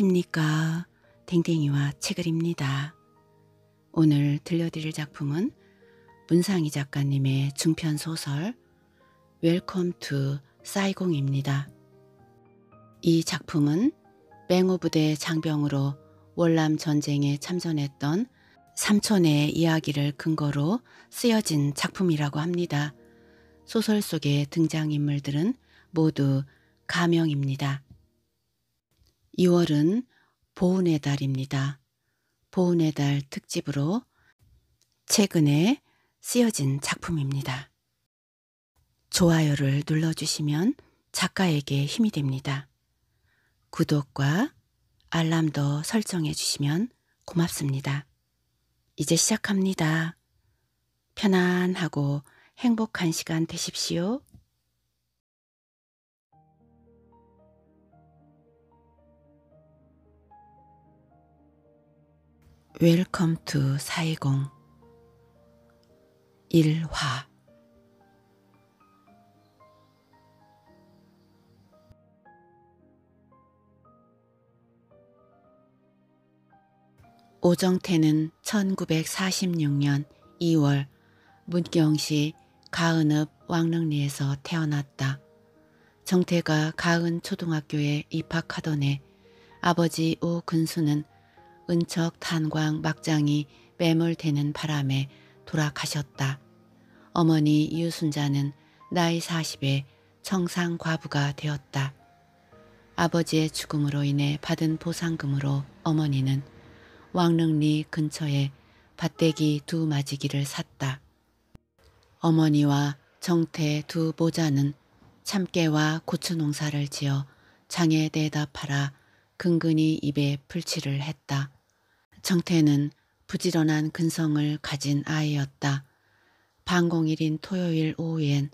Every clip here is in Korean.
안녕하십니까. 댕댕이와 책을 입니다. 오늘 들려드릴 작품은 문상희 작가님의 중편 소설 웰컴 투 사이공입니다. 이 작품은 맹호 부대 장병으로 월남 전쟁에 참전했던 삼촌의 이야기를 근거로 쓰여진 작품이라고 합니다. 소설 속의 등장인물들은 모두 가명입니다. 2월은 보은의 달입니다. 보은의 달 특집으로 최근에 쓰여진 작품입니다. 좋아요를 눌러주시면 작가에게 힘이 됩니다. 구독과 알람도 설정해 주시면 고맙습니다. 이제 시작합니다. 편안하고 행복한 시간 되십시오. 웰컴 투 사이공 1화 오정태는 1946년 2월 문경시 가은읍 왕릉리에서 태어났다. 정태가 가은 초등학교에 입학하던 해 아버지 오근수는 은척 탄광 막장이 매몰되는 바람에 돌아가셨다. 어머니 유순자는 나이 40에 청상 과부가 되었다. 아버지의 죽음으로 인해 받은 보상금으로 어머니는 왕릉리 근처에 밭대기 두 마지기를 샀다. 어머니와 정태 두 모자는 참깨와 고추 농사를 지어 장에 대답하라 근근히 입에 풀칠을 했다. 정태는 부지런한 근성을 가진 아이였다. 방공일인 토요일 오후엔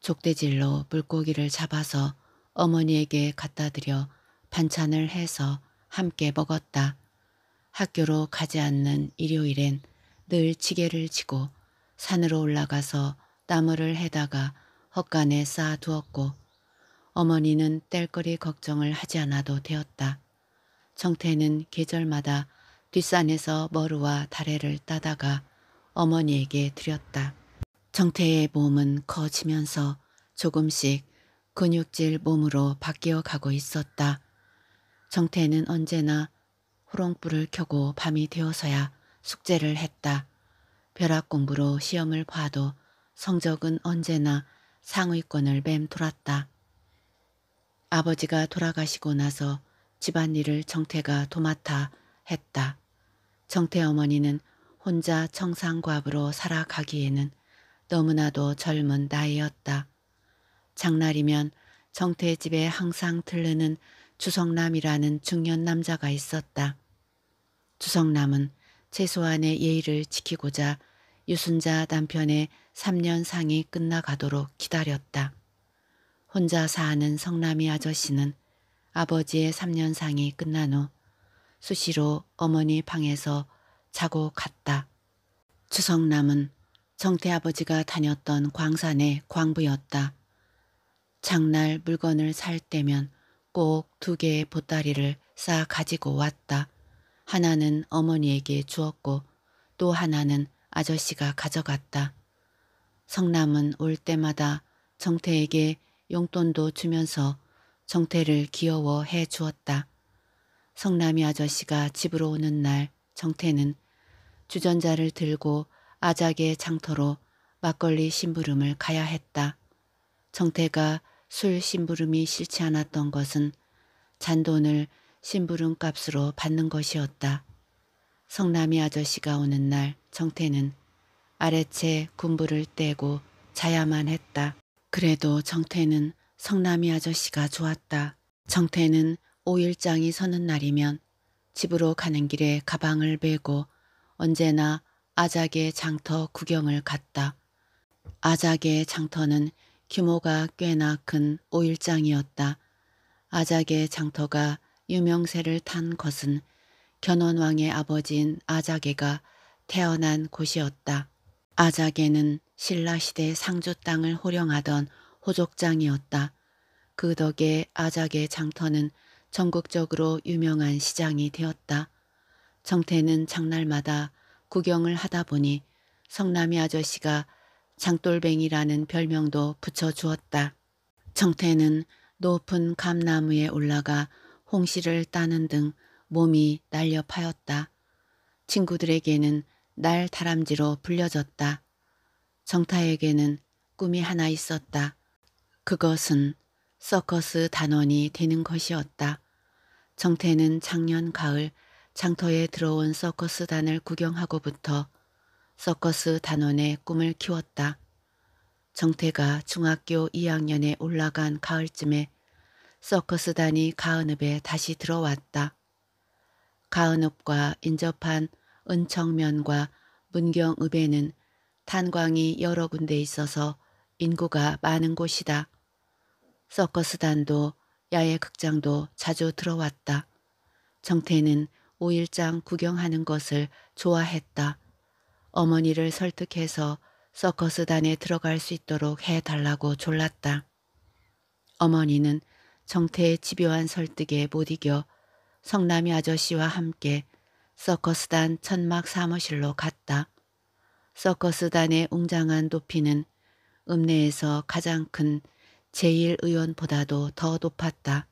족대질로 물고기를 잡아서 어머니에게 갖다 드려 반찬을 해서 함께 먹었다. 학교로 가지 않는 일요일엔 늘 지게를 치고 산으로 올라가서 나무를 해다가 헛간에 쌓아두었고 어머니는 뗄거리 걱정을 하지 않아도 되었다. 정태는 계절마다 뒷산에서 머루와 다래를 따다가 어머니에게 드렸다. 정태의 몸은 커지면서 조금씩 근육질 몸으로 바뀌어 가고 있었다. 정태는 언제나 호롱불을 켜고 밤이 되어서야 숙제를 했다. 벼락 공부로 시험을 봐도 성적은 언제나 상위권을 맴돌았다. 아버지가 돌아가시고 나서 집안일을 정태가 도맡아 했다. 정태 어머니는 혼자 청산과부로 살아가기에는 너무나도 젊은 나이였다. 장날이면 정태 집에 항상 들르는 주성남이라는 중년 남자가 있었다. 주성남은 최소한의 예의를 지키고자 유순자 남편의 3년 상이 끝나가도록 기다렸다. 혼자 사는 성남이 아저씨는 아버지의 3년 상이 끝난 후 수시로 어머니 방에서 자고 갔다. 추성남은 정태 아버지가 다녔던 광산의 광부였다. 장날 물건을 살 때면 꼭 두 개의 보따리를 싸 가지고 왔다. 하나는 어머니에게 주었고 또 하나는 아저씨가 가져갔다. 성남은 올 때마다 정태에게 용돈도 주면서 정태를 귀여워해 주었다. 성남이 아저씨가 집으로 오는 날 정태는 주전자를 들고 아작의 장터로 막걸리 심부름을 가야 했다. 정태가 술 심부름이 싫지 않았던 것은 잔돈을 심부름 값으로 받는 것이었다. 성남이 아저씨가 오는 날 정태는 아래채 군부를 떼고 자야만 했다. 그래도 정태는 성남이 아저씨가 좋았다. 정태는 오일장이 서는 날이면 집으로 가는 길에 가방을 베고 언제나 아작의 장터 구경을 갔다. 아작의 장터는 규모가 꽤나 큰 오일장이었다. 아작의 장터가 유명세를 탄 것은 견훤왕의 아버지인 아작에가 태어난 곳이었다. 아작에는 신라시대 상주 땅을 호령하던 호족장이었다. 그 덕에 아작의 장터는 전국적으로 유명한 시장이 되었다. 정태는 장날마다 구경을 하다 보니 성남이 아저씨가 장돌뱅이라는 별명도 붙여주었다. 정태는 높은 감나무에 올라가 홍시를 따는 등 몸이 날려 파였다. 친구들에게는 날 다람쥐로 불려졌다. 정타에게는 꿈이 하나 있었다. 그것은 서커스 단원이 되는 것이었다. 정태는 작년 가을 장터에 들어온 서커스단을 구경하고부터 서커스 단원의 꿈을 키웠다. 정태가 중학교 2학년에 올라간 가을쯤에 서커스단이 가은읍에 다시 들어왔다. 가은읍과 인접한 은청면과 문경읍에는 탄광이 여러 군데 있어서 인구가 많은 곳이다. 서커스단도 야외 극장도 자주 들어왔다. 정태는 오일장 구경하는 것을 좋아했다. 어머니를 설득해서 서커스단에 들어갈 수 있도록 해달라고 졸랐다. 어머니는 정태의 집요한 설득에 못 이겨 성남이 아저씨와 함께 서커스단 천막 사무실로 갔다. 서커스단의 웅장한 높이는 읍내에서 가장 큰 제1의원보다도 더 높았다.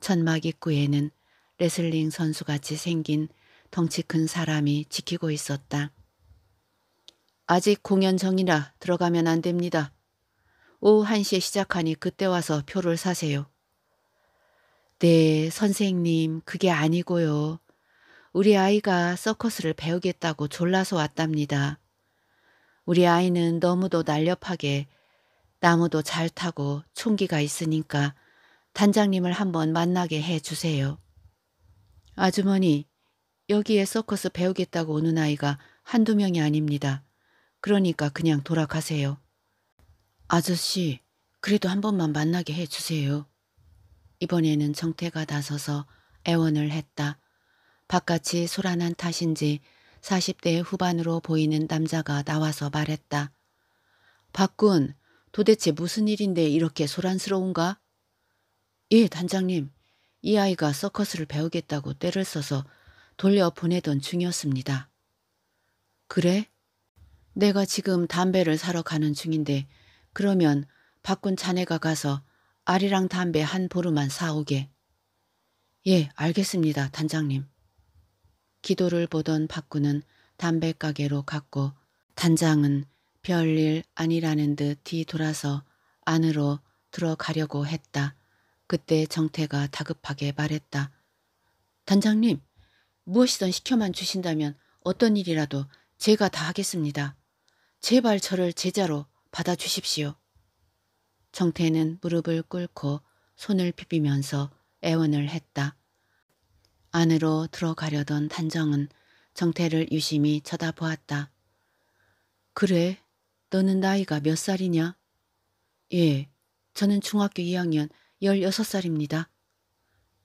천막 입구에는 레슬링 선수같이 생긴 덩치 큰 사람이 지키고 있었다. 아직 공연 정이라 들어가면 안 됩니다. 오후 1시에 시작하니 그때 와서 표를 사세요. 네, 선생님, 그게 아니고요. 우리 아이가 서커스를 배우겠다고 졸라서 왔답니다. 우리 아이는 너무도 날렵하게 나무도 잘 타고 총기가 있으니까 단장님을 한번 만나게 해주세요. 아주머니, 여기에 서커스 배우겠다고 오는 아이가 한두 명이 아닙니다. 그러니까 그냥 돌아가세요. 아저씨, 그래도 한 번만 만나게 해주세요. 이번에는 정태가 나서서 애원을 했다. 바깥이 소란한 탓인지 40대 후반으로 보이는 남자가 나와서 말했다. 박군, 도대체 무슨 일인데 이렇게 소란스러운가? 예, 단장님. 이 아이가 서커스를 배우겠다고 때를 써서 돌려 보내던 중이었습니다. 그래? 내가 지금 담배를 사러 가는 중인데 그러면 바꾼 자네가 가서 아리랑 담배 한 보루만 사오게. 예, 알겠습니다, 단장님. 기도를 보던 박구는 담배 가게로 갔고 단장은 별일 아니라는 듯 뒤돌아서 안으로 들어가려고 했다. 그때 정태가 다급하게 말했다. 단장님, 무엇이든 시켜만 주신다면 어떤 일이라도 제가 다 하겠습니다. 제발 저를 제자로 받아주십시오. 정태는 무릎을 꿇고 손을 비비면서 애원을 했다. 안으로 들어가려던 단정은 정태를 유심히 쳐다보았다. 그래, 너는 나이가 몇 살이냐? 예, 저는 중학교 2학년 16살입니다.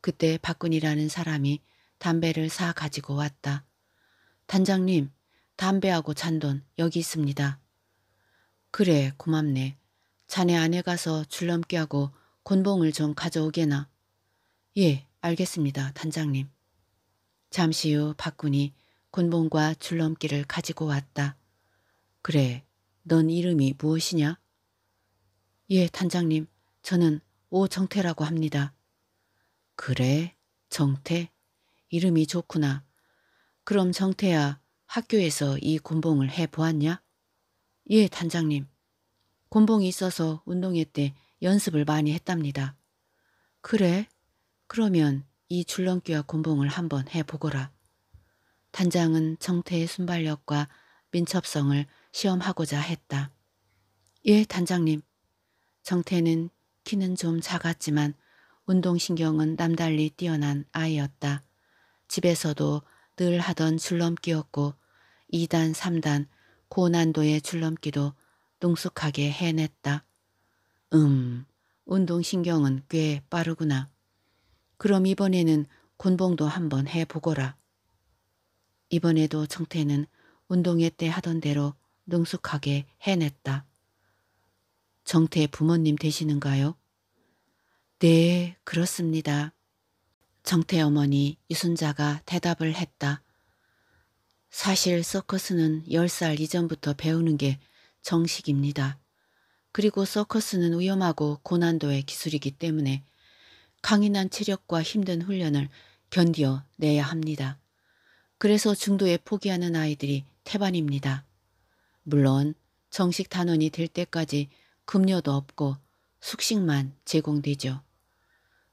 그때 박군이라는 사람이 담배를 사 가지고 왔다. 단장님, 담배하고 잔돈 여기 있습니다. 그래, 고맙네. 자네 안에 가서 줄넘기 하고 곤봉을 좀 가져오게나. 예, 알겠습니다, 단장님. 잠시 후 박군이 곤봉과 줄넘기를 가지고 왔다. 그래, 넌 이름이 무엇이냐? 예, 단장님. 저는 오정태라고 합니다. 그래, 정태. 이름이 좋구나. 그럼 정태야, 학교에서 이 곤봉을 해보았냐? 예, 단장님. 곤봉이 있어서 운동회 때 연습을 많이 했답니다. 그래? 그러면 이 줄넘기와 곤봉을 한번 해보거라. 단장은 정태의 순발력과 민첩성을 시험하고자 했다. 예, 단장님. 정태는 키는 좀 작았지만 운동신경은 남달리 뛰어난 아이였다. 집에서도 늘 하던 줄넘기였고 2단, 3단 고난도의 줄넘기도 능숙하게 해냈다. 음, 운동신경은 꽤 빠르구나. 그럼 이번에는 군봉도 한번 해보거라. 이번에도 정태는 운동회 때 하던 대로 능숙하게 해냈다. 정태의 부모님 되시는가요? 네, 그렇습니다. 정태 어머니 이순자가 대답을 했다. 사실 서커스는 10살 이전부터 배우는 게 정식입니다. 그리고 서커스는 위험하고 고난도의 기술이기 때문에 강인한 체력과 힘든 훈련을 견뎌내야 합니다. 그래서 중도에 포기하는 아이들이 태반입니다. 물론 정식 단원이 될 때까지 급료도 없고 숙식만 제공되죠.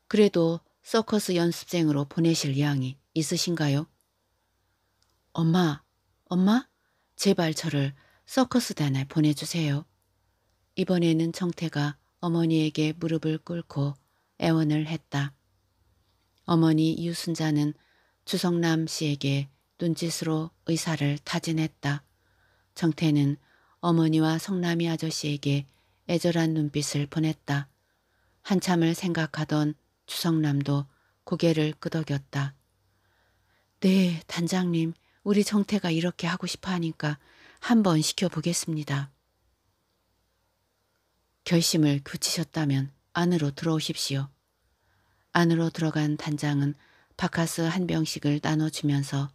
그래도 서커스 연습생으로 보내실 양이 있으신가요? 엄마, 엄마, 제발 저를 서커스단에 보내주세요. 이번에는 정태가 어머니에게 무릎을 꿇고 애원을 했다. 어머니 유순자는 주성남 씨에게 눈짓으로 의사를 타진했다. 정태는 어머니와 성남이 아저씨에게 애절한 눈빛을 보냈다. 한참을 생각하던 추성남도 고개를 끄덕였다. 네, 단장님. 우리 정태가 이렇게 하고 싶어 하니까 한번 시켜보겠습니다. 결심을 굳히셨다면 안으로 들어오십시오. 안으로 들어간 단장은 바카스 한 병씩을 나눠주면서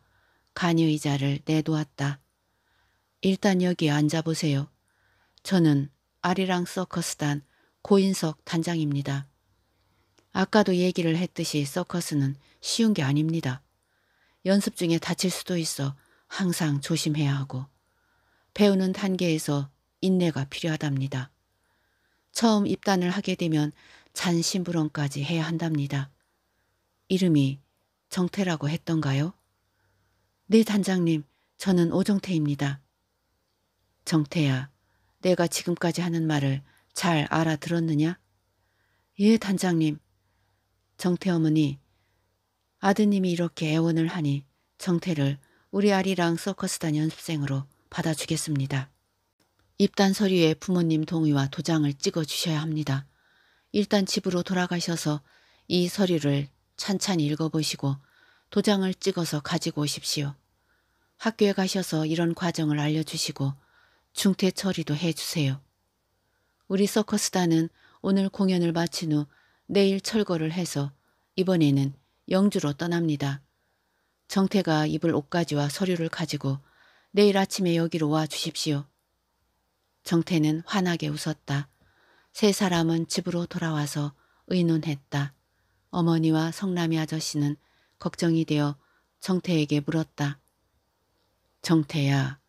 간이 의자를 내놓았다. 일단 여기 앉아보세요. 저는 아리랑 서커스단 고인석 단장입니다. 아까도 얘기를 했듯이 서커스는 쉬운 게 아닙니다. 연습 중에 다칠 수도 있어 항상 조심해야 하고 배우는 단계에서 인내가 필요하답니다. 처음 입단을 하게 되면 잔심부렁까지 해야 한답니다. 이름이 정태라고 했던가요? 네 단장님, 저는 오정태입니다. 정태야, 내가 지금까지 하는 말을 잘 알아들었느냐? 예, 단장님. 정태 어머니, 아드님이 이렇게 애원을 하니 정태를 우리 아리랑 서커스단 연습생으로 받아주겠습니다. 입단 서류에 부모님 동의와 도장을 찍어주셔야 합니다. 일단 집으로 돌아가셔서 이 서류를 찬찬히 읽어보시고 도장을 찍어서 가지고 오십시오. 학교에 가셔서 이런 과정을 알려주시고 중퇴 처리도 해주세요. 우리 서커스단은 오늘 공연을 마친 후 내일 철거를 해서 이번에는 영주로 떠납니다. 정태가 입을 옷가지와 서류를 가지고 내일 아침에 여기로 와 주십시오. 정태는 환하게 웃었다. 세 사람은 집으로 돌아와서 의논했다. 어머니와 성남이 아저씨는 걱정이 되어 정태에게 물었다. 정태야,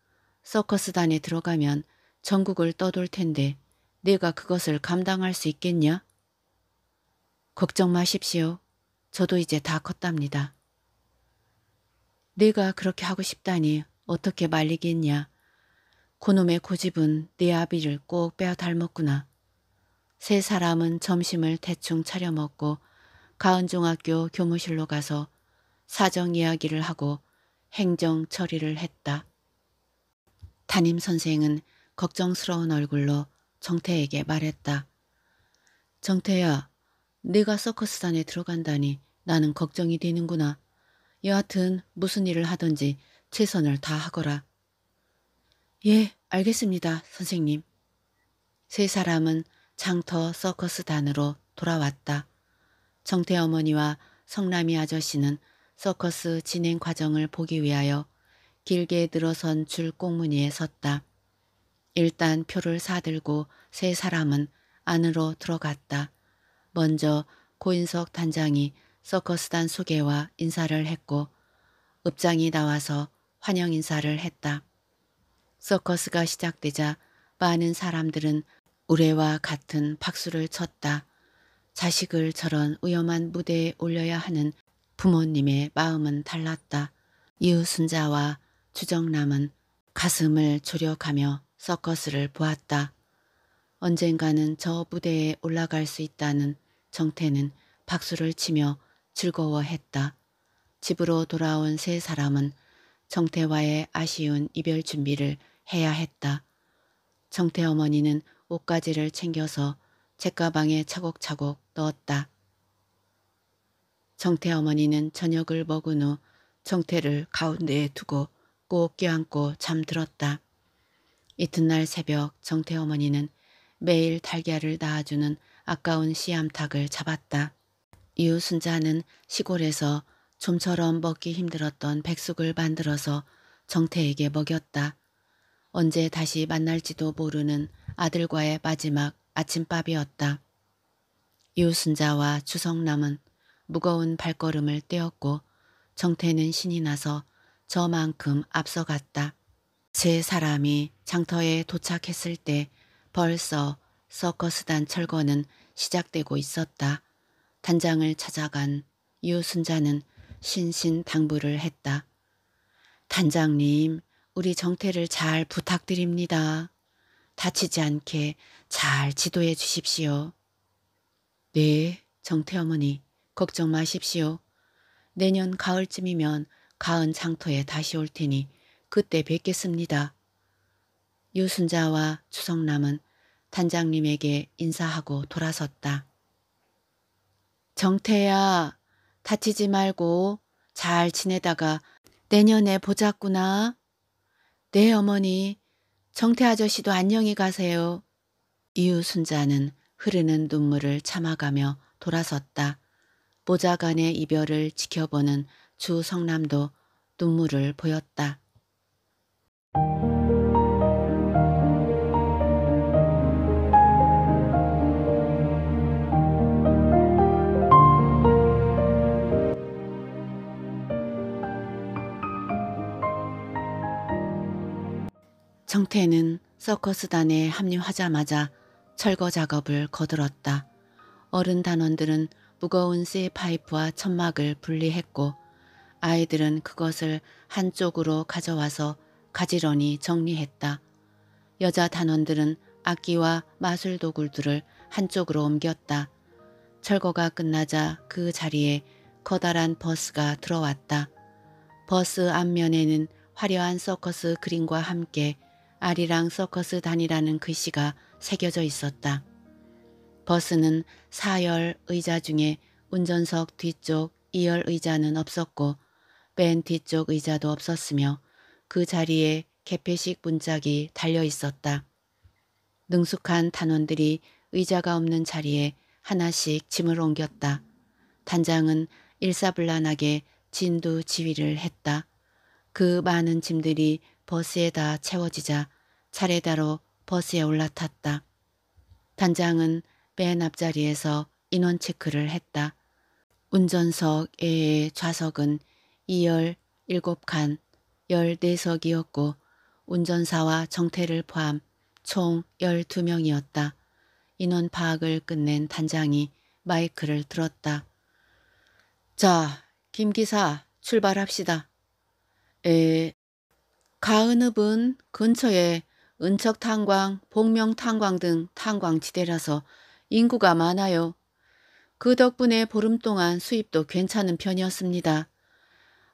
서커스단에 들어가면 전국을 떠돌 텐데 내가 그것을 감당할 수 있겠냐? 걱정 마십시오. 저도 이제 다 컸답니다. 내가 그렇게 하고 싶다니 어떻게 말리겠냐. 그놈의 고집은 내 아비를 꼭 빼어 닮았구나. 세 사람은 점심을 대충 차려 먹고 가은중학교 교무실로 가서 사정 이야기를 하고 행정 처리를 했다. 담임 선생은 걱정스러운 얼굴로 정태에게 말했다. 정태야, 네가 서커스단에 들어간다니 나는 걱정이 되는구나. 여하튼 무슨 일을 하든지 최선을 다하거라. 예, 알겠습니다, 선생님. 세 사람은 장터 서커스단으로 돌아왔다. 정태 어머니와 성남이 아저씨는 서커스 진행 과정을 보기 위하여 길게 늘어선 줄꽁무니에 섰다. 일단 표를 사들고 세 사람은 안으로 들어갔다. 먼저 고인석 단장이 서커스단 소개와 인사를 했고 읍장이 나와서 환영 인사를 했다. 서커스가 시작되자 많은 사람들은 우레와 같은 박수를 쳤다. 자식을 저런 위험한 무대에 올려야 하는 부모님의 마음은 달랐다. 이웃순자와 주정남은 가슴을 조려가며 서커스를 보았다. 언젠가는 저 무대에 올라갈 수 있다는 정태는 박수를 치며 즐거워했다. 집으로 돌아온 세 사람은 정태와의 아쉬운 이별 준비를 해야 했다. 정태 어머니는 옷가지를 챙겨서 책가방에 차곡차곡 넣었다. 정태 어머니는 저녁을 먹은 후 정태를 가운데에 두고 잡고 껴안고 잠들었다. 이튿날 새벽 정태 어머니는 매일 달걀을 낳아주는 아까운 씨암탉을 잡았다. 이웃 순자는 시골에서 좀처럼 먹기 힘들었던 백숙을 만들어서 정태에게 먹였다. 언제 다시 만날지도 모르는 아들과의 마지막 아침밥이었다. 이웃순자와 주성남은 무거운 발걸음을 떼었고 정태는 신이 나서 저만큼 앞서갔다. 제 사람이 장터에 도착했을 때 벌써 서커스단 철거는 시작되고 있었다. 단장을 찾아간 유순자는 신신당부를 했다. 단장님, 우리 정태를 잘 부탁드립니다. 다치지 않게 잘 지도해 주십시오. 네, 정태 어머니, 걱정 마십시오. 내년 가을쯤이면 가은 장터에 다시 올 테니 그때 뵙겠습니다. 유순자와 추성남은 단장님에게 인사하고 돌아섰다. 정태야 다치지 말고 잘 지내다가 내년에 보자꾸나. 네 어머니 정태 아저씨도 안녕히 가세요. 이웃 순자는 흐르는 눈물을 참아가며 돌아섰다. 보좌관의 이별을 지켜보는 주성남도 눈물을 보였다. 정태는 서커스단에 합류하자마자 철거 작업을 거들었다. 어른 단원들은 무거운 쇠 파이프와 천막을 분리했고 아이들은 그것을 한쪽으로 가져와서 가지런히 정리했다. 여자 단원들은 악기와 마술 도구들을 한쪽으로 옮겼다. 철거가 끝나자 그 자리에 커다란 버스가 들어왔다. 버스 앞면에는 화려한 서커스 그림과 함께 아리랑 서커스 단이라는 글씨가 새겨져 있었다. 버스는 4열 의자 중에 운전석 뒤쪽 2열 의자는 없었고 맨 뒤쪽 의자도 없었으며 그 자리에 개폐식 문짝이 달려 있었다. 능숙한 단원들이 의자가 없는 자리에 하나씩 짐을 옮겼다. 단장은 일사불란하게 진두 지휘를 했다. 그 많은 짐들이 버스에 다 채워지자 차례대로 버스에 올라탔다. 단장은 맨 앞자리에서 인원 체크를 했다. 운전석 A의 좌석은 2열 7칸 14석이었고 운전사와 정태를 포함 총 12명이었다. 인원 파악을 끝낸 단장이 마이크를 들었다. 자, 김 기사 출발합시다. 에, 가은읍은 근처에 은척탄광, 복명탄광 등 탄광지대라서 인구가 많아요. 그 덕분에 보름 동안 수입도 괜찮은 편이었습니다.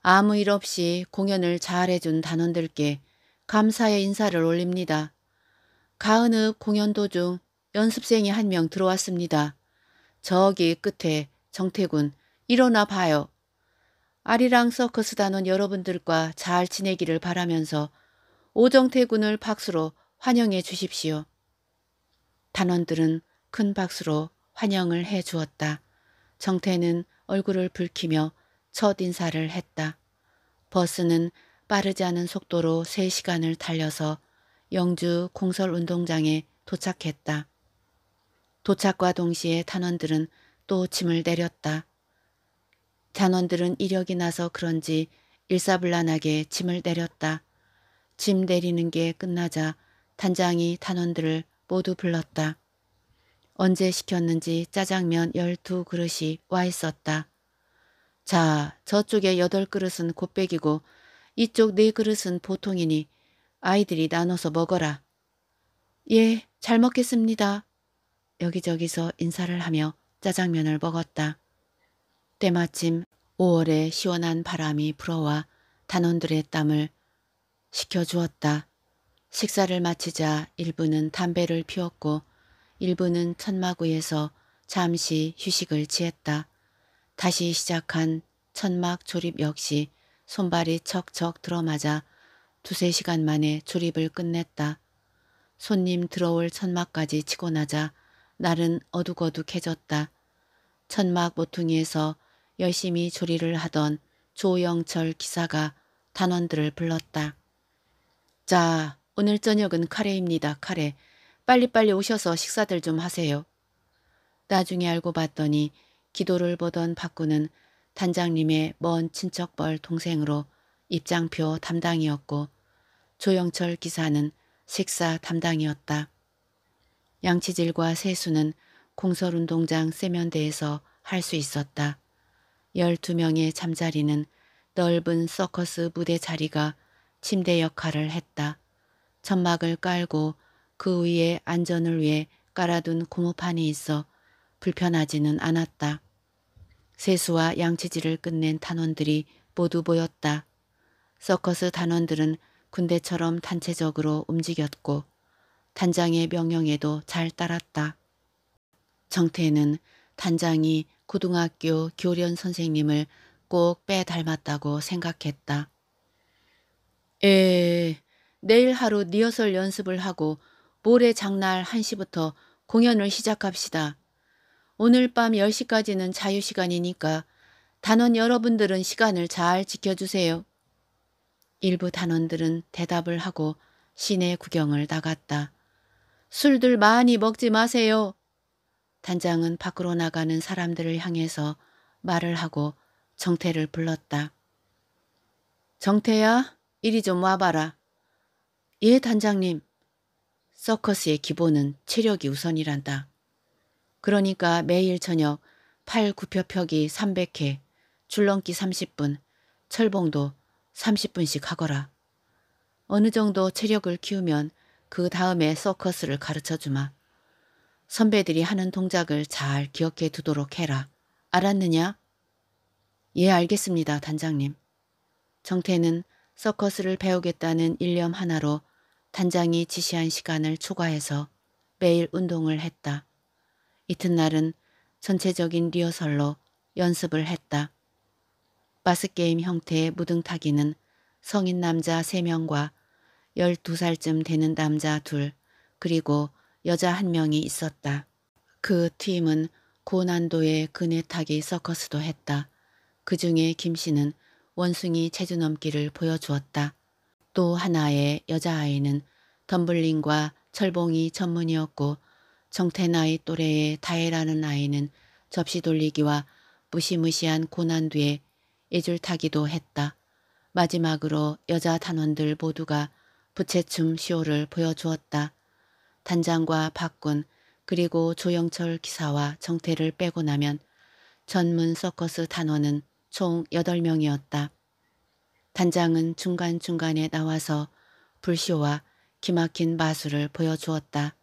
아무 일 없이 공연을 잘해준 단원들께 감사의 인사를 올립니다. 가은읍 공연 도중 연습생이 한 명 들어왔습니다. 저기 끝에 정태군 일어나 봐요. 아리랑 서커스 단원 여러분들과 잘 지내기를 바라면서 오정태군을 박수로 환영해 주십시오. 단원들은 큰 박수로 환영을 해 주었다. 정태는 얼굴을 붉히며 첫 인사를 했다. 버스는 빠르지 않은 속도로 3시간을 달려서 영주 공설운동장에 도착했다. 도착과 동시에 탄원들은 또 짐을 내렸다. 단원들은 이력이 나서 그런지 일사불란하게 짐을 내렸다. 짐 내리는 게 끝나자 단장이 단원들을 모두 불렀다. 언제 시켰는지 짜장면 12그릇이 와 있었다. 자, 저쪽에 여덟 그릇은 곱빼기고 이쪽 네 그릇은 보통이니 아이들이 나눠서 먹어라. 예, 잘 먹겠습니다. 여기저기서 인사를 하며 짜장면을 먹었다. 때마침 5월에 시원한 바람이 불어와 단원들의 땀을 식혀주었다. 식사를 마치자 일부는 담배를 피웠고 일부는 천마구에서 잠시 휴식을 취했다. 다시 시작한 천막 조립 역시 손발이 척척 들어맞아 두세 시간 만에 조립을 끝냈다. 손님 들어올 천막까지 치고 나자 날은 어둑어둑해졌다. 천막 모퉁이에서 열심히 조리를 하던 조영철 기사가 단원들을 불렀다. 자, 오늘 저녁은 카레입니다. 카레. 빨리빨리 오셔서 식사들 좀 하세요. 나중에 알고 봤더니 기도를 보던 박구는 단장님의 먼 친척뻘 동생으로 입장표 담당이었고 조영철 기사는 식사 담당이었다. 양치질과 세수는 공설운동장 세면대에서 할 수 있었다. 12명의 잠자리는 넓은 서커스 무대 자리가 침대 역할을 했다. 천막을 깔고 그 위에 안전을 위해 깔아둔 고무판이 있어 불편하지는 않았다. 세수와 양치질을 끝낸 단원들이 모두 보였다 서커스 단원들은 군대처럼 단체적으로 움직였고 단장의 명령에도 잘 따랐다. 정태는 단장이 고등학교 교련 선생님을 꼭 빼닮았다고 생각했다. 에, 내일 하루 리허설 연습을 하고 모레 장날 1시부터 공연을 시작합시다. 오늘 밤 10시까지는 자유시간이니까 단원 여러분들은 시간을 잘 지켜주세요. 일부 단원들은 대답을 하고 시내 구경을 나갔다. 술들 많이 먹지 마세요. 단장은 밖으로 나가는 사람들을 향해서 말을 하고 정태를 불렀다. 정태야, 이리 좀 와봐라. 예, 단장님. 서커스의 기본은 체력이 우선이란다. 그러니까 매일 저녁 팔굽혀펴기 300회, 줄넘기 30분, 철봉도 30분씩 하거라. 어느 정도 체력을 키우면 그 다음에 서커스를 가르쳐주마. 선배들이 하는 동작을 잘 기억해 두도록 해라. 알았느냐? 예 알겠습니다 단장님. 정태는 서커스를 배우겠다는 일념 하나로 단장이 지시한 시간을 초과해서 매일 운동을 했다. 이튿날은 전체적인 리허설로 연습을 했다. 바스게임 형태의 무등타기는 성인 남자 3명과 12살쯤 되는 남자 둘 그리고 여자 1명이 있었다. 그 팀은 고난도의 그네타기 서커스도 했다. 그 중에 김 씨는 원숭이 체주넘기를 보여주었다. 또 하나의 여자아이는 덤블링과 철봉이 전문이었고 정태 나이 또래의 다혜라는 아이는 접시 돌리기와 무시무시한 고난 뒤에 이줄 타기도 했다. 마지막으로 여자 단원들 모두가 부채춤 쇼를 보여주었다. 단장과 박군 그리고 조영철 기사와 정태를 빼고 나면 전문 서커스 단원은 총 8명이었다. 단장은 중간중간에 나와서 불쇼와 기막힌 마술을 보여주었다.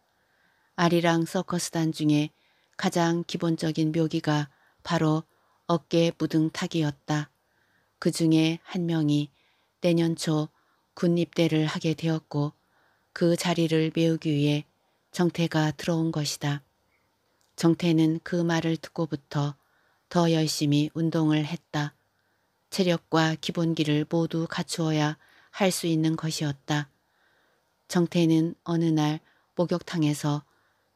아리랑 서커스단 중에 가장 기본적인 묘기가 바로 어깨 무등타기였다그 중에 한 명이 내년 초 군입대를 하게 되었고 그 자리를 메우기 위해 정태가 들어온 것이다. 정태는 그 말을 듣고부터 더 열심히 운동을 했다. 체력과 기본기를 모두 갖추어야 할 수 있는 것이었다. 정태는 어느 날 목욕탕에서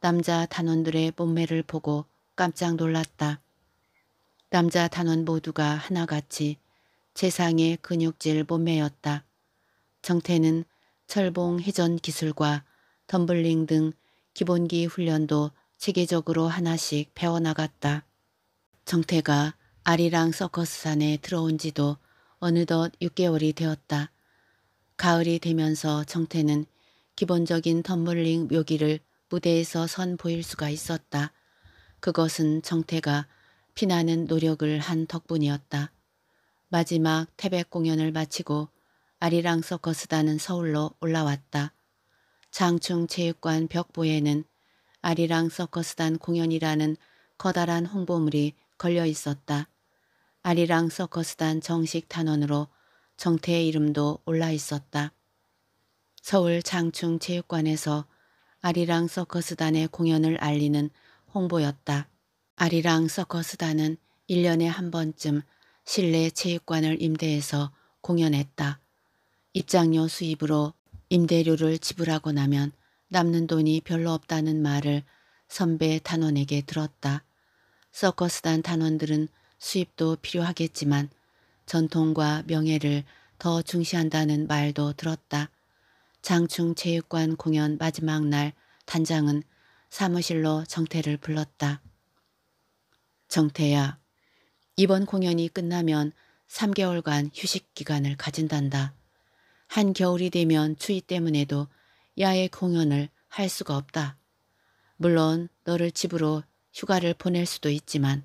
남자 단원들의 몸매를 보고 깜짝 놀랐다. 남자 단원 모두가 하나같이 세상의 근육질 몸매였다. 정태는 철봉 회전 기술과 덤블링 등 기본기 훈련도 체계적으로 하나씩 배워나갔다. 정태가 아리랑 서커스산에 들어온 지도 어느덧 6개월이 되었다. 가을이 되면서 정태는 기본적인 덤블링 묘기를 무대에서 선보일 수가 있었다. 그것은 정태가 피나는 노력을 한 덕분이었다. 마지막 태백 공연을 마치고 아리랑 서커스단은 서울로 올라왔다. 장충체육관 벽보에는 아리랑 서커스단 공연이라는 커다란 홍보물이 걸려 있었다. 아리랑 서커스단 정식 단원으로 정태의 이름도 올라 있었다. 서울 장충체육관에서 아리랑 서커스단의 공연을 알리는 홍보였다. 아리랑 서커스단은 1년에 한 번쯤 실내 체육관을 임대해서 공연했다. 입장료 수입으로 임대료를 지불하고 나면 남는 돈이 별로 없다는 말을 선배 단원에게 들었다. 서커스단 단원들은 수입도 필요하겠지만 전통과 명예를 더 중시한다는 말도 들었다. 장충체육관 공연 마지막 날 단장은 사무실로 정태를 불렀다. 정태야, 이번 공연이 끝나면 3개월간 휴식 기간을 가진단다. 한겨울이 되면 추위 때문에도 야외 공연을 할 수가 없다. 물론 너를 집으로 휴가를 보낼 수도 있지만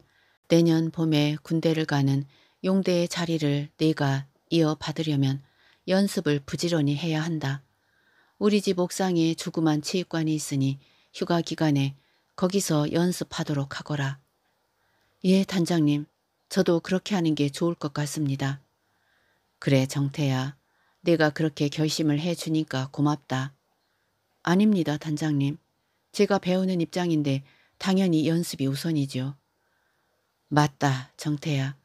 내년 봄에 군대를 가는 용대의 자리를 네가 이어받으려면 연습을 부지런히 해야 한다. 우리 집 옥상에 조그만 체육관이 있으니 휴가 기간에 거기서 연습하도록 하거라. 예, 단장님. 저도 그렇게 하는 게 좋을 것 같습니다. 그래, 정태야. 내가 그렇게 결심을 해주니까 고맙다. 아닙니다, 단장님. 제가 배우는 입장인데 당연히 연습이 우선이죠. 맞다, 정태야.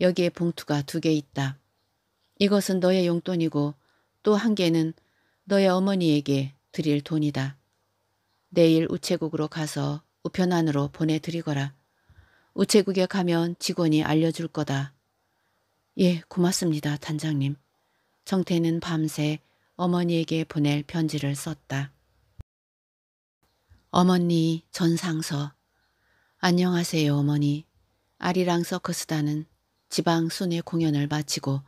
여기에 봉투가 두 개 있다. 이것은 너의 용돈이고 또 한 개는 너의 어머니에게 드릴 돈이다. 내일 우체국으로 가서 우편 안으로 보내드리거라. 우체국에 가면 직원이 알려줄 거다. 예, 고맙습니다, 단장님. 정태는 밤새 어머니에게 보낼 편지를 썼다. 어머니 전상서 안녕하세요 어머니. 아리랑 서커스단은 지방 순회 공연을 마치고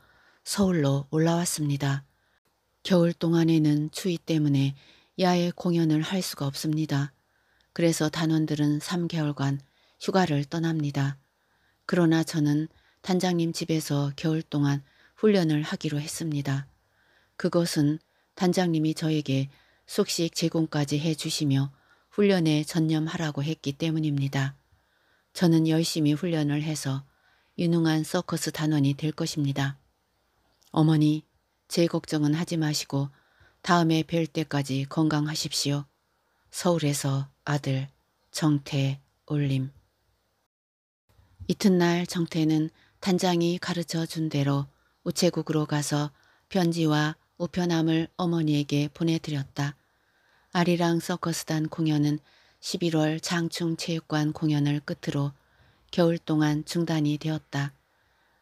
서울로 올라왔습니다. 겨울 동안에는 추위 때문에 야외 공연을 할 수가 없습니다. 그래서 단원들은 3개월간 휴가를 떠납니다. 그러나 저는 단장님 집에서 겨울 동안 훈련을 하기로 했습니다. 그것은 단장님이 저에게 숙식 제공까지 해주시며 훈련에 전념하라고 했기 때문입니다. 저는 열심히 훈련을 해서 유능한 서커스 단원이 될 것입니다. 어머니, 제 걱정은 하지 마시고 다음에 뵐 때까지 건강하십시오. 서울에서 아들 정태 올림 이튿날 정태는 단장이 가르쳐 준 대로 우체국으로 가서 편지와 우편함을 어머니에게 보내드렸다. 아리랑 서커스단 공연은 11월 장충체육관 공연을 끝으로 겨울 동안 중단이 되었다.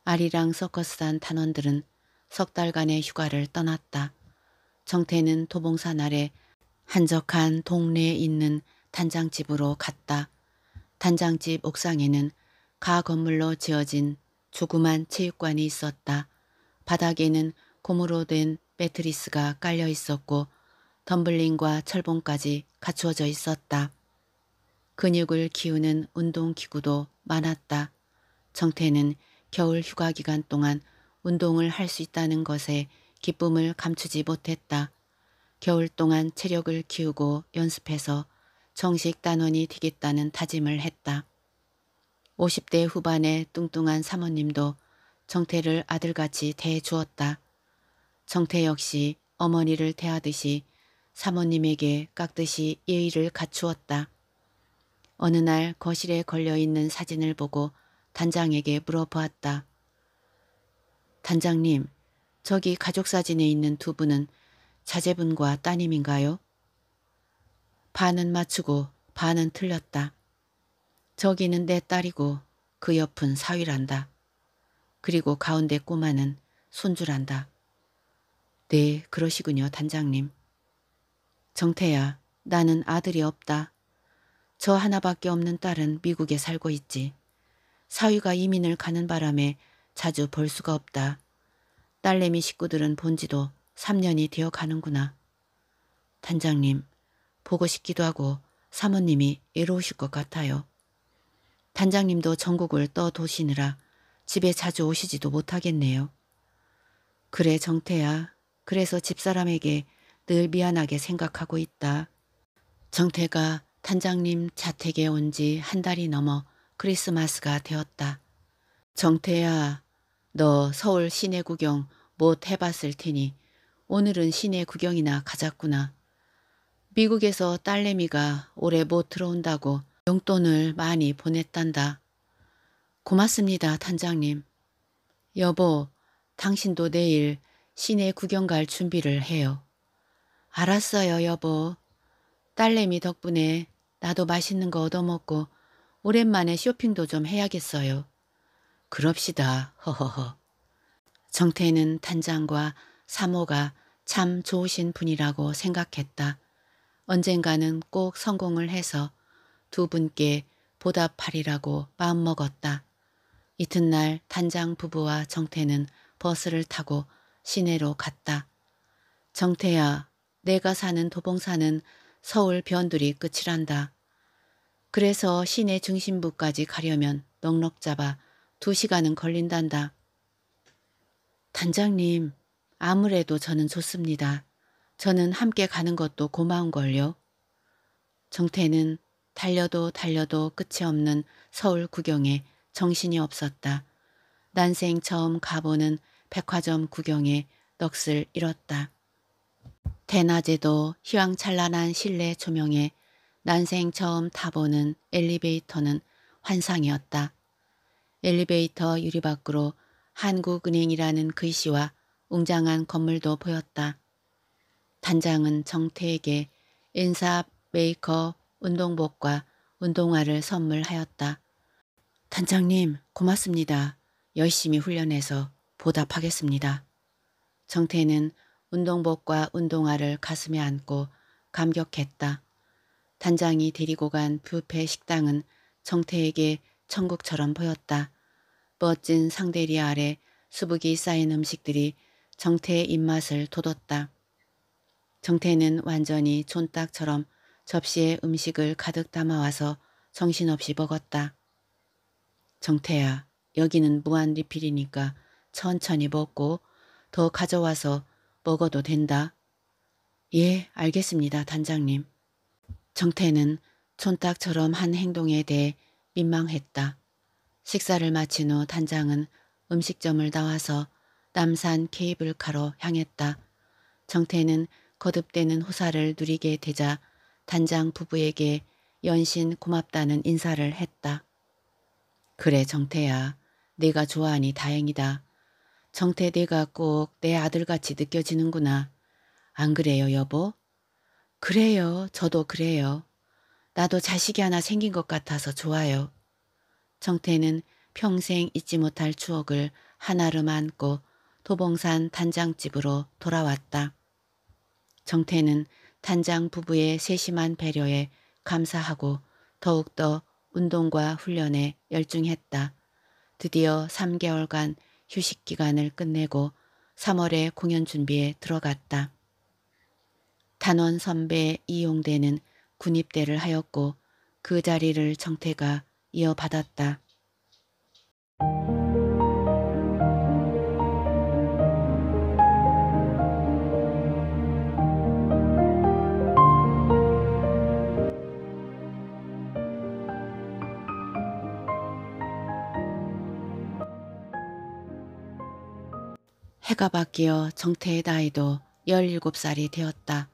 아리랑 서커스단 단원들은 석 달간의 휴가를 떠났다. 정태는 도봉산 아래 한적한 동네에 있는 단장집으로 갔다. 단장집 옥상에는 가 건물로 지어진 조그만 체육관이 있었다. 바닥에는 고무로 된 매트리스가 깔려 있었고 덤블링과 철봉까지 갖추어져 있었다. 근육을 키우는 운동기구도 많았다. 정태는 겨울 휴가 기간 동안 운동을 할 수 있다는 것에 기쁨을 감추지 못했다. 겨울 동안 체력을 키우고 연습해서 정식 단원이 되겠다는 다짐을 했다. 50대 후반의 뚱뚱한 사모님도 정태를 아들같이 대해주었다. 정태 역시 어머니를 대하듯이 사모님에게 깍듯이 예의를 갖추었다. 어느 날 거실에 걸려있는 사진을 보고 단장에게 물어보았다. 단장님, 저기 가족사진에 있는 두 분은 자제분과 따님인가요? 반은 맞추고 반은 틀렸다. 저기는 내 딸이고 그 옆은 사위란다. 그리고 가운데 꼬마는 손주란다. 네, 그러시군요, 단장님. 정태야, 나는 아들이 없다. 저 하나밖에 없는 딸은 미국에 살고 있지. 사위가 이민을 가는 바람에 자주 볼 수가 없다. 딸내미 식구들은 본지도 3년이 되어 가는구나. 단장님, 보고 싶기도 하고 사모님이 외로우실것 같아요. 단장님도 전국을 떠도시느라 집에 자주 오시지도 못하겠네요. 그래 정태야. 그래서 집사람에게 늘 미안하게 생각하고 있다. 정태가 단장님 자택에 온 지 한 달이 넘어 크리스마스가 되었다. 정태야 너 서울 시내 구경 못 해봤을 테니 오늘은 시내 구경이나 가자꾸나. 미국에서 딸내미가 올해 못 들어온다고 용돈을 많이 보냈단다. 고맙습니다, 단장님. 여보, 당신도 내일 시내 구경 갈 준비를 해요. 알았어요, 여보. 딸내미 덕분에 나도 맛있는 거 얻어먹고 오랜만에 쇼핑도 좀 해야겠어요. 그럽시다. 허허허. 정태는 단장과 사모가 참 좋으신 분이라고 생각했다. 언젠가는 꼭 성공을 해서 두 분께 보답하리라고 마음먹었다. 이튿날 단장 부부와 정태는 버스를 타고 시내로 갔다. 정태야, 내가 사는 도봉산은 서울 변두리 끝이란다. 그래서 시내 중심부까지 가려면 넉넉 잡아 두시간은 걸린단다. 단장님, 아무래도 저는 좋습니다. 저는 함께 가는 것도 고마운걸요. 정태는 달려도 달려도 끝이 없는 서울 구경에 정신이 없었다. 난생 처음 가보는 백화점 구경에 넋을 잃었다. 대낮에도 희황찬란한 실내 조명에 난생 처음 타보는 엘리베이터는 환상이었다. 엘리베이터 유리 밖으로 한국은행이라는 글씨와 웅장한 건물도 보였다. 단장은 정태에게 인사 메이커 운동복과 운동화를 선물하였다. 단장님 고맙습니다. 열심히 훈련해서 보답하겠습니다. 정태는 운동복과 운동화를 가슴에 안고 감격했다. 단장이 데리고 간 뷔페 식당은 정태에게 천국처럼 보였다. 멋진 상대리 아래 수북이 쌓인 음식들이 정태의 입맛을 돋웠다. 정태는 완전히 촌딱처럼 접시에 음식을 가득 담아와서 정신없이 먹었다. 정태야, 여기는 무한 리필이니까 천천히 먹고 더 가져와서 먹어도 된다. 예, 알겠습니다, 단장님. 정태는 촌딱처럼 한 행동에 대해 민망했다. 식사를 마친 후 단장은 음식점을 나와서 남산 케이블카로 향했다. 정태는 거듭되는 호사를 누리게 되자 단장 부부에게 연신 고맙다는 인사를 했다. 그래 정태야 내가 좋아하니 다행이다. 정태 내가 꼭 내 아들같이 느껴지는구나. 안 그래요 여보? 그래요 저도 그래요. 나도 자식이 하나 생긴 것 같아서 좋아요. 정태는 평생 잊지 못할 추억을 하나름 안고 도봉산 단장집으로 돌아왔다. 정태는 단장 부부의 세심한 배려에 감사하고 더욱더 운동과 훈련에 열중했다. 드디어 3개월간 휴식 기간을 끝내고 3월에 공연 준비에 들어갔다. 단원 선배 이용대는 군입대를 하였고 그 자리를 정태가 이어받았다. 해가 바뀌어 정태의 나이도 17살이 되었다.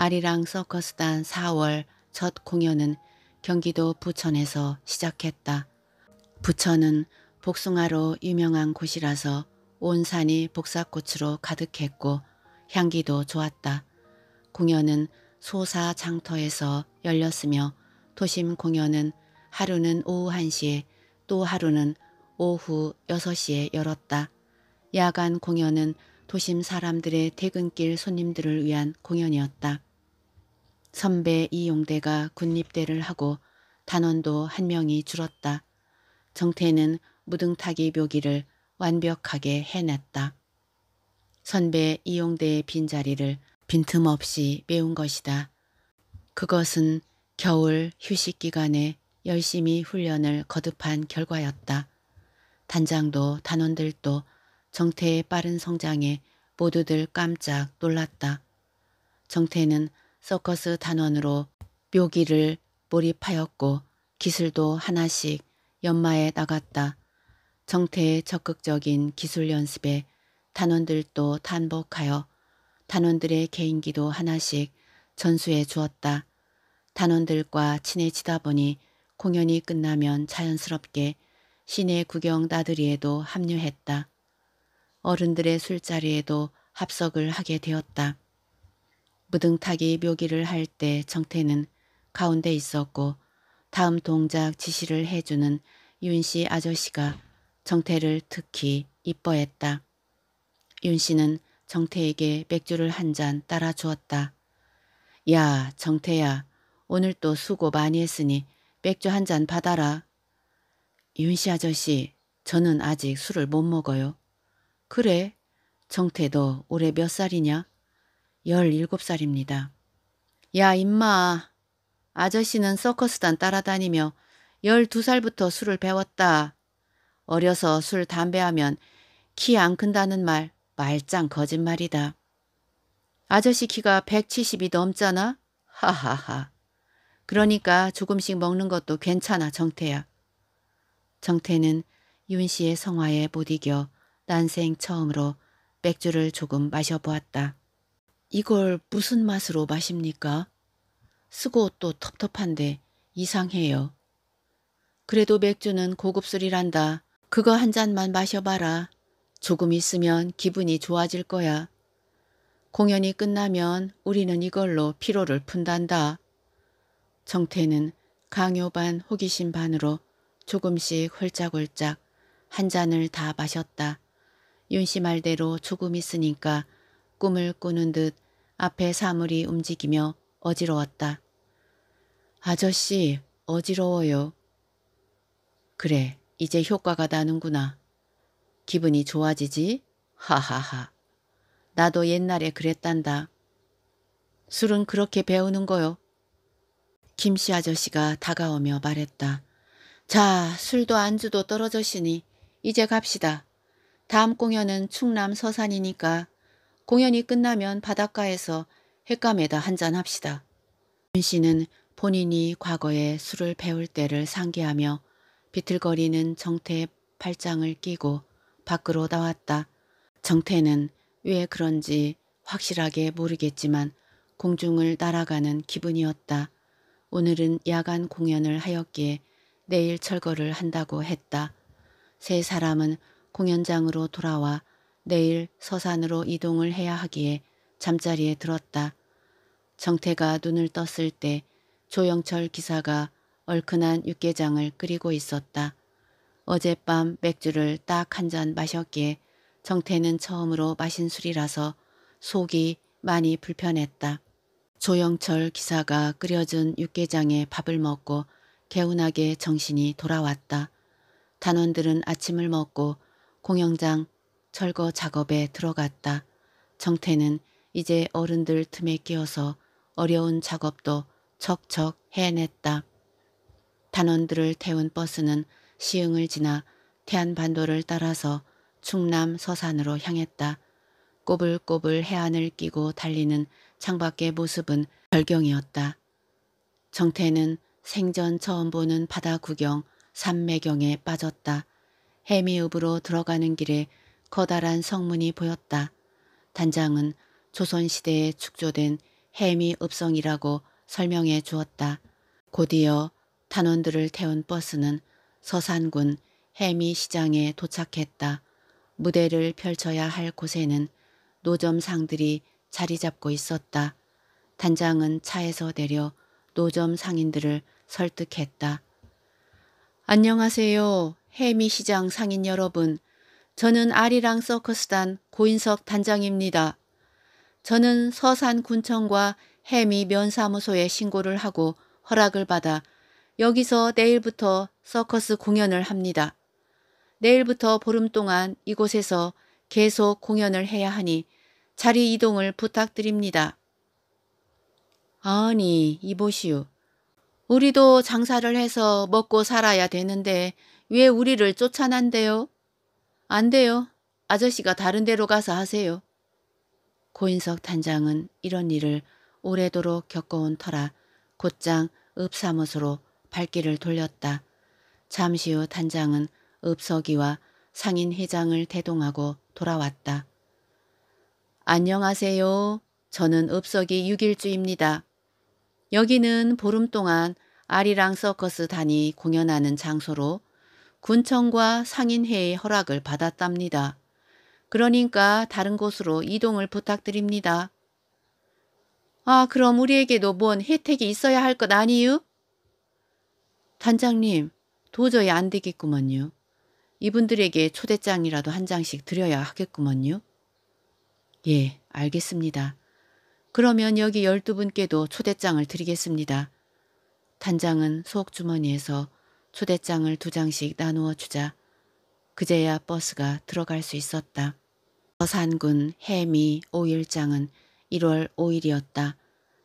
아리랑 서커스단 4월 첫 공연은 경기도 부천에서 시작했다. 부천은 복숭아로 유명한 곳이라서 온 산이 복사꽃으로 가득했고 향기도 좋았다. 공연은 소사 장터에서 열렸으며 도심 공연은 하루는 오후 1시에 또 하루는 오후 6시에 열었다. 야간 공연은 도심 사람들의 퇴근길 손님들을 위한 공연이었다. 선배 이용대가 군입대를 하고 단원도 한 명이 줄었다. 정태는 무등타기 묘기를 완벽하게 해냈다. 선배 이용대의 빈자리를 빈틈없이 메운 것이다. 그것은 겨울 휴식 기간에 열심히 훈련을 거듭한 결과였다. 단장도 단원들도 정태의 빠른 성장에 모두들 깜짝 놀랐다. 정태는 서커스 단원으로 묘기를 몰입하였고 기술도 하나씩 연마에 나갔다. 정태의 적극적인 기술 연습에 단원들도 탄복하여 단원들의 개인기도 하나씩 전수해 주었다. 단원들과 친해지다 보니 공연이 끝나면 자연스럽게 시내 구경 나들이에도 합류했다. 어른들의 술자리에도 합석을 하게 되었다. 무등타기 묘기를 할 때 정태는 가운데 있었고 다음 동작 지시를 해주는 윤씨 아저씨가 정태를 특히 이뻐했다. 윤씨는 정태에게 맥주를 한 잔 따라 주었다. 야 정태야 오늘 또 수고 많이 했으니 맥주 한 잔 받아라. 윤씨 아저씨 저는 아직 술을 못 먹어요. 그래 정태 도 올해 몇 살이냐? 열일곱 살입니다. 야 임마 아저씨는 서커스단 따라다니며 열두 살부터 술을 배웠다. 어려서 술 담배하면 키 안 큰다는 말 말짱 거짓말이다. 아저씨 키가 170이 넘잖아? 하하하. 그러니까 조금씩 먹는 것도 괜찮아 정태야. 정태는 윤 씨의 성화에 못 이겨 난생 처음으로 맥주를 조금 마셔보았다. 이걸 무슨 맛으로 마십니까? 쓰고 또 텁텁한데 이상해요. 그래도 맥주는 고급술이란다. 그거 한 잔만 마셔봐라. 조금 있으면 기분이 좋아질 거야. 공연이 끝나면 우리는 이걸로 피로를 푼단다. 정태는 강요 반 호기심 반으로 조금씩 홀짝홀짝 한 잔을 다 마셨다. 윤씨 말대로 조금 있으니까 꿈을 꾸는 듯 앞에 사물이 움직이며 어지러웠다. 아저씨 어지러워요. 그래 이제 효과가 나는구나. 기분이 좋아지지? 하하하. 나도 옛날에 그랬단다. 술은 그렇게 배우는 거요. 김씨 아저씨가 다가오며 말했다. 자 술도 안주도 떨어졌으니 이제 갑시다. 다음 공연은 충남 서산이니까 공연이 끝나면 바닷가에서 횟감에다 한잔 합시다. 윤 씨는 본인이 과거에 술을 배울 때를 상기하며 비틀거리는 정태의 팔짱을 끼고 밖으로 나왔다. 정태는 왜 그런지 확실하게 모르겠지만 공중을 날아가는 기분이었다. 오늘은 야간 공연을 하였기에 내일 철거를 한다고 했다. 세 사람은 공연장으로 돌아와 내일 서산으로 이동을 해야 하기에 잠자리에 들었다. 정태가 눈을 떴을 때 조영철 기사가 얼큰한 육개장을 끓이고 있었다. 어젯밤 맥주를 딱 한 잔 마셨기에 정태는 처음으로 마신 술이라서 속이 많이 불편했다. 조영철 기사가 끓여준 육개장에 밥을 먹고 개운하게 정신이 돌아왔다. 단원들은 아침을 먹고 공영장 철거 작업에 들어갔다. 정태는 이제 어른들 틈에 끼어서 어려운 작업도 척척 해냈다. 단원들을 태운 버스는 시흥을 지나 태안반도를 따라서 충남 서산으로 향했다. 꼬불꼬불 해안을 끼고 달리는 창밖의 모습은 별경이었다. 정태는 생전 처음 보는 바다 구경, 산매경에 빠졌다. 해미읍으로 들어가는 길에 커다란 성문이 보였다. 단장은 조선시대에 축조된 해미 읍성이라고 설명해 주었다. 곧이어 탄원들을 태운 버스는 서산군 해미시장에 도착했다. 무대를 펼쳐야 할 곳에는 노점상들이 자리 잡고 있었다. 단장은 차에서 내려 노점 상인들을 설득했다. 안녕하세요. 해미시장 상인 여러분. 저는 아리랑 서커스단 고인석 단장입니다. 저는 서산군청과 해미 면사무소에 신고를 하고 허락을 받아 여기서 내일부터 서커스 공연을 합니다. 내일부터 보름 동안 이곳에서 계속 공연을 해야 하니 자리 이동을 부탁드립니다. 아니, 이보시오. 우리도 장사를 해서 먹고 살아야 되는데 왜 우리를 쫓아난대요? 안 돼요. 아저씨가 다른 데로 가서 하세요. 고인석 단장은 이런 일을 오래도록 겪어온 터라 곧장 읍사무소로 발길을 돌렸다. 잠시 후 단장은 읍서기와 상인 회장을 대동하고 돌아왔다. 안녕하세요. 저는 읍서기 6일주입니다. 여기는 보름 동안 아리랑 서커스 단이 공연하는 장소로 군청과 상인회의 허락을 받았답니다. 그러니까 다른 곳으로 이동을 부탁드립니다. 아, 그럼 우리에게도 뭔 혜택이 있어야 할 것 아니유? 단장님, 도저히 안 되겠구먼요. 이분들에게 초대장이라도 한 장씩 드려야 하겠구먼요. 예, 알겠습니다. 그러면 여기 열두 분께도 초대장을 드리겠습니다. 단장은 속주머니에서 초대장을 두 장씩 나누어 주자 그제야 버스가 들어갈 수 있었다. 서산군 해미 오일장은 1월 5일이었다.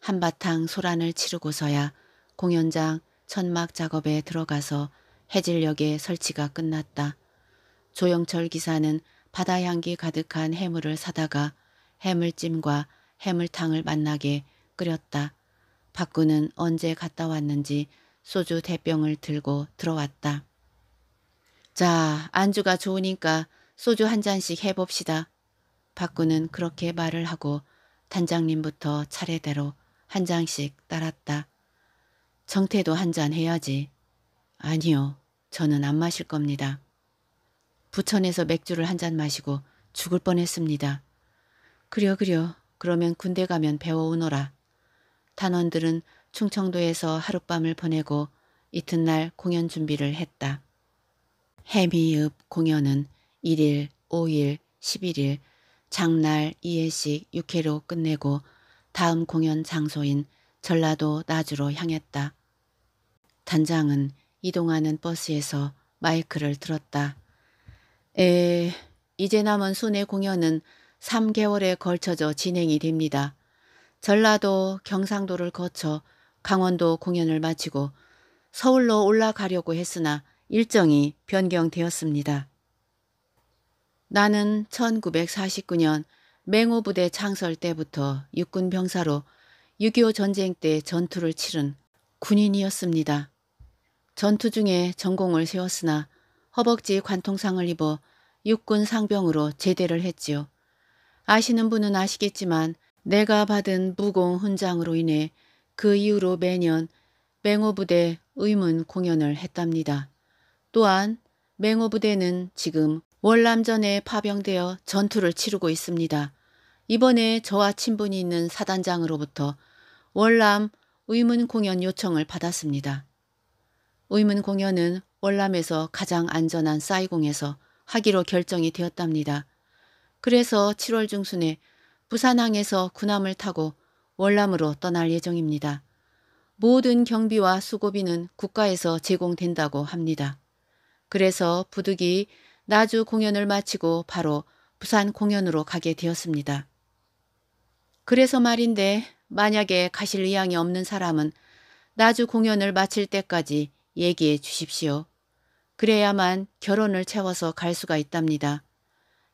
한바탕 소란을 치르고서야 공연장 천막 작업에 들어가서 해질녘에 설치가 끝났다. 조영철 기사는 바다 향기 가득한 해물을 사다가 해물찜과 해물탕을 만나게 끓였다. 박구는 언제 갔다 왔는지 소주 대병을 들고 들어왔다. 자, 안주가 좋으니까 소주 한 잔씩 해봅시다. 박구는 그렇게 말을 하고 단장님부터 차례대로 한 잔씩 따랐다. 정태도 한 잔 해야지. 아니요, 저는 안 마실 겁니다. 부천에서 맥주를 한 잔 마시고 죽을 뻔했습니다. 그려 그려, 그러면 군대 가면 배워오너라. 단원들은 충청도에서 하룻밤을 보내고 이튿날 공연 준비를 했다. 해미읍 공연은 1일, 5일, 11일 장날 2회씩 6회로 끝내고 다음 공연 장소인 전라도 나주로 향했다. 단장은 이동하는 버스에서 마이크를 들었다. 에, 이제 남은 순회 공연은 3개월에 걸쳐져 진행이 됩니다. 전라도, 경상도를 거쳐 강원도 공연을 마치고 서울로 올라가려고 했으나 일정이 변경되었습니다. 나는 1949년 맹호부대 창설 때부터 육군 병사로 6.25 전쟁 때 전투를 치른 군인이었습니다. 전투 중에 전공을 세웠으나 허벅지 관통상을 입어 육군 상병으로 제대를 했지요. 아시는 분은 아시겠지만 내가 받은 무공 훈장으로 인해 그 이후로 매년 맹호부대 의문 공연을 했답니다. 또한 맹호부대는 지금 월남전에 파병되어 전투를 치르고 있습니다. 이번에 저와 친분이 있는 사단장으로부터 월남 의문 공연 요청을 받았습니다. 의문 공연은 월남에서 가장 안전한 싸이공에서 하기로 결정이 되었답니다. 그래서 7월 중순에 부산항에서 군함을 타고 월남으로 떠날 예정입니다. 모든 경비와 수고비는 국가에서 제공된다고 합니다. 그래서 부득이 나주 공연을 마치고 바로 부산 공연으로 가게 되었습니다. 그래서 말인데 만약에 가실 의향이 없는 사람은 나주 공연을 마칠 때까지 얘기해 주십시오. 그래야만 결혼을 채워서 갈 수가 있답니다.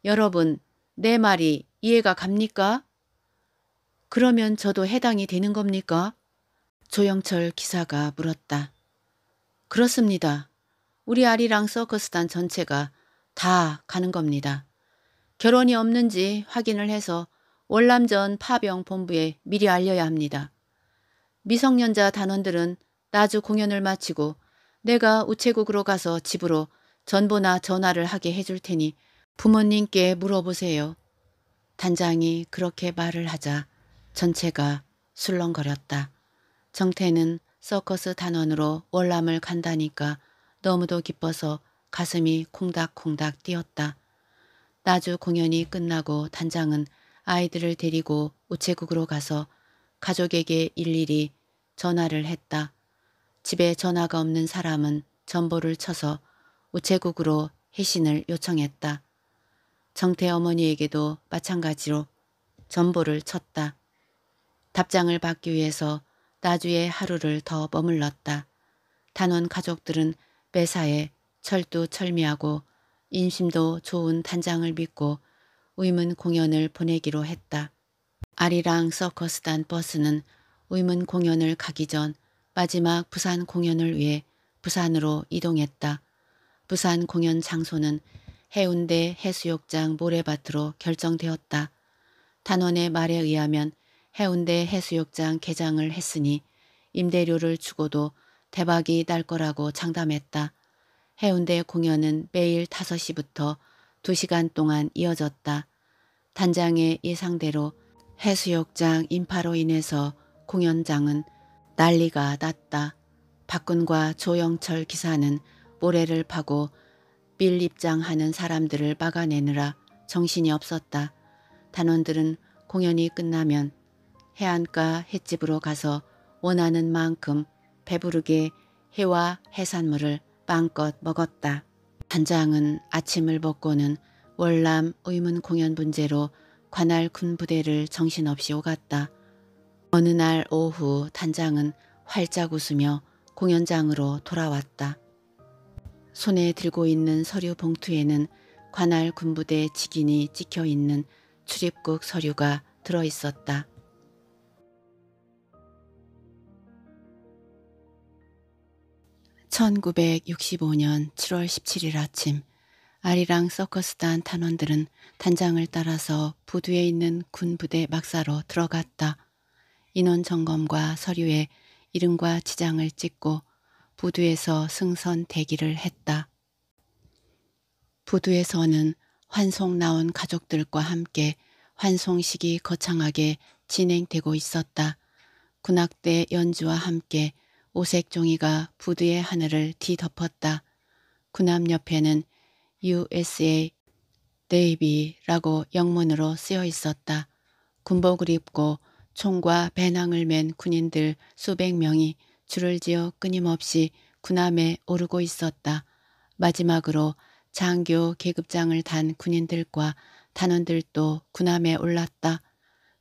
여러분, 내 말이 이해가 갑니까? 그러면 저도 해당이 되는 겁니까? 조영철 기사가 물었다. 그렇습니다. 우리 아리랑 서커스단 전체가 다 가는 겁니다. 결혼이 없는지 확인을 해서 월남전 파병 본부에 미리 알려야 합니다. 미성년자 단원들은 나주 공연을 마치고 내가 우체국으로 가서 집으로 전보나 전화를 하게 해줄 테니 부모님께 물어보세요. 단장이 그렇게 말을 하자 전체가 술렁거렸다. 정태는 서커스 단원으로 월남을 간다니까 너무도 기뻐서 가슴이 콩닥콩닥 뛰었다. 나주 공연이 끝나고 단장은 아이들을 데리고 우체국으로 가서 가족에게 일일이 전화를 했다. 집에 전화가 없는 사람은 전보를 쳐서 우체국으로 회신을 요청했다. 정태 어머니에게도 마찬가지로 전보를 쳤다. 답장을 받기 위해서 나주의 하루를 더 머물렀다. 단원 가족들은 매사에 철두철미하고 인심도 좋은 단장을 믿고 의문 공연을 보내기로 했다. 아리랑 서커스단 버스는 의문 공연을 가기 전 마지막 부산 공연을 위해 부산으로 이동했다. 부산 공연 장소는 해운대 해수욕장 모래밭으로 결정되었다. 단원의 말에 의하면 해운대 해수욕장 개장을 했으니 임대료를 주고도 대박이 날 거라고 장담했다. 해운대 공연은 매일 5시부터 2시간 동안 이어졌다. 단장의 예상대로 해수욕장 인파로 인해서 공연장은 난리가 났다. 박근과 조영철 기사는 모래를 파고 빌 입장하는 사람들을 막아내느라 정신이 없었다. 단원들은 공연이 끝나면 해안가 횟집으로 가서 원하는 만큼 배부르게 해와 해산물을 빵껏 먹었다. 단장은 아침을 먹고는 월남 의문 공연 문제로 관할 군부대를 정신없이 오갔다. 어느 날 오후 단장은 활짝 웃으며 공연장으로 돌아왔다. 손에 들고 있는 서류 봉투에는 관할 군부대 직인이 찍혀 있는 출입국 서류가 들어있었다. 1965년 7월 17일 아침 아리랑 서커스단 탄원들은 단장을 따라서 부두에 있는 군부대 막사로 들어갔다. 인원 점검과 서류에 이름과 지장을 찍고 부두에서 승선 대기를 했다. 부두에서는 환송 나온 가족들과 함께 환송식이 거창하게 진행되고 있었다. 군악대 연주와 함께 오색 종이가 부두의 하늘을 뒤덮었다. 군함 옆에는 USA 네이비라고 영문으로 쓰여 있었다. 군복을 입고 총과 배낭을 맨 군인들 수백 명이 줄을 지어 끊임없이 군함에 오르고 있었다. 마지막으로 장교 계급장을 단 군인들과 단원들도 군함에 올랐다.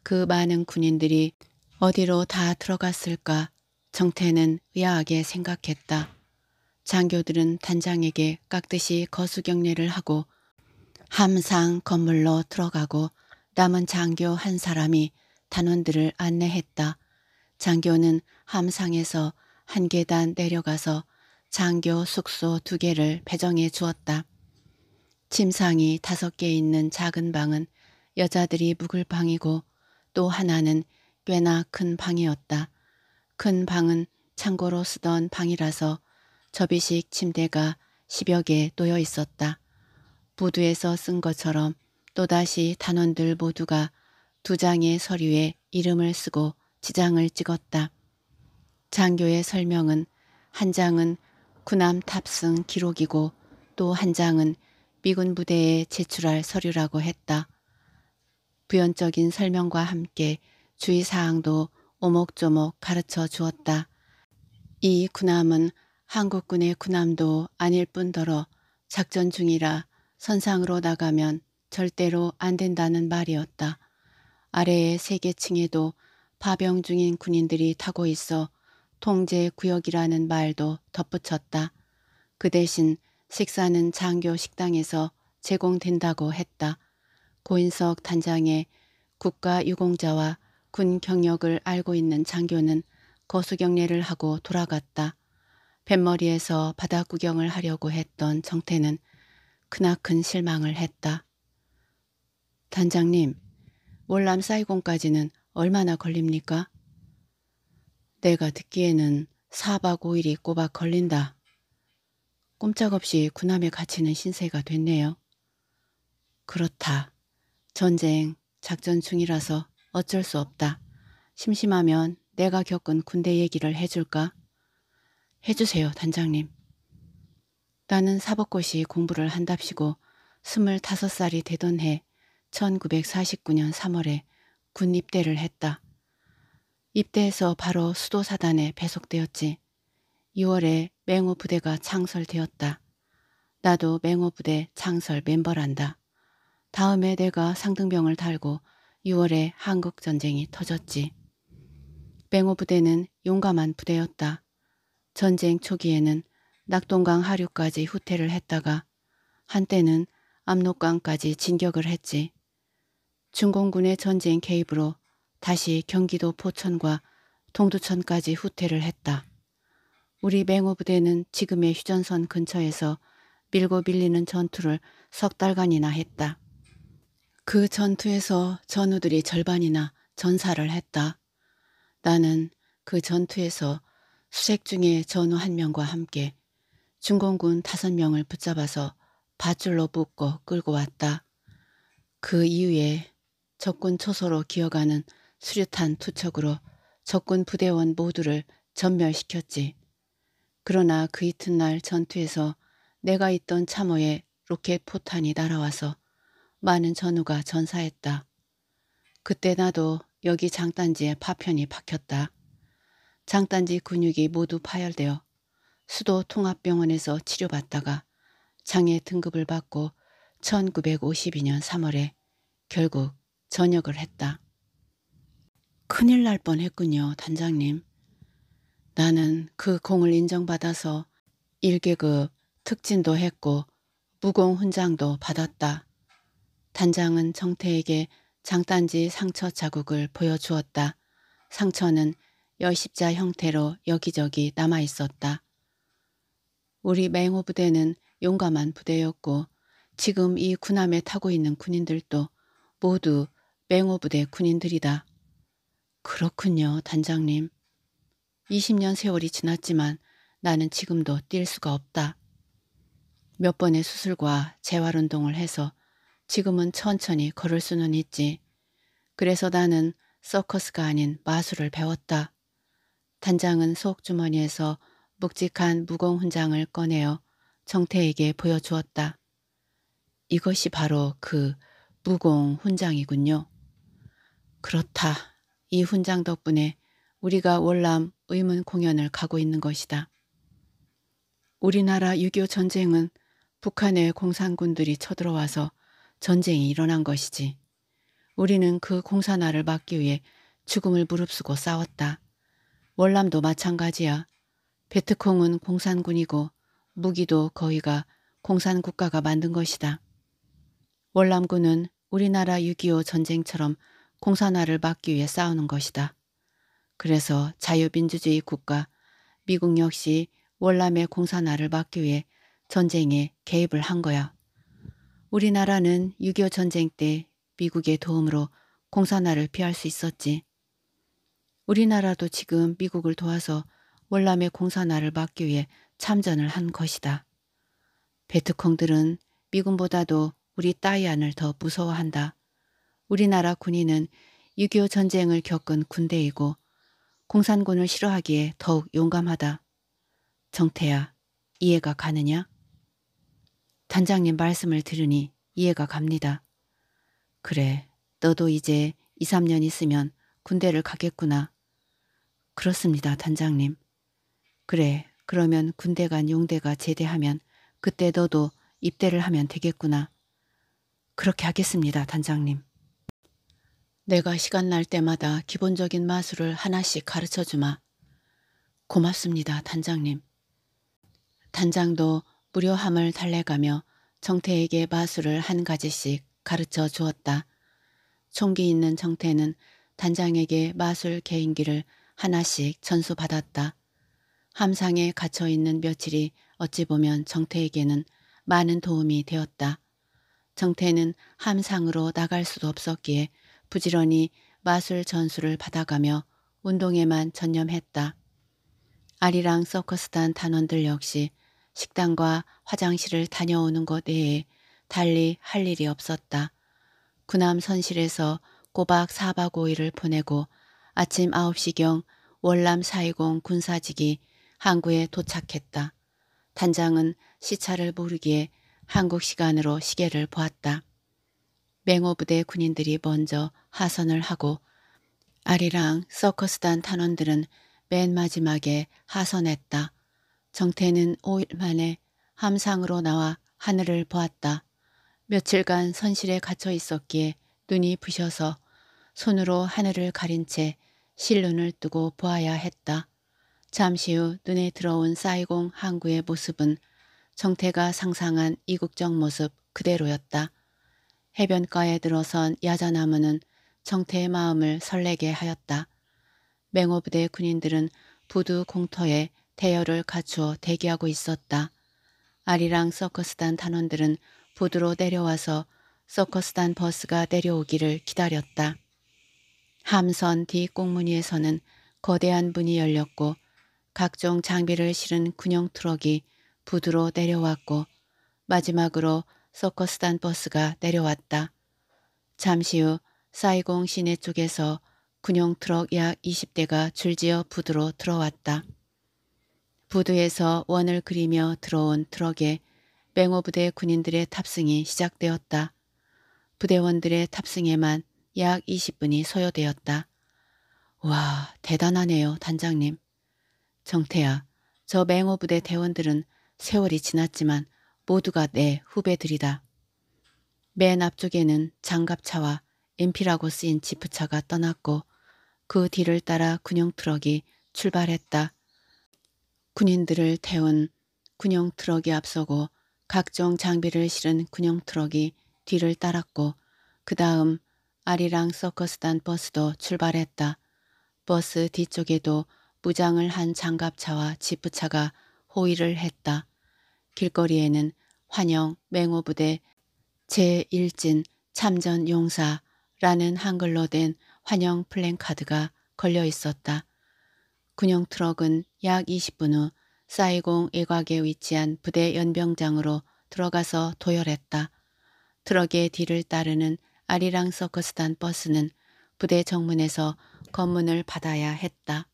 그 많은 군인들이 어디로 다 들어갔을까 정태는 의아하게 생각했다. 장교들은 단장에게 깍듯이 거수경례를 하고 함상 건물로 들어가고 남은 장교 한 사람이 단원들을 안내했다. 장교는 함상에서 한 계단 내려가서 장교 숙소 두 개를 배정해 주었다. 침상이 다섯 개 있는 작은 방은 여자들이 묵을 방이고 또 하나는 꽤나 큰 방이었다. 큰 방은 창고로 쓰던 방이라서 접이식 침대가 십여 개 놓여 있었다. 부두에서 쓴 것처럼 또다시 단원들 모두가 두 장의 서류에 이름을 쓰고 지장을 찍었다. 장교의 설명은 한 장은 군함 탑승 기록이고 또 한 장은 미군 부대에 제출할 서류라고 했다. 부연적인 설명과 함께 주의사항도 오목조목 가르쳐 주었다. 이 군함은 한국군의 군함도 아닐 뿐더러 작전 중이라 선상으로 나가면 절대로 안 된다는 말이었다. 아래의 세계층에도 파병 중인 군인들이 타고 있어 통제 구역이라는 말도 덧붙였다. 그 대신 식사는 장교 식당에서 제공된다고 했다. 고인석 단장의 국가유공자와 군 경력을 알고 있는 장교는 거수경례를 하고 돌아갔다. 뱃머리에서 바다 구경을 하려고 했던 정태는 크나큰 실망을 했다. 단장님, 월남 사이공까지는 얼마나 걸립니까? 내가 듣기에는 4박 5일이 꼬박 걸린다. 꼼짝없이 군함에 갇히는 신세가 됐네요. 그렇다. 전쟁, 작전 중이라서 어쩔 수 없다. 심심하면 내가 겪은 군대 얘기를 해줄까? 해주세요, 단장님. 나는 사법고시 공부를 한답시고 25살이 되던 해 1949년 3월에 군 입대를 했다. 입대해서 바로 수도사단에 배속되었지. 2월에 맹호 부대가 창설되었다. 나도 맹호 부대 창설 멤버란다. 다음에 내가 상등병을 달고 6월에 한국 전쟁이 터졌지. 뺑호 부대는 용감한 부대였다. 전쟁 초기에는 낙동강 하류까지 후퇴를 했다가 한때는 압록강까지 진격을 했지. 중공군의 전쟁 개입으로 다시 경기도 포천과 동두천까지 후퇴를 했다. 우리 맹호 부대는 지금의 휴전선 근처에서 밀고 밀리는 전투를 석 달간이나 했다. 그 전투에서 전우들이 절반이나 전사를 했다. 나는 그 전투에서 수색 중에 전우 한 명과 함께 중공군 다섯 명을 붙잡아서 밧줄로 묶고 끌고 왔다. 그 이후에 적군 초소로 기어가는 수류탄 투척으로 적군 부대원 모두를 전멸시켰지. 그러나 그 이튿날 전투에서 내가 있던 참호에 로켓 포탄이 날아와서 많은 전우가 전사했다. 그때 나도 여기 장단지에 파편이 박혔다. 장단지 근육이 모두 파열되어 수도 통합병원에서 치료받다가 장애 등급을 받고 1952년 3월에 결국 전역을 했다. 큰일 날 뻔했군요, 단장님. 나는 그 공을 인정받아서 일계급 특진도 했고 무공 훈장도 받았다. 단장은 정태에게 장단지 상처 자국을 보여주었다. 상처는 열십자 형태로 여기저기 남아있었다. 우리 맹호 부대는 용감한 부대였고 지금 이 군함에 타고 있는 군인들도 모두 맹호 부대 군인들이다. 그렇군요, 단장님. 20년 세월이 지났지만 나는 지금도 뛸 수가 없다. 몇 번의 수술과 재활운동을 해서 지금은 천천히 걸을 수는 있지. 그래서 나는 서커스가 아닌 마술을 배웠다. 단장은 속주머니에서 묵직한 무공 훈장을 꺼내어 정태에게 보여주었다. 이것이 바로 그 무공 훈장이군요. 그렇다. 이 훈장 덕분에 우리가 월남 의문 공연을 가고 있는 것이다. 우리나라 6.25 전쟁은 북한의 공산군들이 쳐들어와서 전쟁이 일어난 것이지. 우리는 그 공산화를 막기 위해 죽음을 무릅쓰고 싸웠다. 월남도 마찬가지야. 베트콩은 공산군이고 무기도 거의가 공산국가가 만든 것이다. 월남군은 우리나라 6.25 전쟁처럼 공산화를 막기 위해 싸우는 것이다. 그래서 자유민주주의 국가 미국 역시 월남의 공산화를 막기 위해 전쟁에 개입을 한 거야. 우리나라는 6.25 전쟁 때 미국의 도움으로 공산화를 피할 수 있었지. 우리나라도 지금 미국을 도와서 월남의 공산화를 막기 위해 참전을 한 것이다. 베트콩들은 미군보다도 우리 따이안을 더 무서워한다. 우리나라 군인은 6.25 전쟁을 겪은 군대이고 공산군을 싫어하기에 더욱 용감하다. 정태야, 이해가 가느냐? 단장님 말씀을 들으니 이해가 갑니다. 그래, 너도 이제 2, 3년 있으면 군대를 가겠구나. 그렇습니다, 단장님. 그래, 그러면 군대 간 용대가 제대하면 그때 너도 입대를 하면 되겠구나. 그렇게 하겠습니다, 단장님. 내가 시간 날 때마다 기본적인 마술을 하나씩 가르쳐 주마. 고맙습니다, 단장님. 단장도 무료함을 달래가며 정태에게 마술을 한 가지씩 가르쳐 주었다. 총기 있는 정태는 단장에게 마술 개인기를 하나씩 전수받았다. 함상에 갇혀있는 며칠이 어찌 보면 정태에게는 많은 도움이 되었다. 정태는 함상으로 나갈 수도 없었기에 부지런히 마술 전수를 받아가며 운동에만 전념했다. 아리랑 서커스단 단원들 역시 식당과 화장실을 다녀오는 것 외에 달리 할 일이 없었다. 군함 선실에서 꼬박 4박 5일을 보내고 아침 9시경 월남 420 군사직이 항구에 도착했다. 단장은 시차를 모르기에 한국 시간으로 시계를 보았다. 맹호부대 군인들이 먼저 하선을 하고 아리랑 서커스단 탄원들은 맨 마지막에 하선했다. 정태는 5일 만에 함상으로 나와 하늘을 보았다. 며칠간 선실에 갇혀 있었기에 눈이 부셔서 손으로 하늘을 가린 채 실눈을 뜨고 보아야 했다. 잠시 후 눈에 들어온 사이공 항구의 모습은 정태가 상상한 이국적 모습 그대로였다. 해변가에 들어선 야자나무는 정태의 마음을 설레게 하였다. 맹호부대 군인들은 부두 공터에 대열을 갖추어 대기하고 있었다. 아리랑 서커스단 단원들은 부두로 내려와서 서커스단 버스가 내려오기를 기다렸다. 함선 뒤꽁무니에서는 거대한 문이 열렸고 각종 장비를 실은 군용 트럭이 부두로 내려왔고 마지막으로 서커스단 버스가 내려왔다. 잠시 후 사이공 시내 쪽에서 군용 트럭 약 20대가 줄지어 부두로 들어왔다. 부두에서 원을 그리며 들어온 트럭에 맹호 부대 군인들의 탑승이 시작되었다. 부대원들의 탑승에만 약 20분이 소요되었다. 와 대단하네요 단장님. 정태야 저 맹호 부대 대원들은 세월이 지났지만 모두가 내 후배들이다. 맨 앞쪽에는 장갑차와 인피라고 쓰인 지프차가 떠났고 그 뒤를 따라 군용 트럭이 출발했다. 군인들을 태운 군용 트럭이 앞서고 각종 장비를 실은 군용 트럭이 뒤를 따랐고 그 다음 아리랑 서커스단 버스도 출발했다. 버스 뒤쪽에도 무장을 한 장갑차와 지프차가 호의를 했다. 길거리에는 환영 맹호부대 제1진 참전용사라는 한글로 된 환영 플랜카드가 걸려 있었다. 군용 트럭은 약 20분 후 사이공 일곽에 위치한 부대 연병장으로 들어가서 도열했다. 트럭의 뒤를 따르는 아리랑 서커스단 버스는 부대 정문에서 검문을 받아야 했다.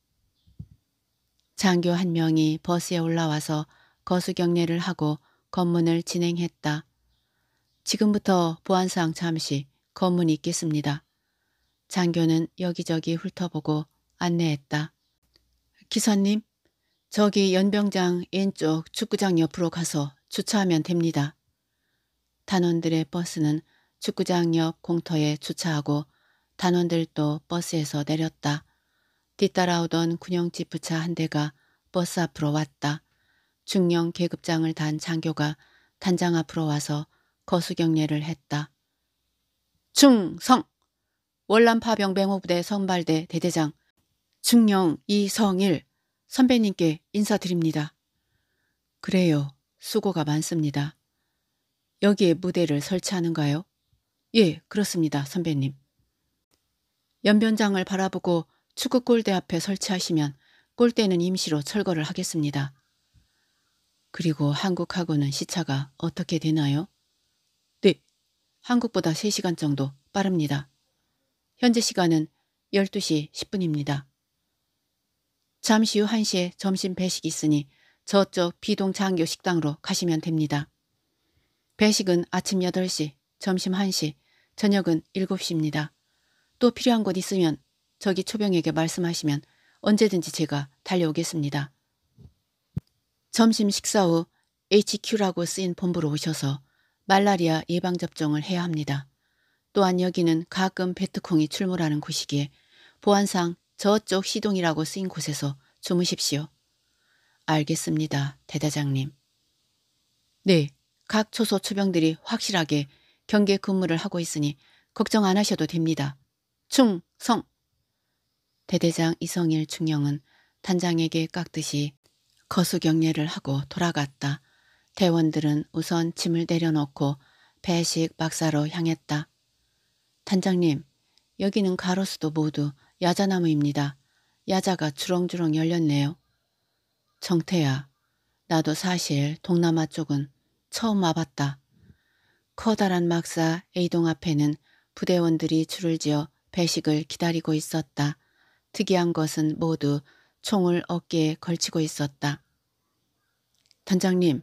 장교 한 명이 버스에 올라와서 거수경례를 하고 검문을 진행했다. 지금부터 보안상 잠시 검문이 있겠습니다. 장교는 여기저기 훑어보고 안내했다. 기사님, 저기 연병장 왼쪽 축구장 옆으로 가서 주차하면 됩니다. 단원들의 버스는 축구장 옆 공터에 주차하고 단원들도 버스에서 내렸다. 뒤따라오던 군용지프차한 대가 버스 앞으로 왔다. 중령 계급장을 단 장교가 단장 앞으로 와서 거수경례를 했다. 충성! 월남파병 뱅호부대 선발대 대대장 중령 이성일 선배님께 인사드립니다. 그래요. 수고가 많습니다. 여기에 무대를 설치하는가요? 예, 그렇습니다. 선배님. 연변장을 바라보고 축구 골대 앞에 설치하시면 골대는 임시로 철거를 하겠습니다. 그리고 한국하고는 시차가 어떻게 되나요? 네, 한국보다 3시간 정도 빠릅니다. 현재 시간은 12시 10분입니다. 잠시 후 1시에 점심 배식 있으니 저쪽 비동장교 식당으로 가시면 됩니다. 배식은 아침 8시, 점심 1시, 저녁은 7시입니다. 또 필요한 곳 있으면 저기 초병에게 말씀하시면 언제든지 제가 달려오겠습니다. 점심 식사 후 HQ라고 쓰인 본부로 오셔서 말라리아 예방접종을 해야 합니다. 또한 여기는 가끔 베트콩이 출몰하는 곳이기에 보안상 저쪽 시동이라고 쓰인 곳에서 주무십시오. 알겠습니다, 대대장님. 네, 각 초소 초병들이 확실하게 경계 근무를 하고 있으니 걱정 안 하셔도 됩니다. 충성! 대대장 이성일 중령은 단장에게 깍듯이 거수경례를 하고 돌아갔다. 대원들은 우선 짐을 내려놓고 배식 박사로 향했다. 단장님, 여기는 가로수도 모두 야자나무입니다. 야자가 주렁주렁 열렸네요. 정태야, 나도 사실 동남아 쪽은 처음 와봤다. 커다란 막사 A동 앞에는 부대원들이 줄을 지어 배식을 기다리고 있었다. 특이한 것은 모두 총을 어깨에 걸치고 있었다. 단장님,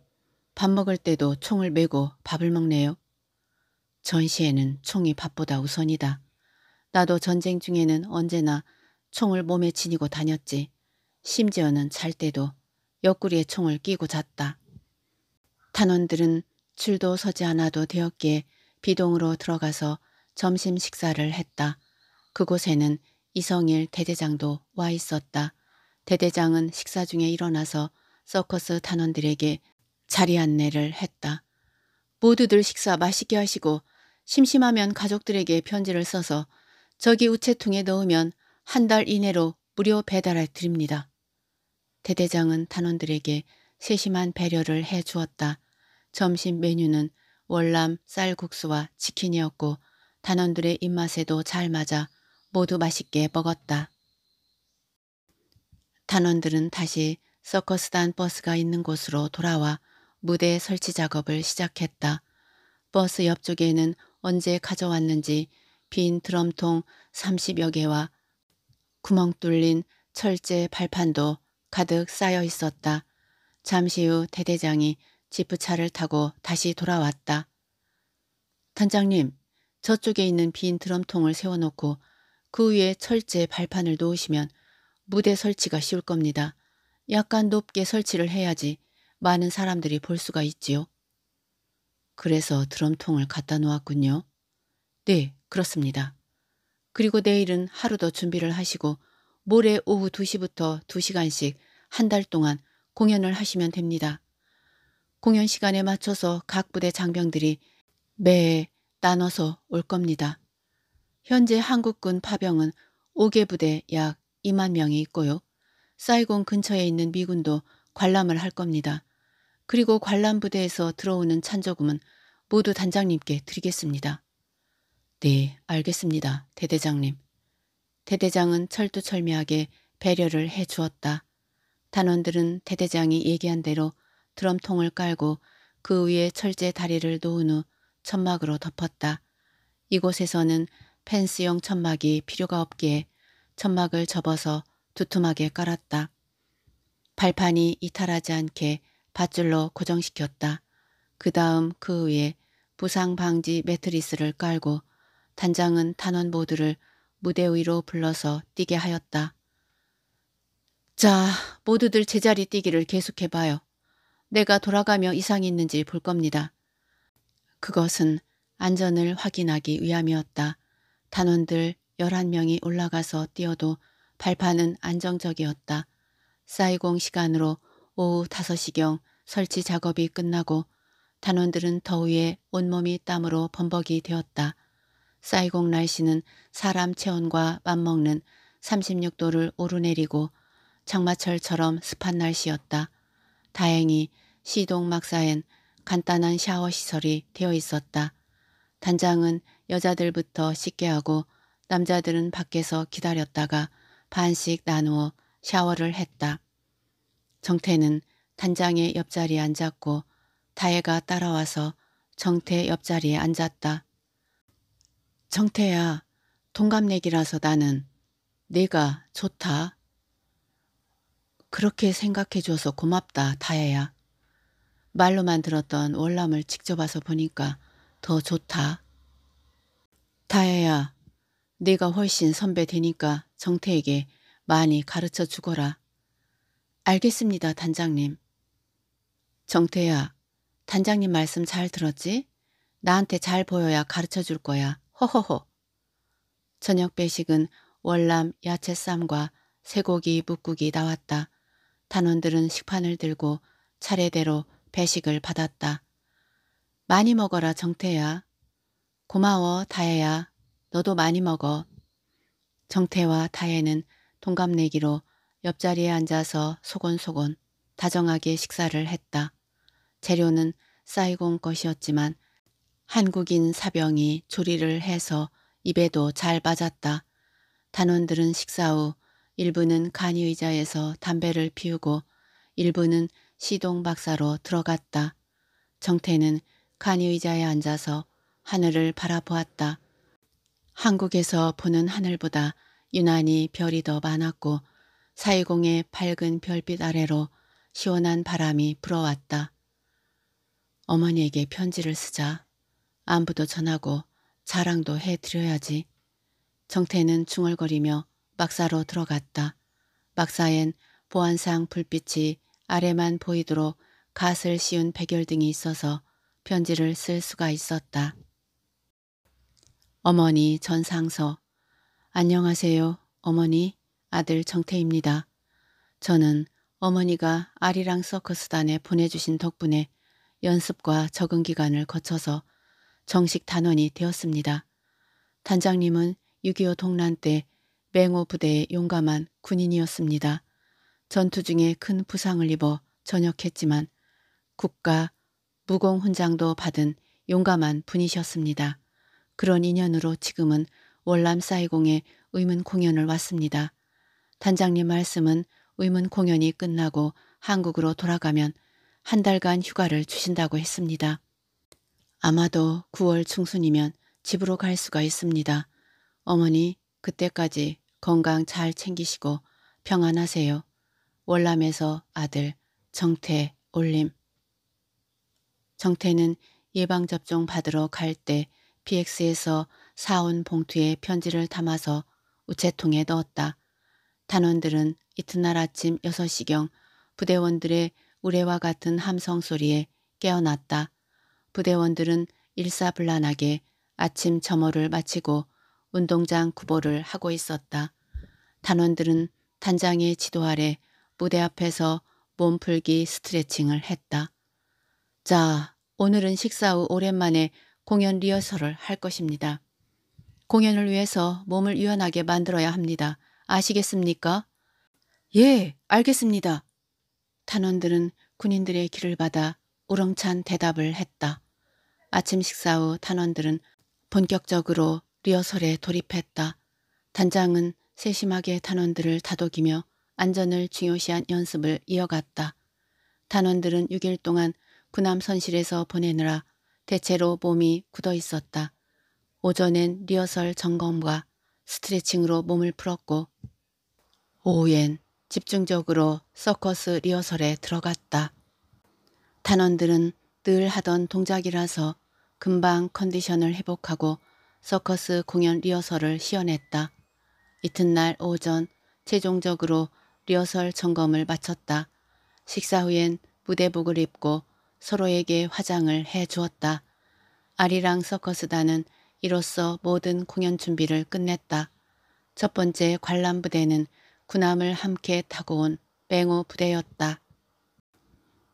밥 먹을 때도 총을 메고 밥을 먹네요. 전시에는 총이 밥보다 우선이다. 나도 전쟁 중에는 언제나 총을 몸에 지니고 다녔지. 심지어는 잘 때도 옆구리에 총을 끼고 잤다. 탄원들은 줄도 서지 않아도 되었기에 비동으로 들어가서 점심 식사를 했다. 그곳에는 이성일 대대장도 와 있었다. 대대장은 식사 중에 일어나서 서커스 단원들에게 자리 안내를 했다. 모두들 식사 맛있게 하시고 심심하면 가족들에게 편지를 써서 저기 우체통에 넣으면 한 달 이내로 무료 배달해 드립니다. 대대장은 단원들에게 세심한 배려를 해 주었다. 점심 메뉴는 월남 쌀국수와 치킨이었고 단원들의 입맛에도 잘 맞아 모두 맛있게 먹었다. 단원들은 다시 서커스단 버스가 있는 곳으로 돌아와 무대 설치 작업을 시작했다. 버스 옆쪽에는 언제 가져왔는지 빈 드럼통 30여 개와 구멍 뚫린 철제 발판도 가득 쌓여 있었다. 잠시 후 대대장이 지프차를 타고 다시 돌아왔다. 단장님, 저쪽에 있는 빈 드럼통을 세워놓고 그 위에 철제 발판을 놓으시면 무대 설치가 쉬울 겁니다. 약간 높게 설치를 해야지 많은 사람들이 볼 수가 있지요. 그래서 드럼통을 갖다 놓았군요. 네, 그렇습니다. 그리고 내일은 하루 더 준비를 하시고 모레 오후 2시부터 2시간씩 한 달 동안 공연을 하시면 됩니다. 공연 시간에 맞춰서 각 부대 장병들이 매해 나눠서 올 겁니다. 현재 한국군 파병은 5개 부대 약 2만 명이 있고요. 사이공 근처에 있는 미군도 관람을 할 겁니다. 그리고 관람 부대에서 들어오는 찬조금은 모두 단장님께 드리겠습니다. 네, 알겠습니다. 대대장님. 대대장은 철두철미하게 배려를 해주었다. 단원들은 대대장이 얘기한 대로 드럼통을 깔고 그 위에 철제 다리를 놓은 후 천막으로 덮었다. 이곳에서는 펜스용 천막이 필요가 없기에 천막을 접어서 두툼하게 깔았다. 발판이 이탈하지 않게 밧줄로 고정시켰다. 그 다음 그 위에 부상 방지 매트리스를 깔고 단장은 단원 모두를 무대 위로 불러서 뛰게 하였다. 자, 모두들 제자리 뛰기를 계속해봐요. 내가 돌아가며 이상이 있는지 볼 겁니다. 그것은 안전을 확인하기 위함이었다. 단원들 11명이 올라가서 뛰어도 발판은 안정적이었다. 사이공 시간으로 오후 5시경 설치 작업이 끝나고 단원들은 더위에 온몸이 땀으로 범벅이 되었다. 사이공 날씨는 사람 체온과 맞먹는 36도를 오르내리고 장마철처럼 습한 날씨였다. 다행히 시동 막사엔 간단한 샤워 시설이 되어 있었다. 단장은 여자들부터 씻게 하고 남자들은 밖에서 기다렸다가 반씩 나누어 샤워를 했다. 정태는 단장의 옆자리에 앉았고 다혜가 따라와서 정태 옆자리에 앉았다. 정태야, 동갑내기라서 나는 네가 좋다. 그렇게 생각해줘서 고맙다, 다혜야. 말로만 들었던 월남을 직접 와서 보니까 더 좋다. 다혜야, 네가 훨씬 선배 되니까 정태에게 많이 가르쳐 주거라. 알겠습니다, 단장님. 정태야, 단장님 말씀 잘 들었지? 나한테 잘 보여야 가르쳐 줄 거야. 허허허. 저녁 배식은 월남 야채쌈과 쇠고기 묵국이 나왔다. 단원들은 식판을 들고 차례대로 배식을 받았다. 많이 먹어라 정태야. 고마워 다혜야. 너도 많이 먹어. 정태와 다혜는 동갑내기로 옆자리에 앉아서 소곤소곤 다정하게 식사를 했다. 재료는 싸이고온 것이었지만 한국인 사병이 조리를 해서 입에도 잘빠졌다 단원들은 식사 후 일부는 간이의자에서 담배를 피우고 일부는 시동 박사로 들어갔다. 정태는 간이의자에 앉아서 하늘을 바라보았다. 한국에서 보는 하늘보다 유난히 별이 더 많았고 사이공의 밝은 별빛 아래로 시원한 바람이 불어왔다. 어머니에게 편지를 쓰자. 안부도 전하고 자랑도 해드려야지. 정태는 중얼거리며 막사로 들어갔다. 막사엔 보안상 불빛이 아래만 보이도록 갓을 씌운 백열등이 있어서 편지를 쓸 수가 있었다. 어머니 전상서 안녕하세요 어머니 아들 정태입니다. 저는 어머니가 아리랑 서커스단에 보내주신 덕분에 연습과 적응 기간을 거쳐서 정식 단원이 되었습니다. 단장님은 6.25 동란 때 맹호 부대의 용감한 군인이었습니다. 전투 중에 큰 부상을 입어 전역했지만 국가 무공훈장도 받은 용감한 분이셨습니다. 그런 인연으로 지금은 월남 사이공에 의문 공연을 왔습니다. 단장님 말씀은 의문 공연이 끝나고 한국으로 돌아가면 한 달간 휴가를 주신다고 했습니다. 아마도 9월 중순이면 집으로 갈 수가 있습니다. 어머니 그때까지 건강 잘 챙기시고 평안하세요. 월남에서 아들 정태 올림 정태는 예방접종 받으러 갈때 BX에서 사온 봉투에 편지를 담아서 우체통에 넣었다. 단원들은 이튿날 아침 6시경 부대원들의 우레와 같은 함성 소리에 깨어났다. 부대원들은 일사불란하게 아침 점호를 마치고 운동장 구보를 하고 있었다. 단원들은 단장의 지도 아래 무대 앞에서 몸풀기 스트레칭을 했다. 자, 오늘은 식사 후 오랜만에 공연 리허설을 할 것입니다. 공연을 위해서 몸을 유연하게 만들어야 합니다. 아시겠습니까? 예, 알겠습니다. 단원들은 군인들의 길을 받아 우렁찬 대답을 했다. 아침 식사 후 탄원들은 본격적으로 리허설에 돌입했다. 단장은 세심하게 탄원들을 다독이며 안전을 중요시한 연습을 이어갔다. 단원들은 6일 동안 군함 선실에서 보내느라 대체로 몸이 굳어 있었다. 오전엔 리허설 점검과 스트레칭으로 몸을 풀었고 오후엔 집중적으로 서커스 리허설에 들어갔다. 단원들은 늘 하던 동작이라서 금방 컨디션을 회복하고 서커스 공연 리허설을 시연했다. 이튿날 오전 최종적으로 리허설 점검을 마쳤다. 식사 후엔 무대복을 입고 서로에게 화장을 해주었다. 아리랑 서커스단은 이로써 모든 공연 준비를 끝냈다. 첫 번째 관람 부대는 군함을 함께 타고 온뺑오 부대였다.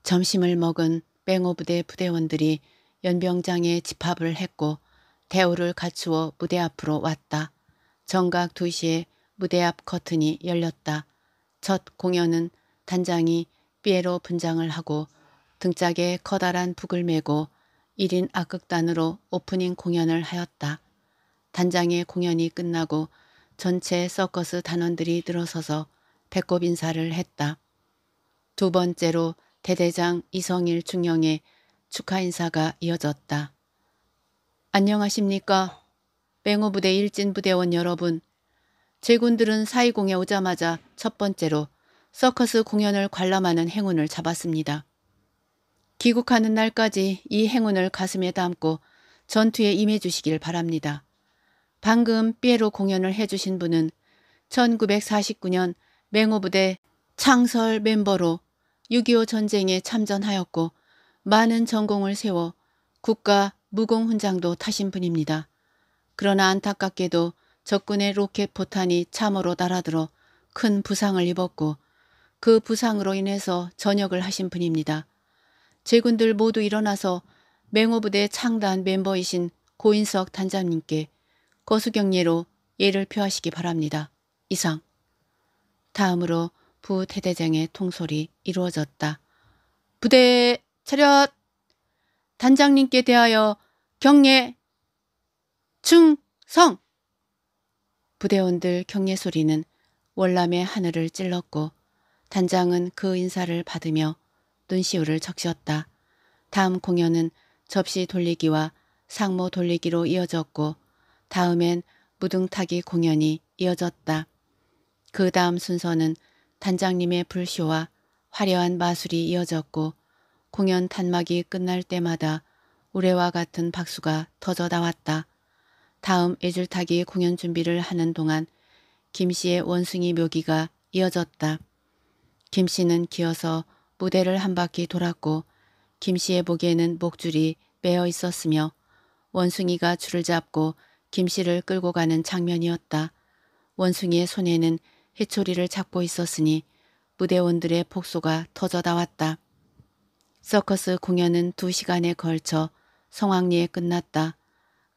점심을 먹은 뺑오 부대 부대원들이 연병장에 집합을 했고 대우를 갖추어 무대 앞으로 왔다. 정각 2시에 무대 앞 커튼이 열렸다. 첫 공연은 단장이 삐에로 분장을 하고 등짝에 커다란 북을 메고 1인 악극단으로 오프닝 공연을 하였다. 단장의 공연이 끝나고 전체 서커스 단원들이 들어서서 배꼽 인사를 했다. 두 번째로 대대장 이성일 중령의 축하 인사가 이어졌다. 안녕하십니까. 맹호부대 일진부대원 여러분. 제군들은 사이공에 오자마자 첫 번째로 서커스 공연을 관람하는 행운을 잡았습니다. 귀국하는 날까지 이 행운을 가슴에 담고 전투에 임해주시길 바랍니다. 방금 삐에로 공연을 해주신 분은 1949년 맹호부대 창설 멤버로 6.25 전쟁에 참전하였고 많은 전공을 세워 국가 무공훈장도 타신 분입니다. 그러나 안타깝게도 적군의 로켓 포탄이 참으로 날아들어 큰 부상을 입었고 그 부상으로 인해서 전역을 하신 분입니다. 제군들 모두 일어나서 맹호부대 창단 멤버이신 고인석 단장님께 거수경례로 예를 표하시기 바랍니다. 이상 다음으로 부태대장의 통솔이 이루어졌다. 부대 차렷! 단장님께 대하여 경례! 충성! 부대원들 경례 소리는 월남의 하늘을 찔렀고 단장은 그 인사를 받으며 눈시울을 적셨다. 다음 공연은 접시 돌리기와 상모 돌리기로 이어졌고 다음엔 무등타기 공연이 이어졌다. 그 다음 순서는 단장님의 불쇼와 화려한 마술이 이어졌고 공연 단막이 끝날 때마다 우레와 같은 박수가 터져 나왔다. 다음 애줄타기 공연 준비를 하는 동안 김씨의 원숭이 묘기가 이어졌다. 김씨는 기어서 무대를 한 바퀴 돌았고 김씨의 목에는 목줄이 매어 있었으며 원숭이가 줄을 잡고 김씨를 끌고 가는 장면이었다. 원숭이의 손에는 해초리를 잡고 있었으니 무대원들의 폭소가 터져 나왔다. 서커스 공연은 두시간에 걸쳐 성황리에 끝났다.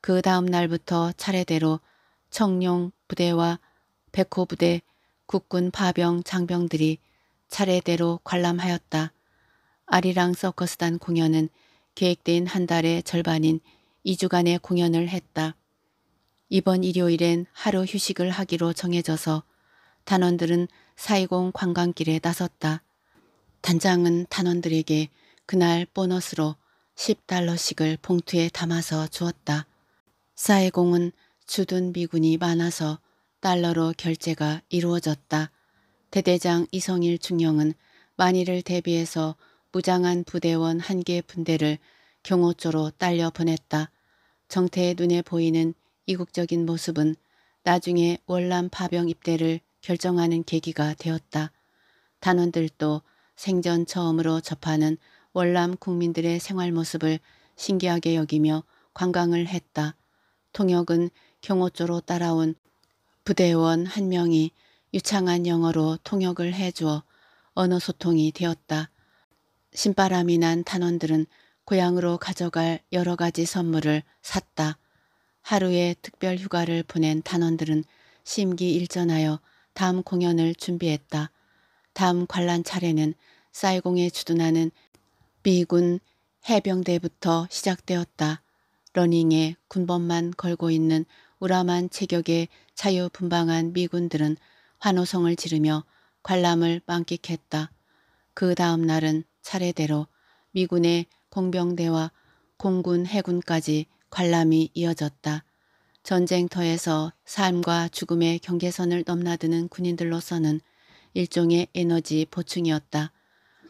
그 다음 날부터 차례대로 청룡 부대와 백호 부대, 국군 파병 장병들이 차례대로 관람하였다. 아리랑 서커스단 공연은 계획된 한 달의 절반인 2주간의 공연을 했다. 이번 일요일엔 하루 휴식을 하기로 정해져서 단원들은 사이공 관광길에 나섰다. 단장은 단원들에게 그날 보너스로 10달러씩을 봉투에 담아서 주었다. 사해공은 주둔 미군이 많아서 달러로 결제가 이루어졌다. 대대장 이성일 중령은 만일을 대비해서 무장한 부대원 한 개 분대를 경호조로 딸려 보냈다. 정태의 눈에 보이는 이국적인 모습은 나중에 월남 파병 입대를 결정하는 계기가 되었다. 단원들도 생전 처음으로 접하는 월남 국민들의 생활 모습을 신기하게 여기며 관광을 했다. 통역은 경호조로 따라온 부대원 한 명이 유창한 영어로 통역을 해주어 언어소통이 되었다. 신바람이 난 탄원들은 고향으로 가져갈 여러 가지 선물을 샀다. 하루의 특별 휴가를 보낸 단원들은 심기일전하여 다음 공연을 준비했다. 다음 관람 차례는 쌀공에 주둔하는 미군 해병대부터 시작되었다. 러닝에 군번만 걸고 있는 우람한 체격에 자유분방한 미군들은 환호성을 지르며 관람을 만끽했다. 그 다음 날은 차례대로 미군의 공병대와 공군 해군까지 관람이 이어졌다. 전쟁터에서 삶과 죽음의 경계선을 넘나드는 군인들로서는 일종의 에너지 보충이었다.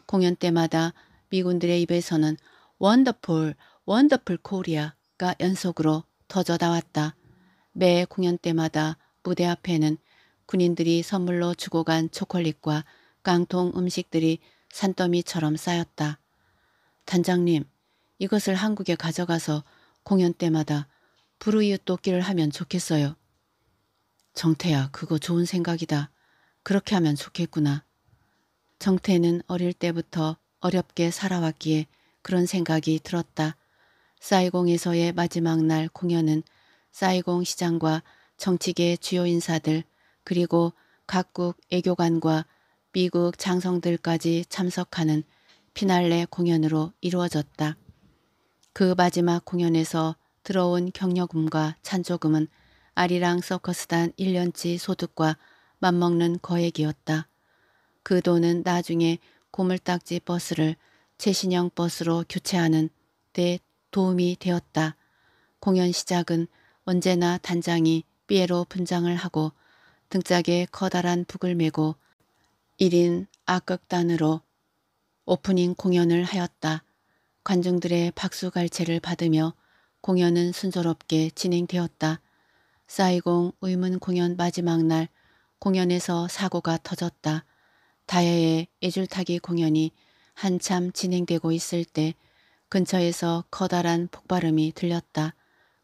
공연 때마다 미군들의 입에서는 원더풀, 원더풀 코리아가 연속으로 터져 나왔다. 매 공연 때마다 무대 앞에는 군인들이 선물로 주고 간 초콜릿과 깡통 음식들이 산더미처럼 쌓였다. 단장님, 이것을 한국에 가져가서 공연 때마다 부르이웃도끼를 하면 좋겠어요. 정태야, 그거 좋은 생각이다. 그렇게 하면 좋겠구나. 정태는 어릴 때부터 어렵게 살아왔기에 그런 생각이 들었다. 사이공에서의 마지막 날 공연은 사이공 시장과 정치계 주요 인사들 그리고 각국 애교관과 미국 장성들까지 참석하는 피날레 공연으로 이루어졌다. 그 마지막 공연에서 들어온 경력금과 찬조금은 아리랑 서커스단 1년치 소득과 맞먹는 거액이었다. 그 돈은 나중에 고물딱지 버스를 최신형 버스로 교체하는 데 도움이 되었다. 공연 시작은 언제나 단장이 삐에로 분장을 하고 등짝에 커다란 북을 메고 1인 악극단으로 오프닝 공연을 하였다. 관중들의 박수갈채를 받으며 공연은 순조롭게 진행되었다. 사이공 의문 공연 마지막 날 공연에서 사고가 터졌다. 다혜의 예줄타기 공연이 한참 진행되고 있을 때 근처에서 커다란 폭발음이 들렸다.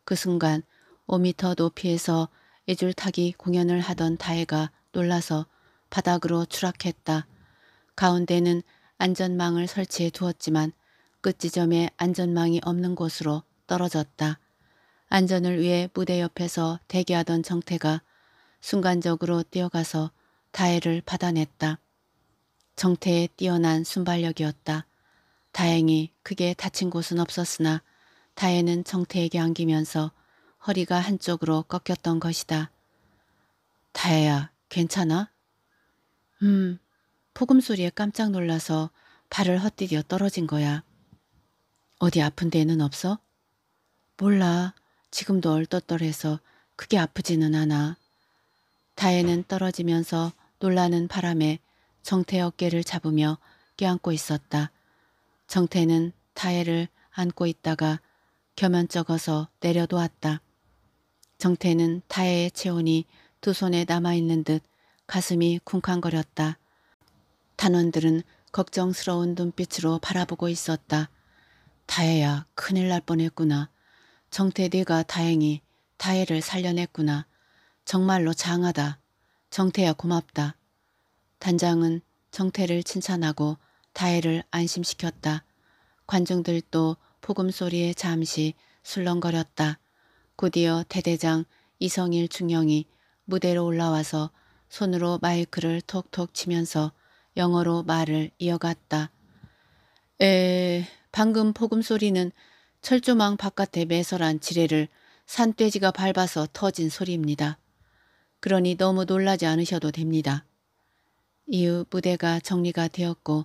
그 순간 5미터 높이에서 예줄타기 공연을 하던 다혜가 놀라서 바닥으로 추락했다. 가운데는 안전망을 설치해 두었지만 끝지점에 안전망이 없는 곳으로 떨어졌다. 안전을 위해 무대 옆에서 대기하던 정태가 순간적으로 뛰어가서 다혜를 받아냈다. 정태의 뛰어난 순발력이었다. 다행히 크게 다친 곳은 없었으나 다혜는 정태에게 안기면서 허리가 한쪽으로 꺾였던 것이다. 다혜야, 괜찮아? 음, 폭음 소리에 깜짝 놀라서 발을 헛디뎌 떨어진 거야. 어디 아픈 데는 없어? 몰라. 지금도 얼떨떨해서 크게 아프지는 않아. 다혜는 떨어지면서 놀라는 바람에 정태의 어깨를 잡으며 껴안고 있었다. 정태는 타해를 안고 있다가 겸연쩍어서 내려놓았다. 정태는 타해의 체온이 두 손에 남아있는 듯 가슴이 쿵쾅거렸다. 단원들은 걱정스러운 눈빛으로 바라보고 있었다. 다혜야 큰일 날 뻔했구나. 정태 네가 다행히 다혜를 살려냈구나. 정말로 장하다. 정태야 고맙다. 단장은 정태를 칭찬하고 다혜를 안심시켰다. 관중들도 폭음 소리에 잠시 술렁거렸다. 곧이어 대대장 이성일 중령이 무대로 올라와서 손으로 마이크를 톡톡 치면서 영어로 말을 이어갔다. 에, 방금 폭음 소리는 철조망 바깥에 매설한 지뢰를 산돼지가 밟아서 터진 소리입니다. 그러니 너무 놀라지 않으셔도 됩니다. 이후 무대가 정리가 되었고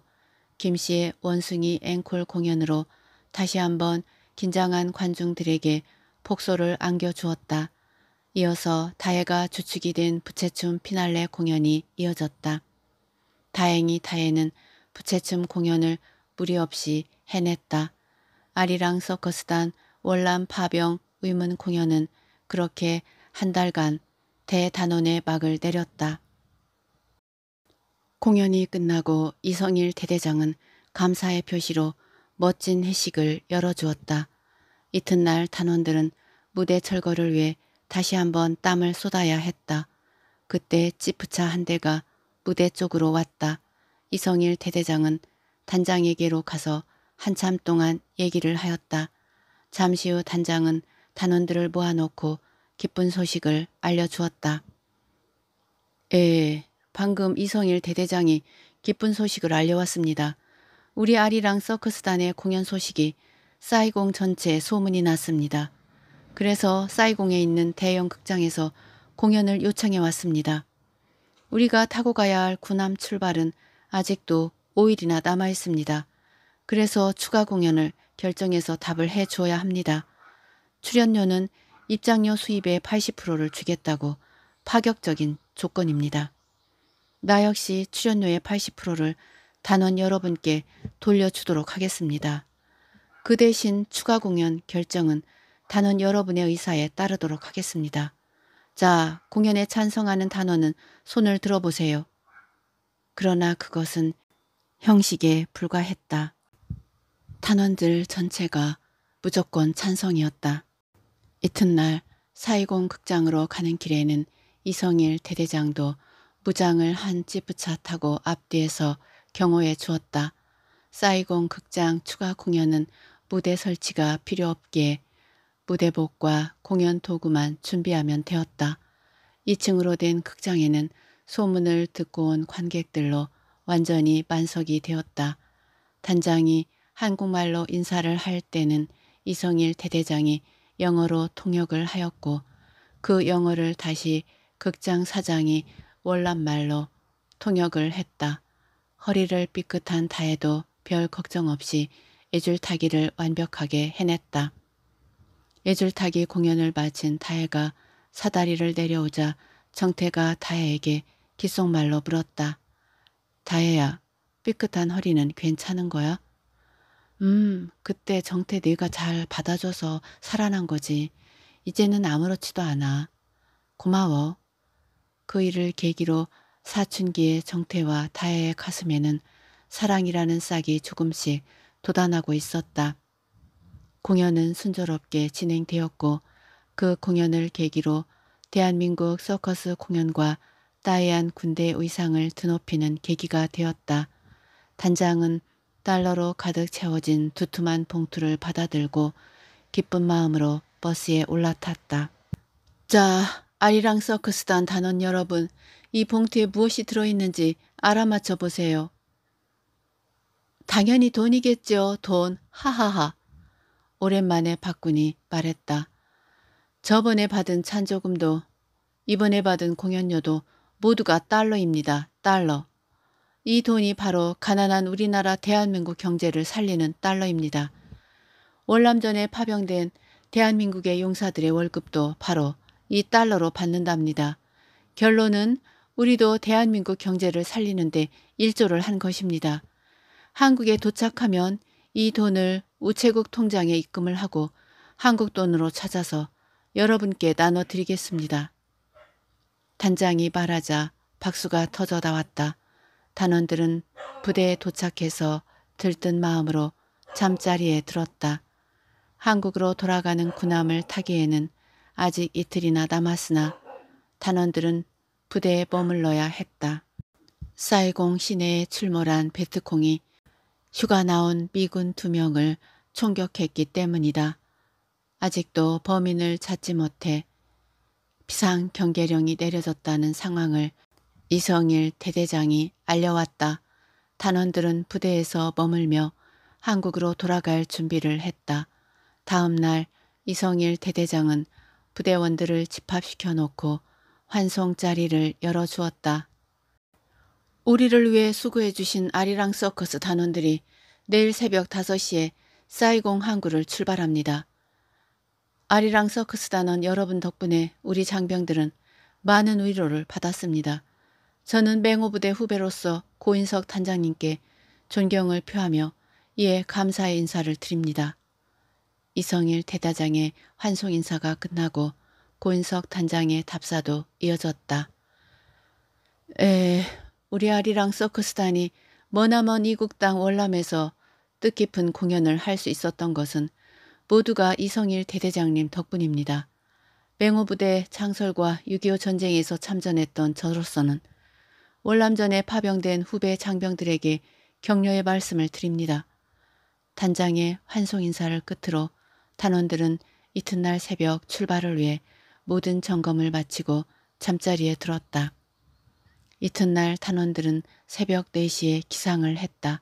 김 씨의 원숭이 앵콜 공연으로 다시 한번 긴장한 관중들에게 폭소를 안겨주었다. 이어서 다혜가 주축이 된 부채춤 피날레 공연이 이어졌다. 다행히 다혜는 부채춤 공연을 무리 없이 해냈다. 아리랑 서커스단 월남 파병 의문 공연은 그렇게 한 달간 대단원의 막을 내렸다. 공연이 끝나고 이성일 대대장은 감사의 표시로 멋진 회식을 열어주었다. 이튿날 단원들은 무대 철거를 위해 다시 한번 땀을 쏟아야 했다. 그때 지프차 한 대가 무대 쪽으로 왔다. 이성일 대대장은 단장에게로 가서 한참 동안 얘기를 하였다. 잠시 후 단장은 단원들을 모아놓고 기쁜 소식을 알려주었다. 에에. 예, 방금 이성일 대대장이 기쁜 소식을 알려왔습니다. 우리 아리랑 서커스단의 공연 소식이 싸이공 전체에 소문이 났습니다. 그래서 싸이공에 있는 대형 극장에서 공연을 요청해 왔습니다. 우리가 타고 가야 할 군함 출발은 아직도 5일이나 남아 있습니다. 그래서 추가 공연을 결정해서 답을 해주어야 합니다. 출연료는 입장료 수입의 80%를 주겠다고 파격적인 조건입니다. 나 역시 출연료의 80%를 단원 여러분께 돌려주도록 하겠습니다. 그 대신 추가 공연 결정은 단원 여러분의 의사에 따르도록 하겠습니다. 자, 공연에 찬성하는 단원은 손을 들어보세요. 그러나 그것은 형식에 불과했다. 단원들 전체가 무조건 찬성이었다. 이튿날 사이공 극장으로 가는 길에는 이성일 대대장도 무장을 한 지프차 타고 앞뒤에서 경호해 주었다. 사이공 극장 추가 공연은 무대 설치가 필요 없기에 무대복과 공연 도구만 준비하면 되었다. 2층으로 된 극장에는 소문을 듣고 온 관객들로 완전히 만석이 되었다. 단장이 한국말로 인사를 할 때는 이성일 대대장이 영어로 통역을 하였고 그 영어를 다시 극장 사장이 월남말로 통역을 했다. 허리를 삐끗한 다에도 별 걱정 없이 예줄타기를 완벽하게 해냈다. 예줄타기 공연을 마친 다혜가 사다리를 내려오자 정태가 다혜에게 귓속말로 물었다. 다혜야, 삐끗한 허리는 괜찮은 거야? 음, 그때 정태 네가 잘 받아줘서 살아난 거지. 이제는 아무렇지도 않아. 고마워. 그 일을 계기로 사춘기의 정태와 다혜의 가슴에는 사랑이라는 싹이 조금씩 도단하고 있었다. 공연은 순조롭게 진행되었고 그 공연을 계기로 대한민국 서커스 공연과 따이한 군대 의상을 드높이는 계기가 되었다. 단장은 달러로 가득 채워진 두툼한 봉투를 받아들고 기쁜 마음으로 버스에 올라탔다. 자, 아리랑 서커스단 단원 여러분, 이 봉투에 무엇이 들어있는지 알아맞혀 보세요. 당연히 돈이겠죠, 돈. 하하하. 오랜만에 박군이 말했다. 저번에 받은 찬조금도 이번에 받은 공연료도 모두가 달러입니다. 달러. 이 돈이 바로 가난한 우리나라 대한민국 경제를 살리는 달러입니다. 월남전에 파병된 대한민국의 용사들의 월급도 바로 2달러로 받는답니다. 결론은 우리도 대한민국 경제를 살리는데 일조를 한 것입니다. 한국에 도착하면 이 돈을 우체국 통장에 입금을 하고 한국 돈으로 찾아서 여러분께 나눠드리겠습니다. 단장이 말하자 박수가 터져 나왔다. 단원들은 부대에 도착해서 들뜬 마음으로 잠자리에 들었다. 한국으로 돌아가는 군함을 타기에는 아직 이틀이나 남았으나 단원들은 부대에 머물러야 했다. 사이공 시내에 출몰한 베트콩이 휴가 나온 미군 두 명을 총격했기 때문이다. 아직도 범인을 찾지 못해 비상 경계령이 내려졌다는 상황을 이성일 대대장이 알려왔다. 단원들은 부대에서 머물며 한국으로 돌아갈 준비를 했다. 다음 날 이성일 대대장은 부대원들을 집합시켜 놓고 환송자리를 열어주었다. 우리를 위해 수고해 주신 아리랑 서커스 단원들이 내일 새벽 5시에 사이공 항구를 출발합니다. 아리랑 서커스 단원 여러분 덕분에 우리 장병들은 많은 위로를 받았습니다. 저는 맹호부대 후배로서 고인석 단장님께 존경을 표하며 이에 감사의 인사를 드립니다. 이성일 대다장의 환송 인사가 끝나고 고인석 단장의 답사도 이어졌다. 에, 우리 아리랑 서커스단이 머나먼 이국 당 월남에서 뜻깊은 공연을 할 수 있었던 것은 모두가 이성일 대대장님 덕분입니다. 맹호부대 창설과 6.25 전쟁에서 참전했던 저로서는 월남전에 파병된 후배 장병들에게 격려의 말씀을 드립니다. 단장의 환송 인사를 끝으로 단원들은 이튿날 새벽 출발을 위해 모든 점검을 마치고 잠자리에 들었다. 이튿날 탄원들은 새벽 4시에 기상을 했다.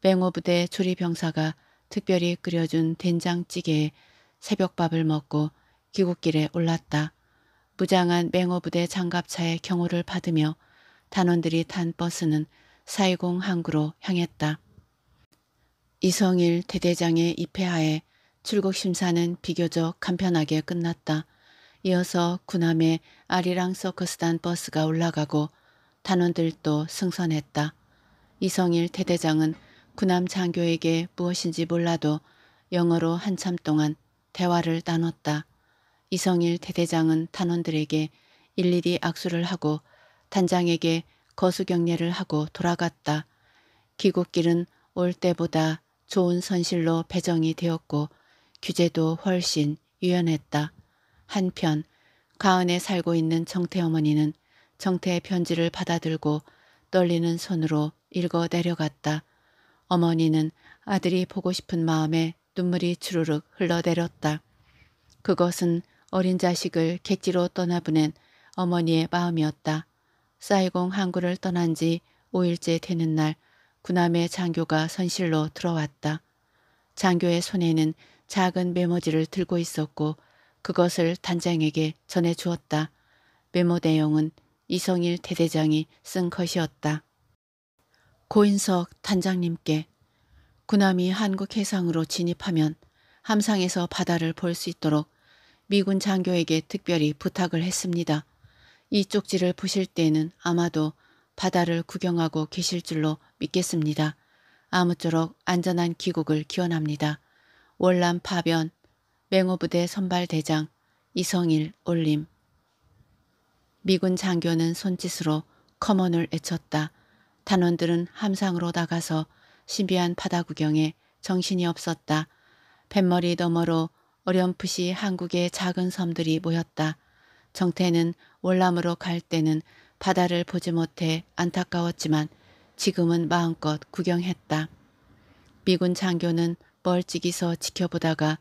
뺑호부대 조리병사가 특별히 끓여준 된장찌개에 새벽밥을 먹고 귀국길에 올랐다. 무장한 맹호부대 장갑차의 경호를 받으며 단원들이 탄 버스는 사이공 항구로 향했다. 이성일 대대장의 입회하에 출국 심사는 비교적 간편하게 끝났다. 이어서 군함에 아리랑 서커스단 버스가 올라가고 단원들도 승선했다. 이성일 대대장은 군함 장교에게 무엇인지 몰라도 영어로 한참 동안 대화를 나눴다. 이성일 대대장은 단원들에게 일일이 악수를 하고 단장에게 거수경례를 하고 돌아갔다. 귀국길은 올 때보다 좋은 선실로 배정이 되었고 규제도 훨씬 유연했다. 한편 가은에 살고 있는 정태 어머니는 정태의 편지를 받아들고 떨리는 손으로 읽어 내려갔다. 어머니는 아들이 보고 싶은 마음에 눈물이 주르륵 흘러내렸다. 그것은 어린 자식을 객지로 떠나보낸 어머니의 마음이었다. 싸이공 항구를 떠난 지 5일째 되는 날군함의 장교가 선실로 들어왔다. 장교의 손에는 작은 메모지를 들고 있었고 그것을 단장에게 전해주었다. 메모 내용은 이성일 대대장이 쓴 것이었다. 고인석 단장님께 군함이 한국 해상으로 진입하면 함상에서 바다를 볼 수 있도록 미군 장교에게 특별히 부탁을 했습니다. 이 쪽지를 보실 때는 아마도 바다를 구경하고 계실 줄로 믿겠습니다. 아무쪼록 안전한 귀국을 기원합니다. 월남 파변, 맹호부대 선발대장 이성일 올림. 미군 장교는 손짓으로 커먼을 애쳤다. 단원들은 함상으로 나가서 신비한 바다 구경에 정신이 없었다. 뱃머리 너머로 어렴풋이 한국의 작은 섬들이 모였다. 정태는 월남으로 갈 때는 바다를 보지 못해 안타까웠지만 지금은 마음껏 구경했다. 미군 장교는 벌찍이서 지켜보다가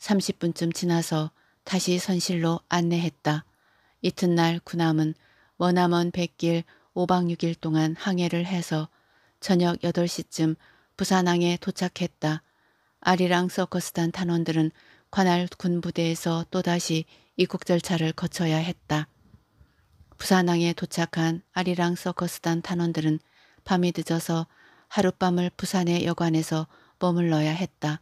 30분쯤 지나서 다시 선실로 안내했다. 이튿날 군함은 원암원 백길 5박 6일 동안 항해를 해서 저녁 8시쯤 부산항에 도착했다. 아리랑 서커스단 탄원들은 관할 군부대에서 또다시 입국 절차를 거쳐야 했다. 부산항에 도착한 아리랑 서커스단 탄원들은 밤이 늦어서 하룻밤을 부산의 여관에서 머물러야 했다.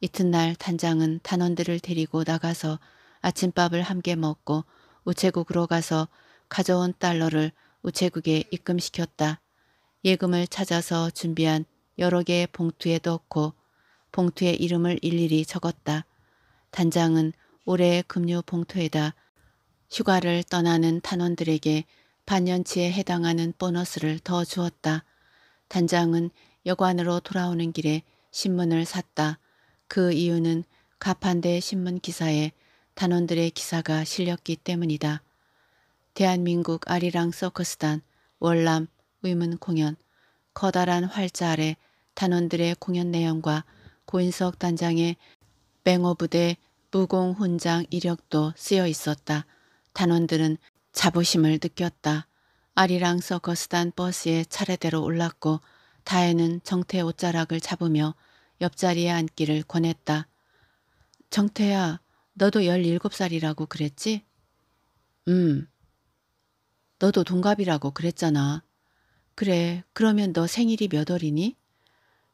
이튿날 단장은 단원들을 데리고 나가서 아침밥을 함께 먹고 우체국으로 가서 가져온 달러를 우체국에 입금시켰다. 예금을 찾아서 준비한 여러 개의 봉투에 넣고 봉투의 이름을 일일이 적었다. 단장은 올해의 급류 봉투에다 휴가를 떠나는 단원들에게 반년치에 해당하는 보너스를 더 주었다. 단장은 여관으로 돌아오는 길에 신문을 샀다. 그 이유는 가판대 신문 기사에 단원들의 기사가 실렸기 때문이다. 대한민국 아리랑 서커스단 월남 의문 공연 커다란 활자 아래 단원들의 공연 내용과 고인석 단장의 맹호부대 무공훈장 이력도 쓰여 있었다. 단원들은 자부심을 느꼈다. 아리랑 서커스단 버스에 차례대로 올랐고 다혜는 정태 옷자락을 잡으며 옆자리에 앉기를 권했다. 정태야, 너도 17살이라고 그랬지? 음. 너도 동갑이라고 그랬잖아. 그래, 그러면 너 생일이 몇 월이니?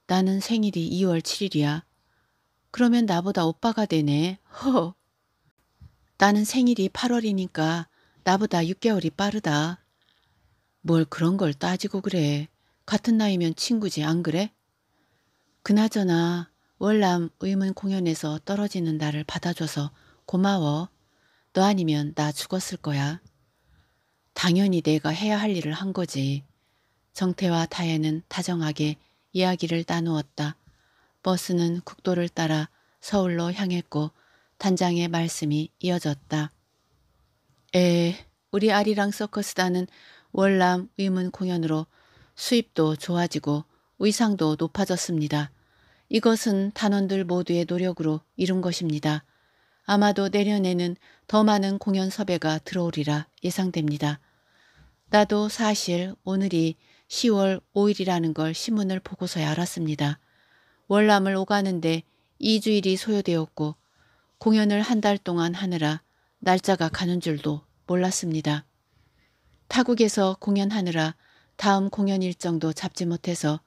나는 생일이 2월 7일이야. 그러면 나보다 오빠가 되네. 허. 나는 생일이 8월이니까 나보다 6개월이 빠르다. 뭘 그런 걸 따지고 그래. 같은 나이면 친구지 안 그래? 그나저나 월남 의문 공연에서 떨어지는 나를 받아줘서 고마워. 너 아니면 나 죽었을 거야. 당연히 내가 해야 할 일을 한 거지. 정태와 다혜는 다정하게 이야기를 나누었다. 버스는 국도를 따라 서울로 향했고 단장의 말씀이 이어졌다. 에, 우리 아리랑 서커스단은 월남 의문 공연으로 수입도 좋아지고 위상도 높아졌습니다. 이것은 단원들 모두의 노력으로 이룬 것입니다. 아마도 내년에는 더 많은 공연 섭외가 들어오리라 예상됩니다. 나도 사실 오늘이 10월 5일이라는 걸 신문을 보고서야 알았습니다. 월남을 오가는데 2주일이 소요되었고 공연을 한 달 동안 하느라 날짜가 가는 줄도 몰랐습니다. 타국에서 공연하느라 다음 공연 일정도 잡지 못해서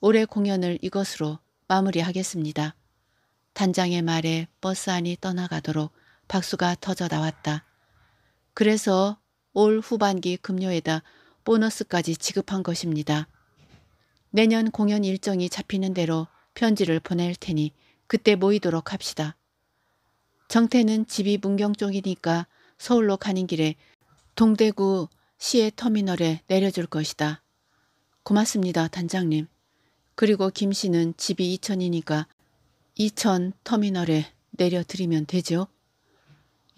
올해 공연을 이것으로 마무리하겠습니다. 단장의 말에 버스 안이 떠나가도록 박수가 터져 나왔다. 그래서 올 후반기 금요에다 보너스까지 지급한 것입니다. 내년 공연 일정이 잡히는 대로 편지를 보낼 테니 그때 모이도록 합시다. 정태는 집이 문경 쪽이니까 서울로 가는 길에 동대구 시의 터미널에 내려줄 것이다. 고맙습니다, 단장님. 그리고 김 씨는 집이 이천이니까 이천 터미널에 내려드리면 되죠?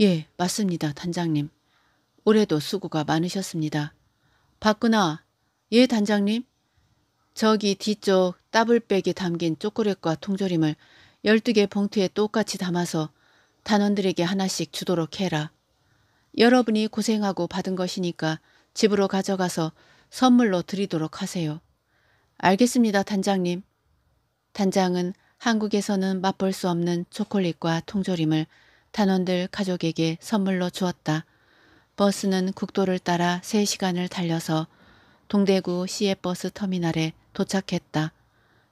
예, 맞습니다, 단장님. 올해도 수고가 많으셨습니다. 박근아, 예, 단장님. 저기 뒤쪽 따블백에 담긴 초콜릿과 통조림을 12개 봉투에 똑같이 담아서 단원들에게 하나씩 주도록 해라. 여러분이 고생하고 받은 것이니까 집으로 가져가서 선물로 드리도록 하세요. 알겠습니다, 단장님. 단장은 한국에서는 맛볼 수 없는 초콜릿과 통조림을 단원들 가족에게 선물로 주었다. 버스는 국도를 따라 3시간을 달려서 동대구 시외버스 터미널에 도착했다.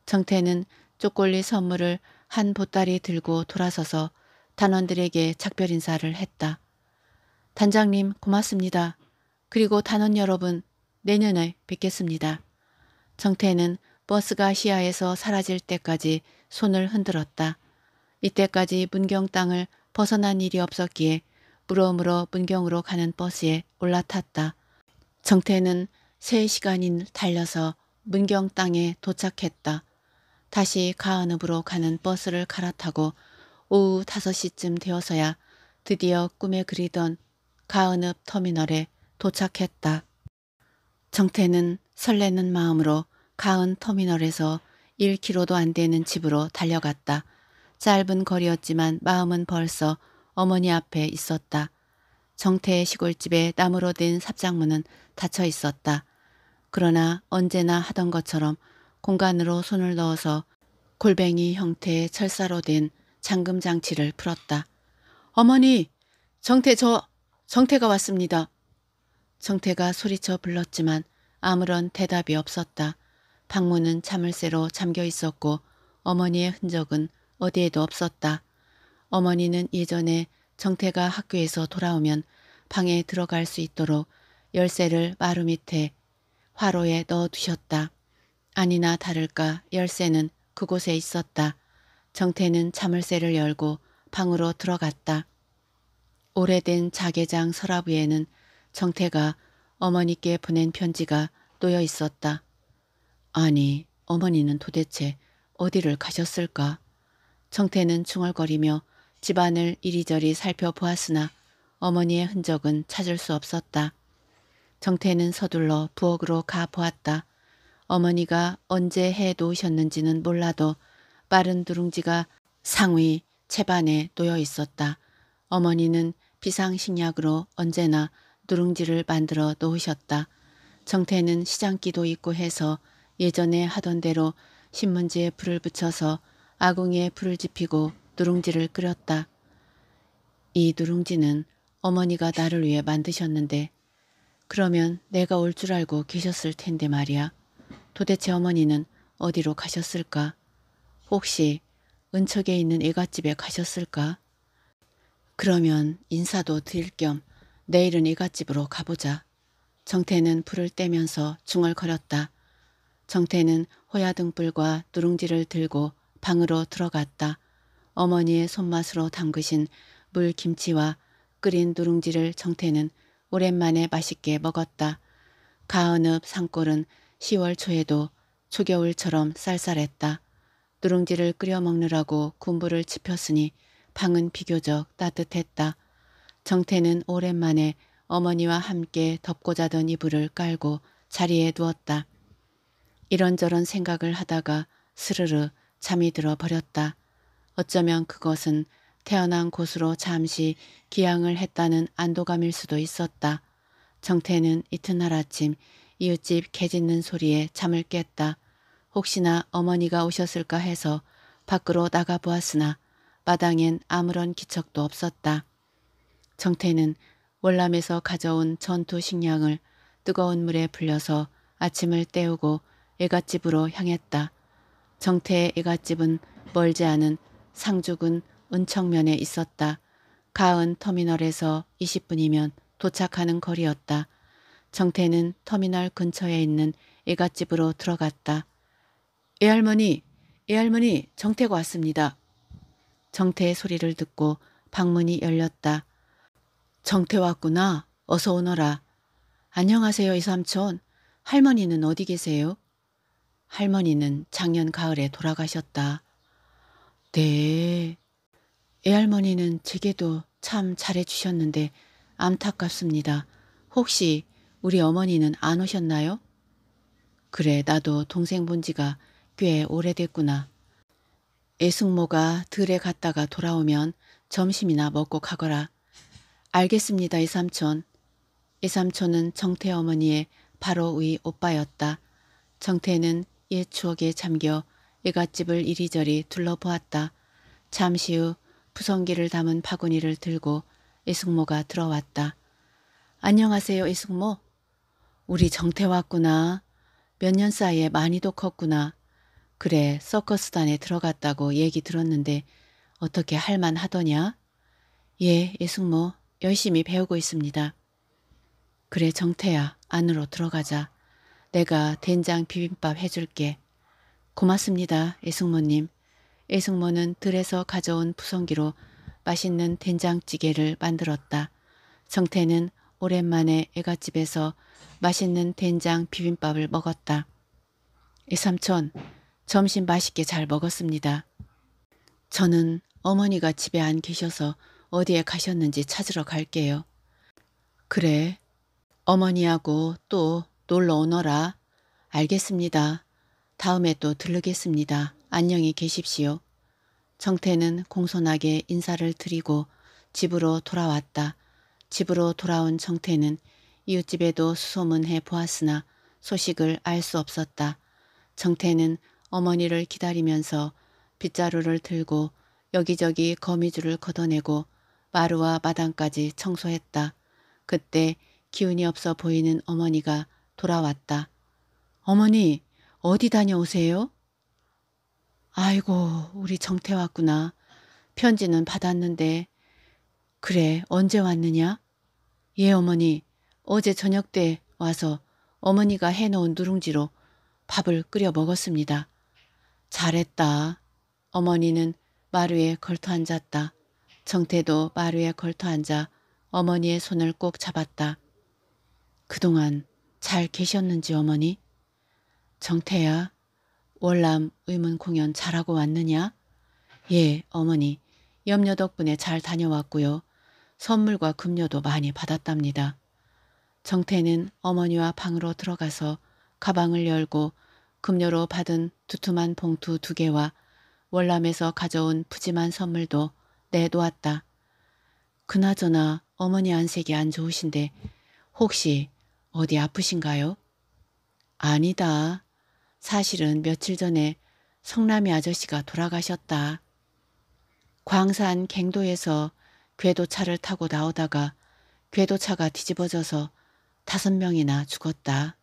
정태는 초콜릿 선물을 한 보따리 들고 돌아서서 단원들에게 작별 인사를 했다. 단장님 고맙습니다. 그리고 단원 여러분, 내년에 뵙겠습니다. 정태는 버스가 시야에서 사라질 때까지 손을 흔들었다. 이때까지 문경 땅을 벗어난 일이 없었기에 무러움으로 문경으로 가는 버스에 올라탔다. 정태는 세 시간인 달려서 문경 땅에 도착했다. 다시 가은읍으로 가는 버스를 갈아타고 오후 5시쯤 되어서야 드디어 꿈에 그리던 가은읍 터미널에 도착했다. 정태는 설레는 마음으로 가은 터미널에서 1km도 안 되는 집으로 달려갔다. 짧은 거리였지만 마음은 벌써 어머니 앞에 있었다. 정태의 시골집에 나무로 된 삽장문은 닫혀 있었다. 그러나 언제나 하던 것처럼 공간으로 손을 넣어서 골뱅이 형태의 철사로 된 잠금 장치를 풀었다. 어머니, 정태 저 정태가 왔습니다. 정태가 소리쳐 불렀지만 아무런 대답이 없었다. 방문은 자물쇠로 잠겨 있었고 어머니의 흔적은 어디에도 없었다. 어머니는 예전에 정태가 학교에서 돌아오면 방에 들어갈 수 있도록 열쇠를 마루 밑에 화로에 넣어두셨다. 아니나 다를까 열쇠는 그곳에 있었다. 정태는 자물쇠를 열고 방으로 들어갔다. 오래된 자개장 서랍 위에는 정태가 어머니께 보낸 편지가 놓여 있었다. 아니 어머니는 도대체 어디를 가셨을까? 정태는 중얼거리며 집안을 이리저리 살펴보았으나 어머니의 흔적은 찾을 수 없었다. 정태는 서둘러 부엌으로 가보았다. 어머니가 언제 해 놓으셨는지는 몰라도 빠른 두룽지가 상위 채반에 놓여 있었다. 어머니는 비상식약으로 언제나 누룽지를 만들어 놓으셨다. 정태는 시장기도 있고 해서 예전에 하던 대로 신문지에 불을 붙여서 아궁이에 불을 지피고 누룽지를 끓였다. 이 누룽지는 어머니가 나를 위해 만드셨는데 그러면 내가 올 줄 알고 계셨을 텐데 말이야. 도대체 어머니는 어디로 가셨을까? 혹시 은척에 있는 애가집에 가셨을까? 그러면 인사도 드릴 겸 내일은 이갓집으로 가보자. 정태는 불을 떼면서 중얼거렸다. 정태는 호야등불과 누룽지를 들고 방으로 들어갔다. 어머니의 손맛으로 담그신 물김치와 끓인 누룽지를 정태는 오랜만에 맛있게 먹었다. 가은읍 산골은 10월 초에도 초겨울처럼 쌀쌀했다. 누룽지를 끓여 먹느라고 군불을 지폈으니 방은 비교적 따뜻했다. 정태는 오랜만에 어머니와 함께 덮고 자던 이불을 깔고 자리에 누웠다. 이런저런 생각을 하다가 스르르 잠이 들어 버렸다. 어쩌면 그것은 태어난 곳으로 잠시 기양을 했다는 안도감일 수도 있었다. 정태는 이튿날 아침 이웃집 개 짖는 소리에 잠을 깼다. 혹시나 어머니가 오셨을까 해서 밖으로 나가보았으나 마당엔 아무런 기척도 없었다. 정태는 월남에서 가져온 전투 식량을 뜨거운 물에 불려서 아침을 때우고 애갓집으로 향했다. 정태의 애갓집은 멀지 않은 상주군 은청면에 있었다. 가은 터미널에서 20분이면 도착하는 거리였다. 정태는 터미널 근처에 있는 애갓집으로 들어갔다. 애할머니, 애할머니 정태가 왔습니다. 정태의 소리를 듣고 방문이 열렸다. 정태 왔구나. 어서 오너라. 안녕하세요, 이삼촌. 할머니는 어디 계세요? 할머니는 작년 가을에 돌아가셨다. 네. 애할머니는 제게도 참 잘해주셨는데 안타깝습니다. 혹시 우리 어머니는 안 오셨나요? 그래, 나도 동생 본 지가 꽤 오래됐구나. 애숙모가 들에 갔다가 돌아오면 점심이나 먹고 가거라. 알겠습니다, 이 삼촌. 이 삼촌은 정태 어머니의 바로 위 오빠였다. 정태는 옛 추억에 잠겨 이갓집을 이리저리 둘러보았다. 잠시 후 부성기를 담은 바구니를 들고 이숙모가 들어왔다. 안녕하세요, 이숙모. 우리 정태 왔구나. 몇 년 사이에 많이도 컸구나. 그래, 서커스단에 들어갔다고 얘기 들었는데 어떻게 할만 하더냐? 예, 이숙모. 열심히 배우고 있습니다. 그래 정태야 안으로 들어가자. 내가 된장 비빔밥 해줄게. 고맙습니다. 애승모님. 애승모는 들에서 가져온 부성기로 맛있는 된장찌개를 만들었다. 정태는 오랜만에 애가집에서 맛있는 된장 비빔밥을 먹었다. 이삼촌, 점심 맛있게 잘 먹었습니다. 저는 어머니가 집에 안 계셔서 어디에 가셨는지 찾으러 갈게요. 그래. 어머니하고 또 놀러 오너라. 알겠습니다. 다음에 또 들르겠습니다. 안녕히 계십시오. 정태는 공손하게 인사를 드리고 집으로 돌아왔다. 집으로 돌아온 정태는 이웃집에도 수소문해 보았으나 소식을 알 수 없었다. 정태는 어머니를 기다리면서 빗자루를 들고 여기저기 거미줄을 걷어내고 마루와 마당까지 청소했다. 그때 기운이 없어 보이는 어머니가 돌아왔다. 어머니 어디 다녀오세요? 아이고 우리 정태 왔구나. 편지는 받았는데 그래 언제 왔느냐? 예 어머니 어제 저녁 때 와서 어머니가 해놓은 누룽지로 밥을 끓여 먹었습니다. 잘했다. 어머니는 마루에 걸터 앉았다. 정태도 마루에 걸터앉아 어머니의 손을 꼭 잡았다. 그동안 잘 계셨는지 어머니? 정태야, 월남 의문 공연 잘하고 왔느냐? 예, 어머니. 염려 덕분에 잘 다녀왔고요. 선물과 급료도 많이 받았답니다. 정태는 어머니와 방으로 들어가서 가방을 열고 급료로 받은 두툼한 봉투 두 개와 월남에서 가져온 푸짐한 선물도 내놓았다. 그나저나 어머니 안색이 안 좋으신데 혹시 어디 아프신가요? 아니다. 사실은 며칠 전에 성남이 아저씨가 돌아가셨다. 광산 갱도에서 궤도차를 타고 나오다가 궤도차가 뒤집어져서 다섯 명이나 죽었다.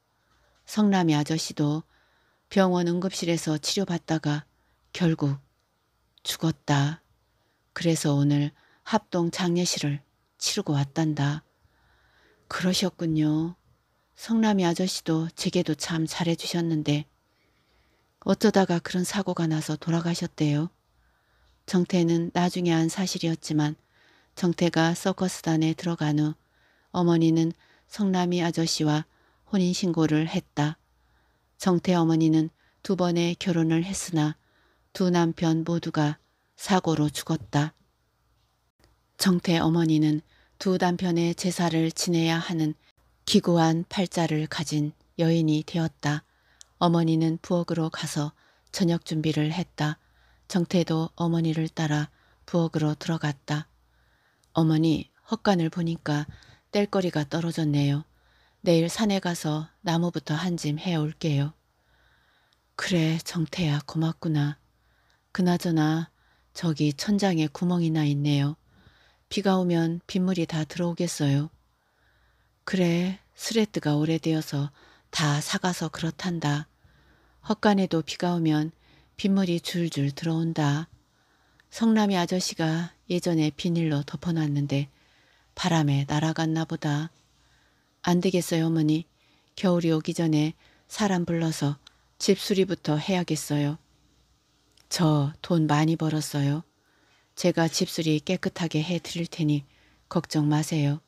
성남이 아저씨도 병원 응급실에서 치료받다가 결국 죽었다. 그래서 오늘 합동 장례식을 치르고 왔단다. 그러셨군요. 성남이 아저씨도 제게도 참 잘해주셨는데 어쩌다가 그런 사고가 나서 돌아가셨대요. 정태는 나중에 안 사실이었지만 정태가 서커스단에 들어간 후 어머니는 성남이 아저씨와 혼인신고를 했다. 정태 어머니는 두 번의 결혼을 했으나 두 남편 모두가 사고로 죽었다. 정태 어머니는 두 남편의 제사를 지내야 하는 기구한 팔자를 가진 여인이 되었다. 어머니는 부엌으로 가서 저녁 준비를 했다. 정태도 어머니를 따라 부엌으로 들어갔다. 어머니 헛간을 보니까 뗄거리가 떨어졌네요. 내일 산에 가서 나무부터 한 짐 해올게요. 그래 정태야 고맙구나. 그나저나 저기 천장에 구멍이 나 있네요. 비가 오면 빗물이 다 들어오겠어요. 그래, 스레드가 오래되어서 다 사가서 그렇단다. 헛간에도 비가 오면 빗물이 줄줄 들어온다. 성남이 아저씨가 예전에 비닐로 덮어놨는데 바람에 날아갔나 보다. 안 되겠어요, 어머니. 겨울이 오기 전에 사람 불러서 집 수리부터 해야겠어요. 저돈 많이 벌었어요. 제가 집수리 깨끗하게 해드릴 테니 걱정 마세요.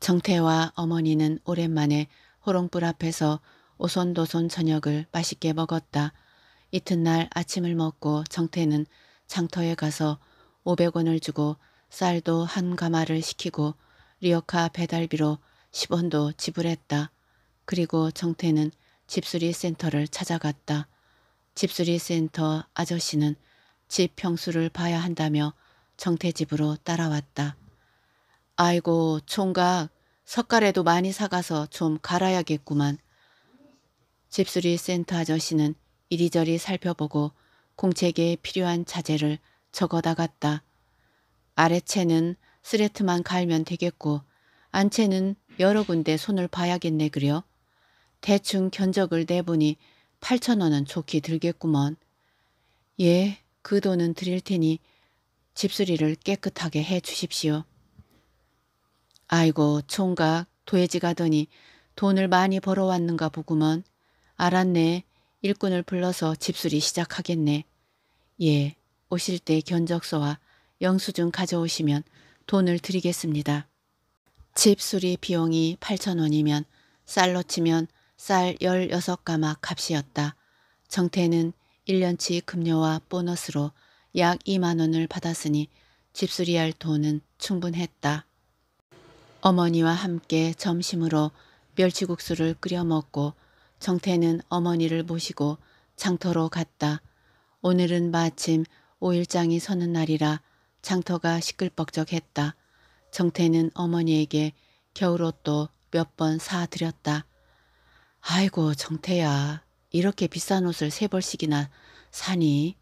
정태와 어머니는 오랜만에 호롱불 앞에서 오손도손 저녁을 맛있게 먹었다. 이튿날 아침을 먹고 정태는 장터에 가서 500원을 주고 쌀도 한 가마를 시키고 리어카 배달비로 10원도 지불했다. 그리고 정태는 집수리 센터를 찾아갔다. 집수리센터 아저씨는 집 평수를 봐야 한다며 정태 집으로 따라왔다. 아이고 총각 석가래도 많이 사가서 좀 갈아야겠구만. 집수리센터 아저씨는 이리저리 살펴보고 공책에 필요한 자재를 적어 나갔다. 아래채는 쓰레트만 갈면 되겠고 안채는 여러 군데 손을 봐야겠네 그려. 대충 견적을 내보니 8천 원은 좋게 들겠구먼. 예, 그 돈은 드릴 테니 집수리를 깨끗하게 해 주십시오. 아이고 총각 도해지 가더니 돈을 많이 벌어왔는가 보구먼. 알았네. 일꾼을 불러서 집수리 시작하겠네. 예, 오실 때 견적서와 영수증 가져오시면 돈을 드리겠습니다. 집수리 비용이 8천원이면 쌀로 치면 쌀 16가마 값이었다. 정태는 1년치 급료와 보너스로 약 2만 원을 받았으니 집수리할 돈은 충분했다. 어머니와 함께 점심으로 멸치국수를 끓여 먹고 정태는 어머니를 모시고 장터로 갔다. 오늘은 마침 오일장이 서는 날이라 장터가 시끌벅적했다. 정태는 어머니에게 겨울옷도 몇 번 사드렸다. 아이고 정태야 이렇게 비싼 옷을 세 벌씩이나 사니?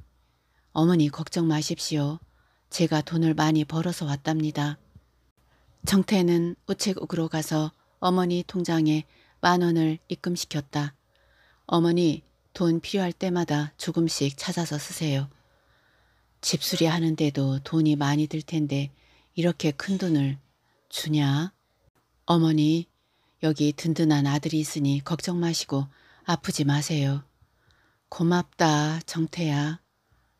어머니 걱정 마십시오. 제가 돈을 많이 벌어서 왔답니다. 정태는 우체국으로 가서 어머니 통장에 만 원을 입금시켰다. 어머니 돈 필요할 때마다 조금씩 찾아서 쓰세요. 집수리 하는데도 돈이 많이 들 텐데 이렇게 큰 돈을 주냐? 어머니 여기 든든한 아들이 있으니 걱정 마시고 아프지 마세요. 고맙다 정태야.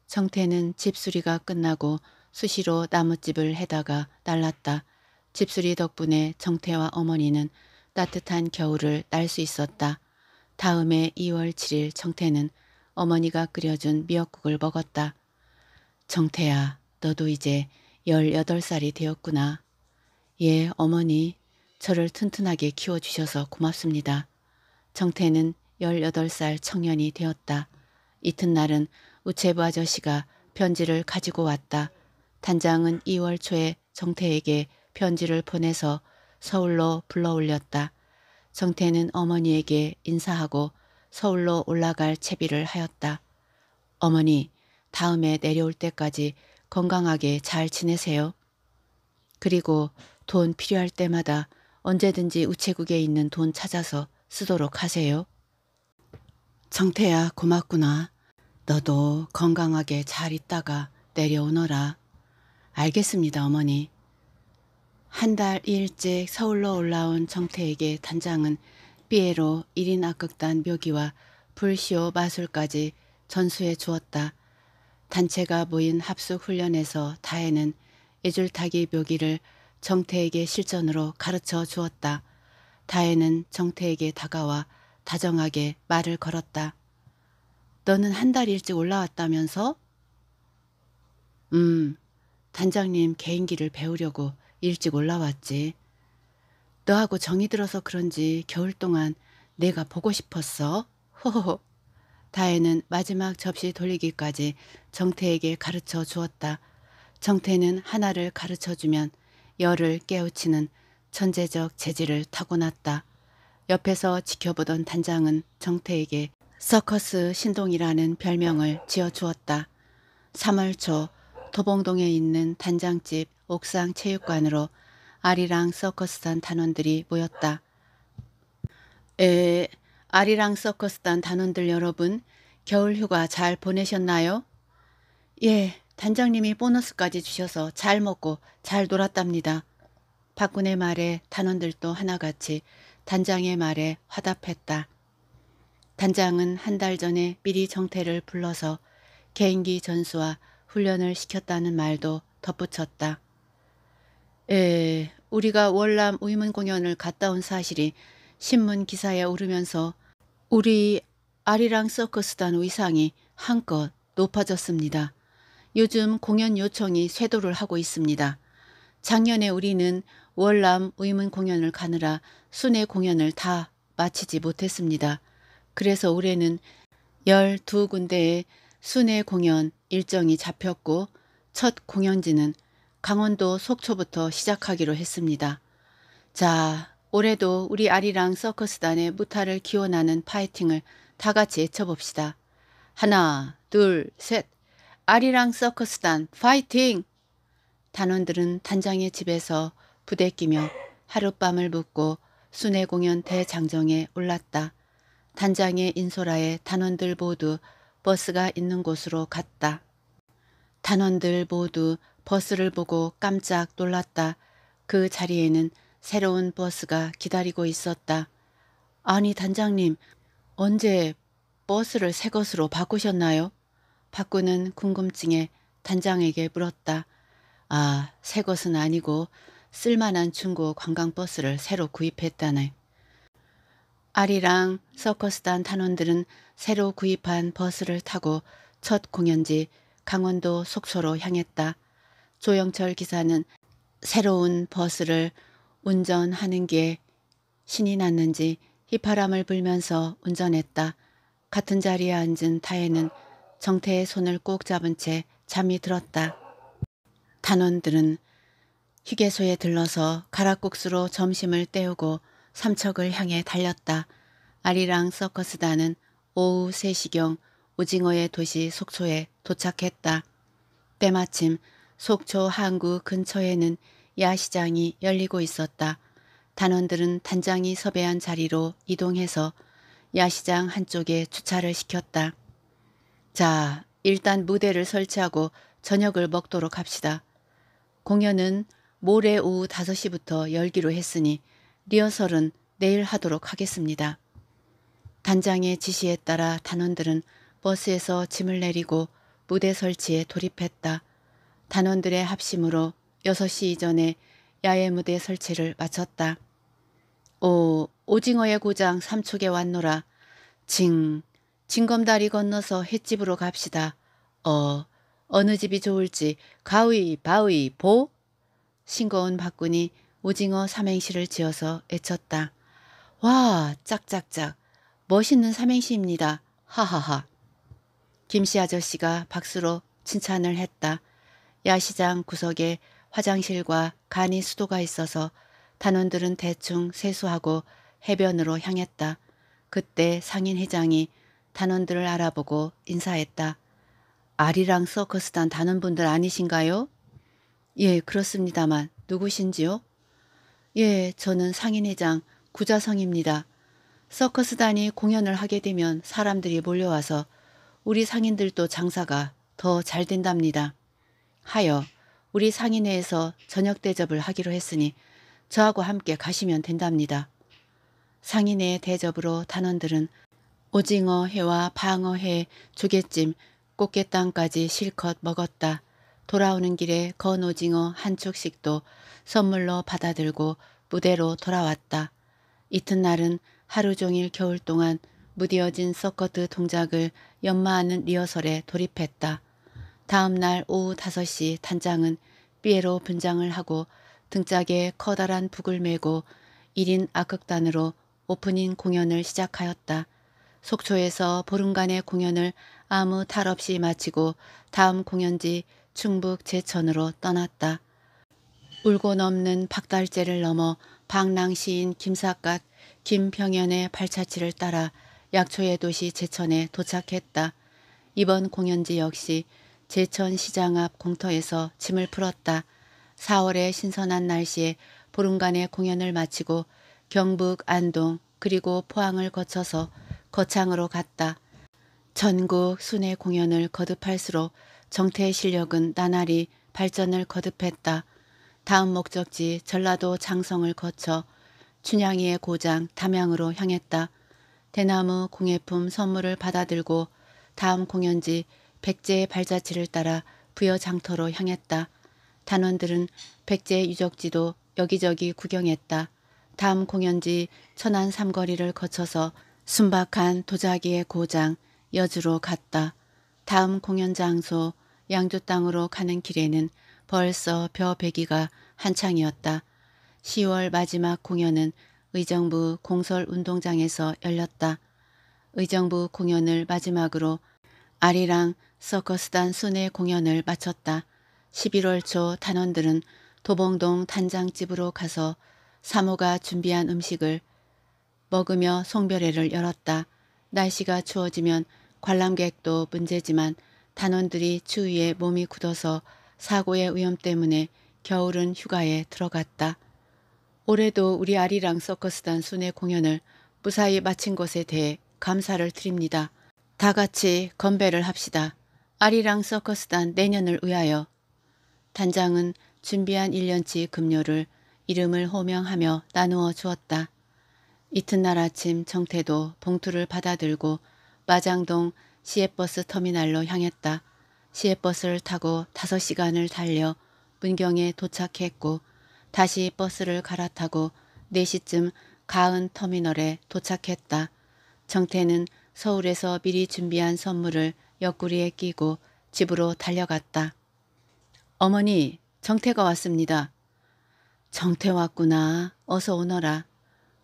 정태는 집수리가 끝나고 수시로 나뭇집을 해다가 날랐다. 집수리 덕분에 정태와 어머니는 따뜻한 겨울을 날 수 있었다. 다음에 2월 7일 정태는 어머니가 끓여준 미역국을 먹었다. 정태야 너도 이제 18살이 되었구나. 예 어머니 저를 튼튼하게 키워주셔서 고맙습니다. 정태는 18살 청년이 되었다. 이튿날은 우체부 아저씨가 편지를 가지고 왔다. 단장은 2월 초에 정태에게 편지를 보내서 서울로 불러올렸다. 정태는 어머니에게 인사하고 서울로 올라갈 채비를 하였다. 어머니, 다음에 내려올 때까지 건강하게 잘 지내세요. 그리고 돈 필요할 때마다 언제든지 우체국에 있는 돈 찾아서 쓰도록 하세요. 정태야 고맙구나. 너도 건강하게 잘 있다가 내려오너라. 알겠습니다 어머니. 한 달 일찍 서울로 올라온 정태에게 단장은 피에로 1인 악극단 묘기와 불시오 마술까지 전수해 주었다. 단체가 모인 합숙 훈련에서 다혜는 예줄타기 묘기를 정태에게 실전으로 가르쳐 주었다. 다혜는 정태에게 다가와 다정하게 말을 걸었다. 너는 한 달 일찍 올라왔다면서? 음, 단장님 개인기를 배우려고 일찍 올라왔지. 너하고 정이 들어서 그런지 겨울 동안 내가 보고 싶었어. 호호호. 다혜는 마지막 접시 돌리기까지 정태에게 가르쳐 주었다. 정태는 하나를 가르쳐 주면 열을 깨우치는 천재적 재질을 타고났다. 옆에서 지켜보던 단장은 정태에게 서커스 신동이라는 별명을 지어주었다. 3월 초 도봉동에 있는 단장집 옥상 체육관으로 아리랑 서커스단 단원들이 모였다. 에, 아리랑 서커스단 단원들 여러분, 겨울휴가 잘 보내셨나요? 예, 단장님이 보너스까지 주셔서 잘 먹고 잘 놀았답니다. 박군의 말에 단원들도 하나같이 단장의 말에 화답했다. 단장은 한 달 전에 미리 정태를 불러서 개인기 전수와 훈련을 시켰다는 말도 덧붙였다. 에, 우리가 월남 의문 공연을 갔다 온 사실이 신문 기사에 오르면서 우리 아리랑 서커스단 의상이 한껏 높아졌습니다. 요즘 공연 요청이 쇄도를 하고 있습니다. 작년에 우리는 월남 의문 공연을 가느라 순회 공연을 다 마치지 못했습니다. 그래서 올해는 12군데의 순회 공연 일정이 잡혔고 첫 공연지는 강원도 속초부터 시작하기로 했습니다. 자, 올해도 우리 아리랑 서커스단의 무탈을 기원하는 파이팅을 다 같이 외쳐봅시다. 하나, 둘, 셋. 아리랑 서커스단 파이팅! 단원들은 단장의 집에서 부대끼며 하룻밤을 묵고 순회 공연 대장정에 올랐다. 단장의 인솔하에 단원들 모두 버스가 있는 곳으로 갔다. 단원들 모두 버스를 보고 깜짝 놀랐다. 그 자리에는 새로운 버스가 기다리고 있었다. 아니 단장님, 언제 버스를 새 것으로 바꾸셨나요? 바꾸는 궁금증에 단장에게 물었다. 아, 새 것은 아니고 쓸만한 중고 관광버스를 새로 구입했다네. 아리랑 서커스단 단원들은 새로 구입한 버스를 타고 첫 공연지 강원도 속초로 향했다. 조영철 기사는 새로운 버스를 운전하는 게 신이 났는지 휘파람을 불면서 운전했다. 같은 자리에 앉은 타에는 정태의 손을 꼭 잡은 채 잠이 들었다. 단원들은 휴게소에 들러서 가락국수로 점심을 때우고 삼척을 향해 달렸다. 아리랑 서커스단은 오후 3시경 오징어의 도시 속초에 도착했다. 때마침 속초 항구 근처에는 야시장이 열리고 있었다. 단원들은 단장이 섭외한 자리로 이동해서 야시장 한쪽에 주차를 시켰다. 자, 일단 무대를 설치하고 저녁을 먹도록 합시다. 공연은 모레 오후 5시부터 열기로 했으니 리허설은 내일 하도록 하겠습니다. 단장의 지시에 따라 단원들은 버스에서 짐을 내리고 무대 설치에 돌입했다. 단원들의 합심으로 6시 이전에 야외 무대 설치를 마쳤다. 오, 오징어의 고장 3촉에 왔노라. 징, 징검다리 건너서 횟집으로 갑시다. 어, 어느 집이 좋을지 가위 바위 보? 싱거운 바군이 오징어 삼행시를 지어서 애쳤다. 와 짝짝짝 멋있는 삼행시입니다. 하하하. 김씨 아저씨가 박수로 칭찬을 했다. 야시장 구석에 화장실과 간이 수도가 있어서 단원들은 대충 세수하고 해변으로 향했다. 그때 상인 회장이 단원들을 알아보고 인사했다. 아리랑 서커스단 단원분들 아니신가요? 예, 그렇습니다만 누구신지요? 예, 저는 상인회장 구자성입니다. 서커스단이 공연을 하게 되면 사람들이 몰려와서 우리 상인들도 장사가 더 잘 된답니다. 하여 우리 상인회에서 저녁 대접을 하기로 했으니 저하고 함께 가시면 된답니다. 상인회 대접으로 단원들은 오징어회와 방어회, 조개찜, 꽃게탕까지 실컷 먹었다. 돌아오는 길에 건 오징어 한 축씩도 선물로 받아들고 무대로 돌아왔다. 이튿날은 하루 종일 겨울 동안 무뎌진 서커트 동작을 연마하는 리허설에 돌입했다. 다음 날 오후 5시 단장은 삐에로 분장을 하고 등짝에 커다란 북을 메고 1인 악극단으로 오프닝 공연을 시작하였다. 속초에서 보름간의 공연을 아무 탈 없이 마치고 다음 공연지 충북 제천으로 떠났다. 울고 넘는 박달재를 넘어 방랑시인 김삿갓 김평현의 발차치를 따라 약초의 도시 제천에 도착했다. 이번 공연지 역시 제천시장 앞 공터에서 짐을 풀었다. 4월의 신선한 날씨에 보름간의 공연을 마치고 경북 안동 그리고 포항을 거쳐서 거창으로 갔다. 전국 순회 공연을 거듭할수록 정태의 실력은 나날이 발전을 거듭했다. 다음 목적지 전라도 장성을 거쳐 춘향이의 고장 담양으로 향했다. 대나무 공예품 선물을 받아들고 다음 공연지 백제의 발자취를 따라 부여장터로 향했다. 단원들은 백제 의 유적지도 여기저기 구경했다. 다음 공연지 천안 삼거리를 거쳐서 순박한 도자기의 고장 여주로 갔다. 다음 공연 장소 양주 땅으로 가는 길에는 벌써 벼베기가 한창이었다. 10월 마지막 공연은 의정부 공설운동장에서 열렸다. 의정부 공연을 마지막으로 아리랑 서커스단 순회 공연을 마쳤다. 11월 초 단원들은 도봉동 단장집으로 가서 사모가 준비한 음식을 먹으며 송별회를 열었다. 날씨가 추워지면 관람객도 문제지만 단원들이 추위에 몸이 굳어서 사고의 위험 때문에 겨울은 휴가에 들어갔다. 올해도 우리 아리랑 서커스단 순회 공연을 무사히 마친 것에 대해 감사를 드립니다. 다 같이 건배를 합시다. 아리랑 서커스단 내년을 위하여. 단장은 준비한 1년치 급료를 이름을 호명하며 나누어 주었다. 이튿날 아침 정태도 봉투를 받아들고 마장동 시외버스 터미널로 향했다. 시외버스를 타고 5시간을 달려 문경에 도착했고 다시 버스를 갈아타고 4시쯤 가은 터미널에 도착했다. 정태는 서울에서 미리 준비한 선물을 옆구리에 끼고 집으로 달려갔다. 어머니, 정태가 왔습니다. 정태 왔구나. 어서 오너라.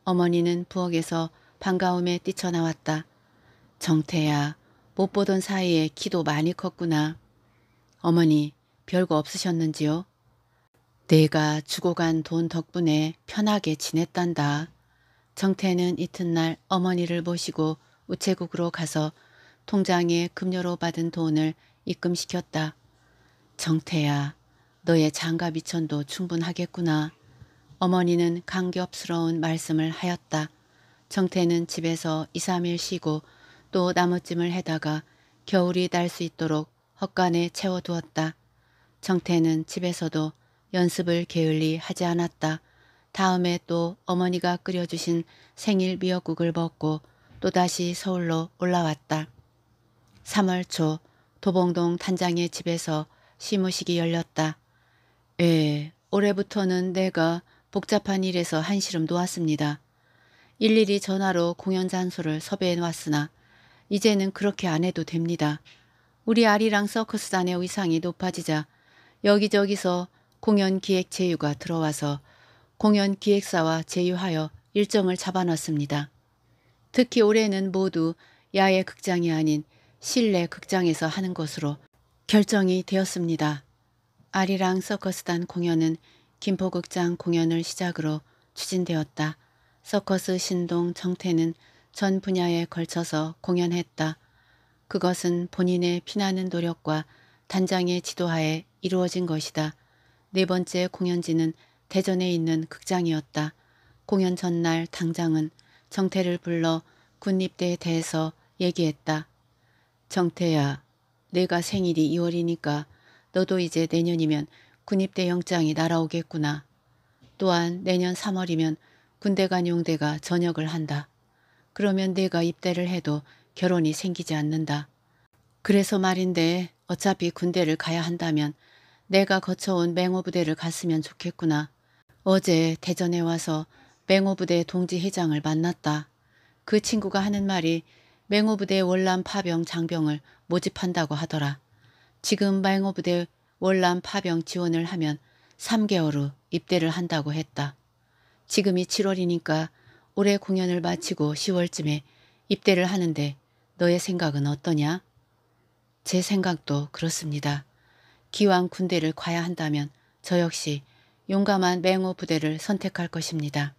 어머니는 부엌에서 반가움에 뛰쳐나왔다. 정태야, 못 보던 사이에 키도 많이 컸구나. 어머니, 별거 없으셨는지요? 내가 주고간 돈 덕분에 편하게 지냈단다. 정태는 이튿날 어머니를 모시고 우체국으로 가서 통장에 급료로 받은 돈을 입금시켰다. 정태야, 너의 장가 미천도 충분하겠구나. 어머니는 감격스러운 말씀을 하였다. 정태는 집에서 2, 3일 쉬고 또나뭇짐을 해다가 겨울이 날 수 있도록 헛간에 채워두었다. 정태는 집에서도 연습을 게을리 하지 않았다. 다음에 또 어머니가 끓여주신 생일 미역국을 먹고 또다시 서울로 올라왔다. 3월 초 도봉동 탄장의 집에서 시무식이 열렸다. 에, 예, 올해부터는 내가 복잡한 일에서 한시름 놓았습니다. 일일이 전화로 공연 잔소를 섭외해 놨으나 이제는 그렇게 안 해도 됩니다. 우리 아리랑 서커스단의 위상이 높아지자 여기저기서 공연 기획 제휴가 들어와서 공연 기획사와 제휴하여 일정을 잡아놨습니다. 특히 올해는 모두 야외 극장이 아닌 실내 극장에서 하는 것으로 결정이 되었습니다. 아리랑 서커스단 공연은 김포극장 공연을 시작으로 추진되었다. 서커스 신동 정태는 전 분야에 걸쳐서 공연했다. 그것은 본인의 피나는 노력과 단장의 지도하에 이루어진 것이다. 네 번째 공연지는 대전에 있는 극장이었다. 공연 전날 당장은 정태를 불러 군립대에 대해서 얘기했다. 정태야, 내가 생일이 2월이니까 너도 이제 내년이면 군입대 영장이 날아오겠구나. 또한 내년 3월이면 군대 간 용대가 전역을 한다. 그러면 내가 입대를 해도 결혼이 생기지 않는다. 그래서 말인데 어차피 군대를 가야 한다면 내가 거쳐온 맹호부대를 갔으면 좋겠구나. 어제 대전에 와서 맹호부대 동지 회장을 만났다. 그 친구가 하는 말이 맹호부대 월남 파병 장병을 모집한다고 하더라. 지금 맹호부대 월남 파병 지원을 하면 3개월 후 입대를 한다고 했다. 지금이 7월이니까 올해 공연을 마치고 10월쯤에 입대를 하는데 너의 생각은 어떠냐? 제 생각도 그렇습니다. 기왕 군대를 가야 한다면 저 역시 용감한 맹호 부대를 선택할 것입니다.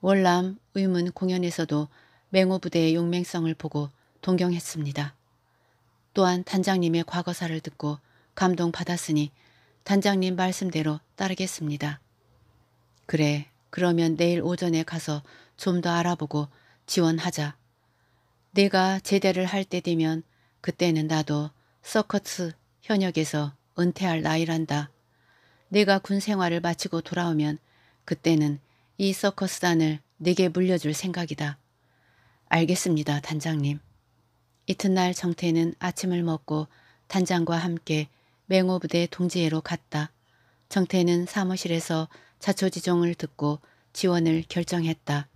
월남 의문 공연에서도 맹호 부대의 용맹성을 보고 동경했습니다. 또한 단장님의 과거사를 듣고 감동받았으니 단장님 말씀대로 따르겠습니다. 그래, 그러면 내일 오전에 가서 좀 더 알아보고 지원하자. 내가 제대를 할 때 되면 그때는 나도 서커스 현역에서 은퇴할 나이란다. 내가 군 생활을 마치고 돌아오면 그때는 이 서커스단을 네게 물려줄 생각이다. 알겠습니다, 단장님. 이튿날 정태는 아침을 먹고 단장과 함께 맹호부대 동지회로 갔다. 정태는 사무실에서 자초지종을 듣고 지원을 결정했다.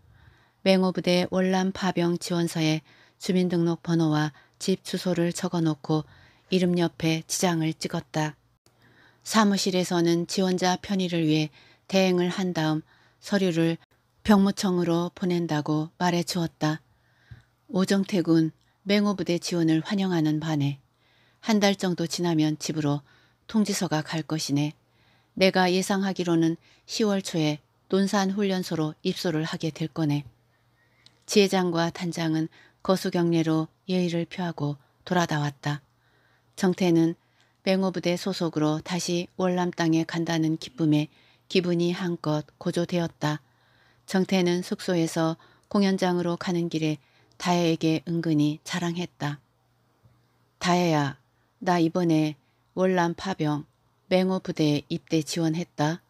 맹호부대 월남 파병 지원서에 주민등록 번호와 집 주소를 적어놓고 이름 옆에 지장을 찍었다. 사무실에서는 지원자 편의를 위해 대행을 한 다음 서류를 병무청으로 보낸다고 말해 주었다. 오정태 군 맹호부대 지원을 환영하는 반에 한달 정도 지나면 집으로 통지서가 갈 것이네. 내가 예상하기로는 10월 초에 논산 훈련소로 입소를 하게 될 거네. 지회장과 단장은 거수경례로 예의를 표하고 돌아다왔다. 정태는 맹호부대 소속으로 다시 월남 땅에 간다는 기쁨에 기분이 한껏 고조되었다. 정태는 숙소에서 공연장으로 가는 길에 다혜에게 은근히 자랑했다. 다혜야, 나 이번에 월남 파병 맹호 부대 입대 지원했다.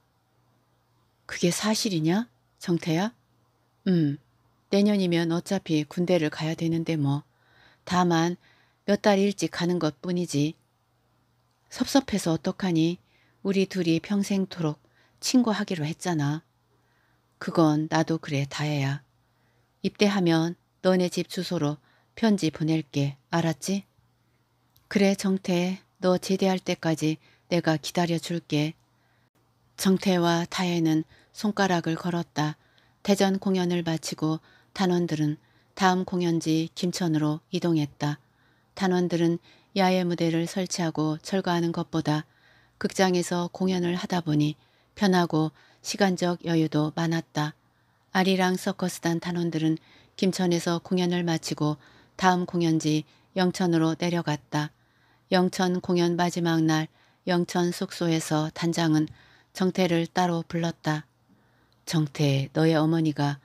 그게 사실이냐? 정태야? 음, 내년이면 어차피 군대를 가야 되는데 뭐. 다만 몇 달 일찍 가는 것뿐이지. 섭섭해서 어떡하니 우리 둘이 평생토록 친구하기로 했잖아. 그건 나도 그래 다혜야. 입대하면 너네 집 주소로 편지 보낼게 알았지? 그래 정태 너 제대할 때까지 내가 기다려줄게. 정태와 다혜는 손가락을 걸었다. 대전 공연을 마치고 단원들은 다음 공연지 김천으로 이동했다. 단원들은 야외 무대를 설치하고 철거하는 것보다 극장에서 공연을 하다 보니 편하고 시간적 여유도 많았다. 아리랑 서커스단 단원들은 김천에서 공연을 마치고 다음 공연지 영천으로 내려갔다. 영천 공연 마지막 날 영천 숙소에서 단장은 정태를 따로 불렀다. 정태 너의 어머니가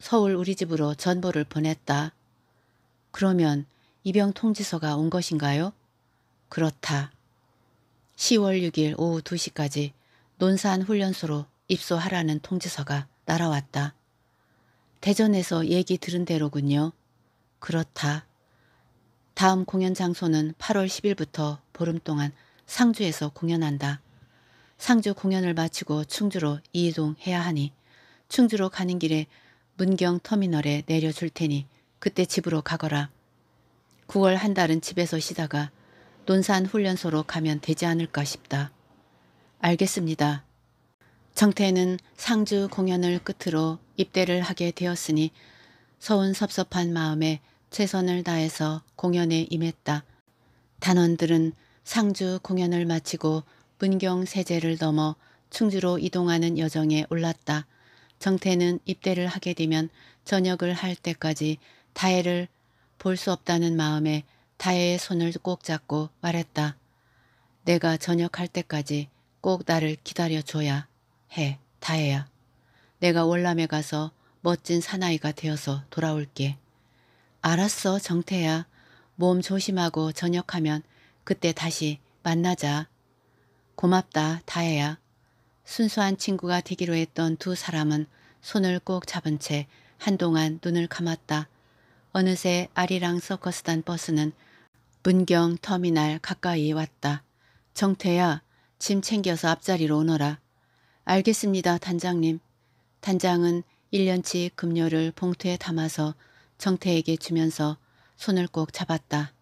서울 우리 집으로 전보를 보냈다. 그러면 입영 통지서가 온 것인가요? 그렇다. 10월 6일 오후 2시까지 논산 훈련소로 입소하라는 통지서가 날아왔다. 대전에서 얘기 들은 대로군요. 그렇다. 다음 공연 장소는 8월 10일부터 보름 동안 상주에서 공연한다. 상주 공연을 마치고 충주로 이동해야 하니 충주로 가는 길에 문경 터미널에 내려줄 테니 그때 집으로 가거라. 9월 한 달은 집에서 쉬다가 논산 훈련소로 가면 되지 않을까 싶다. 알겠습니다. 정태는 상주 공연을 끝으로 입대를 하게 되었으니 서운 섭섭한 마음에 최선을 다해서 공연에 임했다. 단원들은 상주 공연을 마치고 문경 세제를 넘어 충주로 이동하는 여정에 올랐다. 정태는 입대를 하게 되면 전역을 할 때까지 다혜를 볼 수 없다는 마음에 다혜의 손을 꼭 잡고 말했다. 내가 전역할 때까지 꼭 나를 기다려줘야 해, 다혜야. 내가 월남에 가서 멋진 사나이가 되어서 돌아올게. 알았어 정태야. 몸 조심하고 저녁하면 그때 다시 만나자. 고맙다 다혜야. 순수한 친구가 되기로 했던 두 사람은 손을 꼭 잡은 채 한동안 눈을 감았다. 어느새 아리랑 서커스단 버스는 문경 터미널 가까이 왔다. 정태야 짐 챙겨서 앞자리로 오너라. 알겠습니다 단장님. 단장은 1년치 급료를 봉투에 담아서 정태에게 주면서 손을 꼭 잡았다.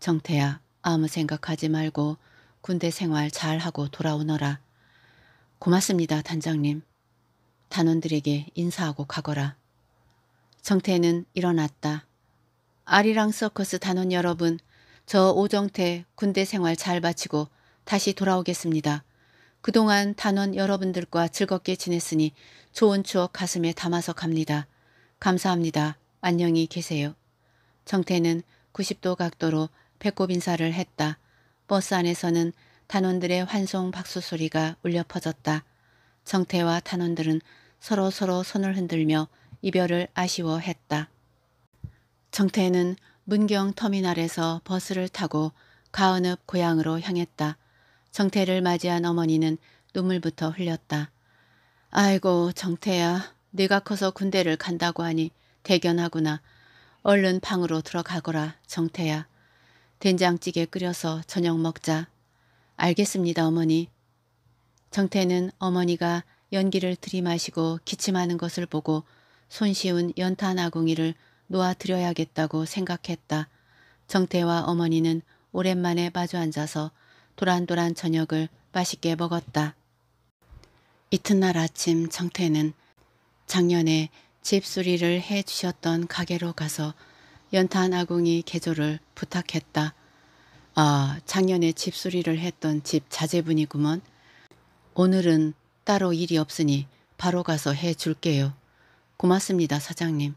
정태야 아무 생각하지 말고 군대 생활 잘하고 돌아오너라. 고맙습니다 단장님. 단원들에게 인사하고 가거라. 정태는 일어났다. 아리랑 서커스 단원 여러분 저 오정태 군대 생활 잘바치고 다시 돌아오겠습니다. 그동안 단원 여러분들과 즐겁게 지냈으니 좋은 추억 가슴에 담아서 갑니다. 감사합니다. 안녕히 계세요. 정태는 90도 각도로 배꼽 인사를 했다. 버스 안에서는 단원들의 환송 박수 소리가 울려 퍼졌다. 정태와 단원들은 서로 서로 손을 흔들며 이별을 아쉬워했다. 정태는 문경 터미널에서 버스를 타고 가은읍 고향으로 향했다. 정태를 맞이한 어머니는 눈물부터 흘렸다. 아이고 정태야 네가 커서 군대를 간다고 하니 대견하구나. 얼른 방으로 들어가거라 정태야. 된장찌개 끓여서 저녁 먹자. 알겠습니다 어머니. 정태는 어머니가 연기를 들이마시고 기침하는 것을 보고 손쉬운 연탄 아궁이를 놓아드려야겠다고 생각했다. 정태와 어머니는 오랜만에 마주 앉아서 도란도란 저녁을 맛있게 먹었다. 이튿날 아침 정태는 작년에 집수리를 해 주셨던 가게로 가서 연탄 아궁이 개조를 부탁했다. 아, 작년에 집수리를 했던 집 자제분이구먼. 오늘은 따로 일이 없으니 바로 가서 해 줄게요. 고맙습니다, 사장님.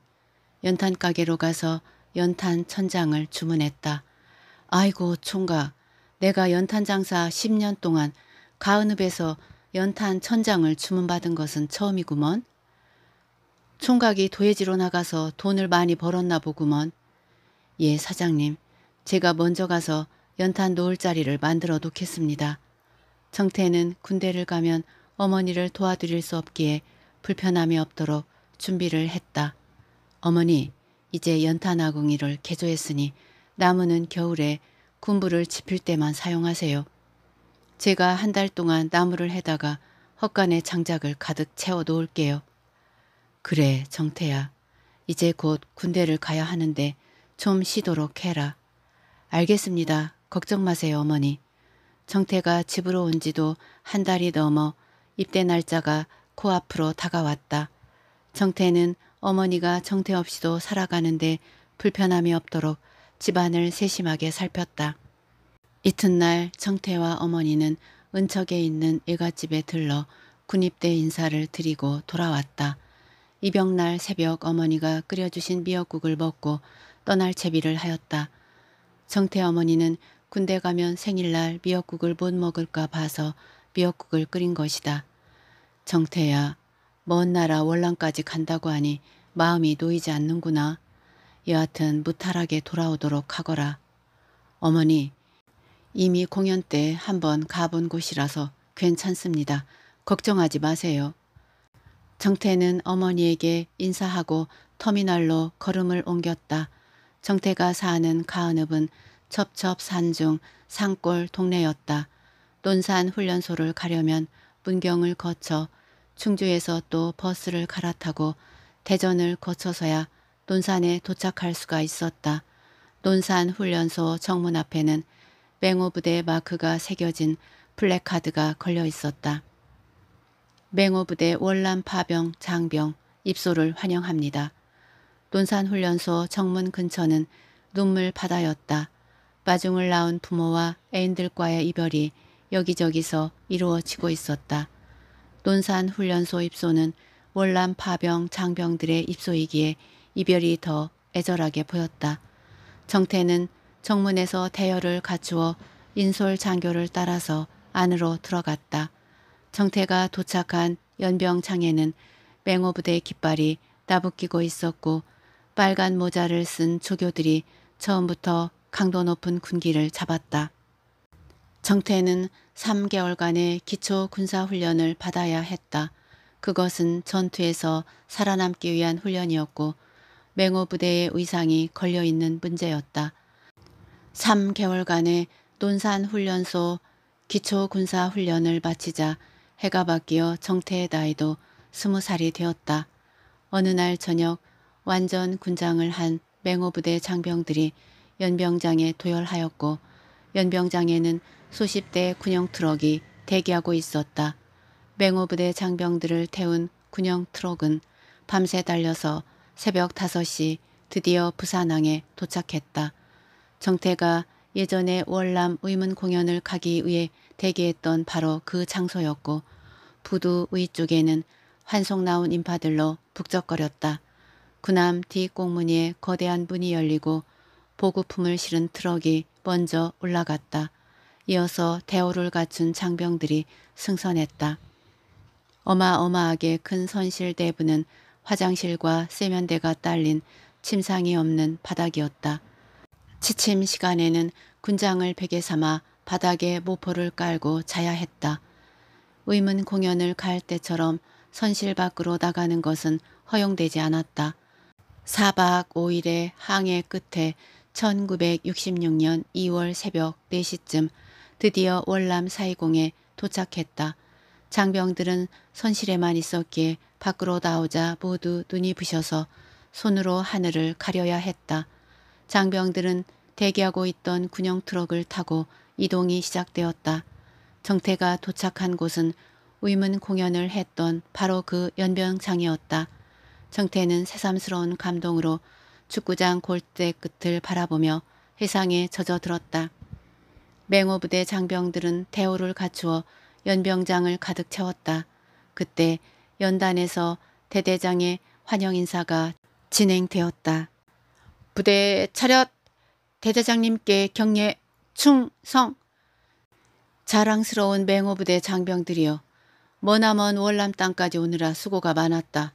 연탄 가게로 가서 연탄 천장을 주문했다. 아이고, 총각. 내가 연탄 장사 10년 동안 가은읍에서 연탄 천장을 주문받은 것은 처음이구먼. 총각이 도예지로 나가서 돈을 많이 벌었나 보구먼. 예 사장님 제가 먼저 가서 연탄 놓을 자리를 만들어 놓겠습니다. 정태는 군대를 가면 어머니를 도와드릴 수 없기에 불편함이 없도록 준비를 했다. 어머니 이제 연탄 아궁이를 개조했으니 나무는 겨울에 군부를 지필 때만 사용하세요. 제가 한 달 동안 나무를 해다가 헛간에 장작을 가득 채워 놓을게요. 그래 정태야 이제 곧 군대를 가야 하는데 좀 쉬도록 해라. 알겠습니다. 걱정 마세요 어머니. 정태가 집으로 온 지도 한 달이 넘어 입대 날짜가 코앞으로 다가왔다. 정태는 어머니가 정태 없이도 살아가는데 불편함이 없도록 집안을 세심하게 살폈다. 이튿날 정태와 어머니는 은척에 있는 일가집에 들러 군입대 인사를 드리고 돌아왔다. 이영날 새벽 어머니가 끓여주신 미역국을 먹고 떠날 채비를 하였다. 정태 어머니는 군대 가면 생일날 미역국을 못 먹을까 봐서 미역국을 끓인 것이다. 정태야, 먼 나라 월남까지 간다고 하니 마음이 놓이지 않는구나. 여하튼 무탈하게 돌아오도록 하거라. 어머니, 이미 공연 때 한번 가본 곳이라서 괜찮습니다. 걱정하지 마세요. 정태는 어머니에게 인사하고 터미널로 걸음을 옮겼다. 정태가 사는 가은읍은 첩첩산중 산골 동네였다. 논산 훈련소를 가려면 문경을 거쳐 충주에서 또 버스를 갈아타고 대전을 거쳐서야 논산에 도착할 수가 있었다. 논산 훈련소 정문 앞에는 맹호부대 마크가 새겨진 플래카드가 걸려 있었다. 맹호부대 월남 파병 장병 입소를 환영합니다. 논산훈련소 정문 근처는 눈물 바다였다. 마중을 나온 부모와 애인들과의 이별이 여기저기서 이루어지고 있었다. 논산훈련소 입소는 월남 파병 장병들의 입소이기에 이별이 더 애절하게 보였다. 정태는 정문에서 대열을 갖추어 인솔 장교를 따라서 안으로 들어갔다. 정태가 도착한 연병창에는 맹호부대 깃발이 따붙기고 있었고 빨간 모자를 쓴 조교들이 처음부터 강도 높은 군기를 잡았다. 정태는 3개월간의 기초 군사훈련을 받아야 했다. 그것은 전투에서 살아남기 위한 훈련이었고 맹호부대의 의상이 걸려있는 문제였다. 3개월간의 논산훈련소 기초군사훈련을 마치자 해가 바뀌어 정태의 나이도 스무 살이 되었다. 어느 날 저녁 완전 군장을 한 맹호부대 장병들이 연병장에 도열하였고 연병장에는 수십 대의 군용 트럭이 대기하고 있었다. 맹호부대 장병들을 태운 군용 트럭은 밤새 달려서 새벽 5시 드디어 부산항에 도착했다. 정태가 예전에 월남 의문 공연을 가기 위해 대기했던 바로 그 장소였고 부두 위쪽에는 환송 나온 인파들로 북적거렸다. 군함 뒤꽁무니에 거대한 문이 열리고 보급품을 실은 트럭이 먼저 올라갔다. 이어서 대오를 갖춘 장병들이 승선했다. 어마어마하게 큰 선실 대부는 화장실과 세면대가 딸린 침상이 없는 바닥이었다. 지침 시간에는 군장을 베개 삼아 바닥에 모포를 깔고 자야 했다. 의문 공연을 갈 때처럼 선실 밖으로 나가는 것은 허용되지 않았다. 4박 5일의 항해 끝에 1966년 2월 새벽 4시쯤 드디어 월남 사이공에 도착했다. 장병들은 선실에만 있었기에 밖으로 나오자 모두 눈이 부셔서 손으로 하늘을 가려야 했다. 장병들은 대기하고 있던 군용 트럭을 타고 이동이 시작되었다. 정태가 도착한 곳은 의문 공연을 했던 바로 그 연병장이었다. 정태는 새삼스러운 감동으로 축구장 골대 끝을 바라보며 해상에 젖어들었다. 맹호부대 장병들은 대우를 갖추어 연병장을 가득 채웠다. 그때 연단에서 대대장의 환영 인사가 진행되었다. 부대 차렷! 대대장님께 경례 충성! 자랑스러운 맹호부대 장병들이여 머나먼 월남 땅까지 오느라 수고가 많았다.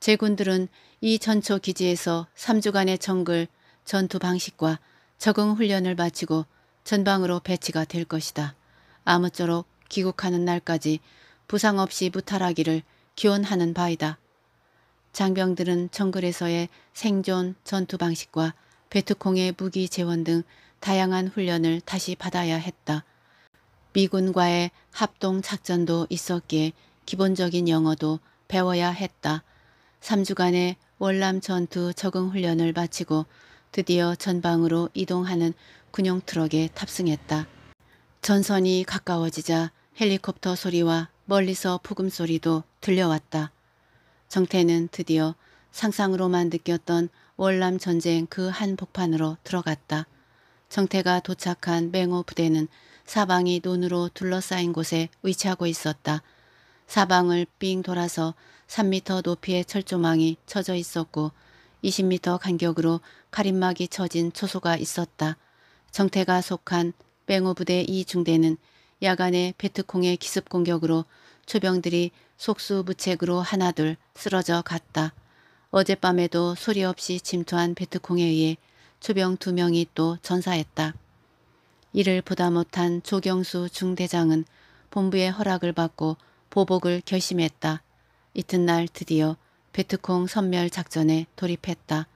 제군들은 이 전초 기지에서 3주간의 정글 전투 방식과 적응 훈련을 마치고 전방으로 배치가 될 것이다. 아무쪼록 귀국하는 날까지 부상 없이 무탈하기를 기원하는 바이다. 장병들은 정글에서의 생존 전투 방식과 베트콩의 무기 재원 등 다양한 훈련을 다시 받아야 했다. 미군과의 합동 작전도 있었기에 기본적인 영어도 배워야 했다. 3주간의 월남 전투 적응 훈련을 마치고 드디어 전방으로 이동하는 군용 트럭에 탑승했다. 전선이 가까워지자 헬리콥터 소리와 멀리서 폭음 소리도 들려왔다. 정태는 드디어 상상으로만 느꼈던 월남 전쟁 그 한복판으로 들어갔다. 정태가 도착한 맹호 부대는 사방이 논으로 둘러싸인 곳에 위치하고 있었다. 사방을 삥 돌아서 3미터 높이의 철조망이 쳐져 있었고 20미터 간격으로 가림막이 쳐진 초소가 있었다. 정태가 속한 뺑호부대 이중대는 야간에 베트콩의 기습 공격으로 초병들이 속수무책으로 하나둘 쓰러져 갔다. 어젯밤에도 소리 없이 침투한 베트콩에 의해 주병두 명이 또 전사했다. 이를 보다 못한 조경수 중대장은 본부의 허락을 받고 보복을 결심했다. 이튿날 드디어 베트콩 선멸 작전에 돌입했다.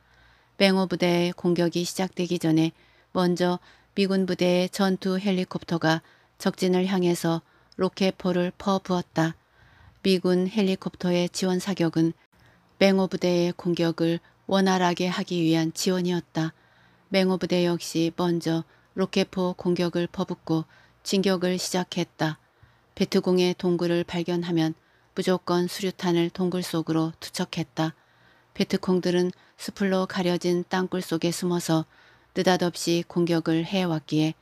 뱅호 부대의 공격이 시작되기 전에 먼저 미군 부대의 전투 헬리콥터가 적진을 향해서 로켓포를 퍼부었다. 미군 헬리콥터의 지원 사격은 뱅호 부대의 공격을 원활하게 하기 위한 지원이었다. 맹호부대 역시 먼저 로켓포 공격을 퍼붓고 진격을 시작했다. 베트공의 동굴을 발견하면 무조건 수류탄을 동굴 속으로 투척했다. 베트콩들은 수풀로 가려진 땅굴 속에 숨어서 느닷없이 공격을 해왔기에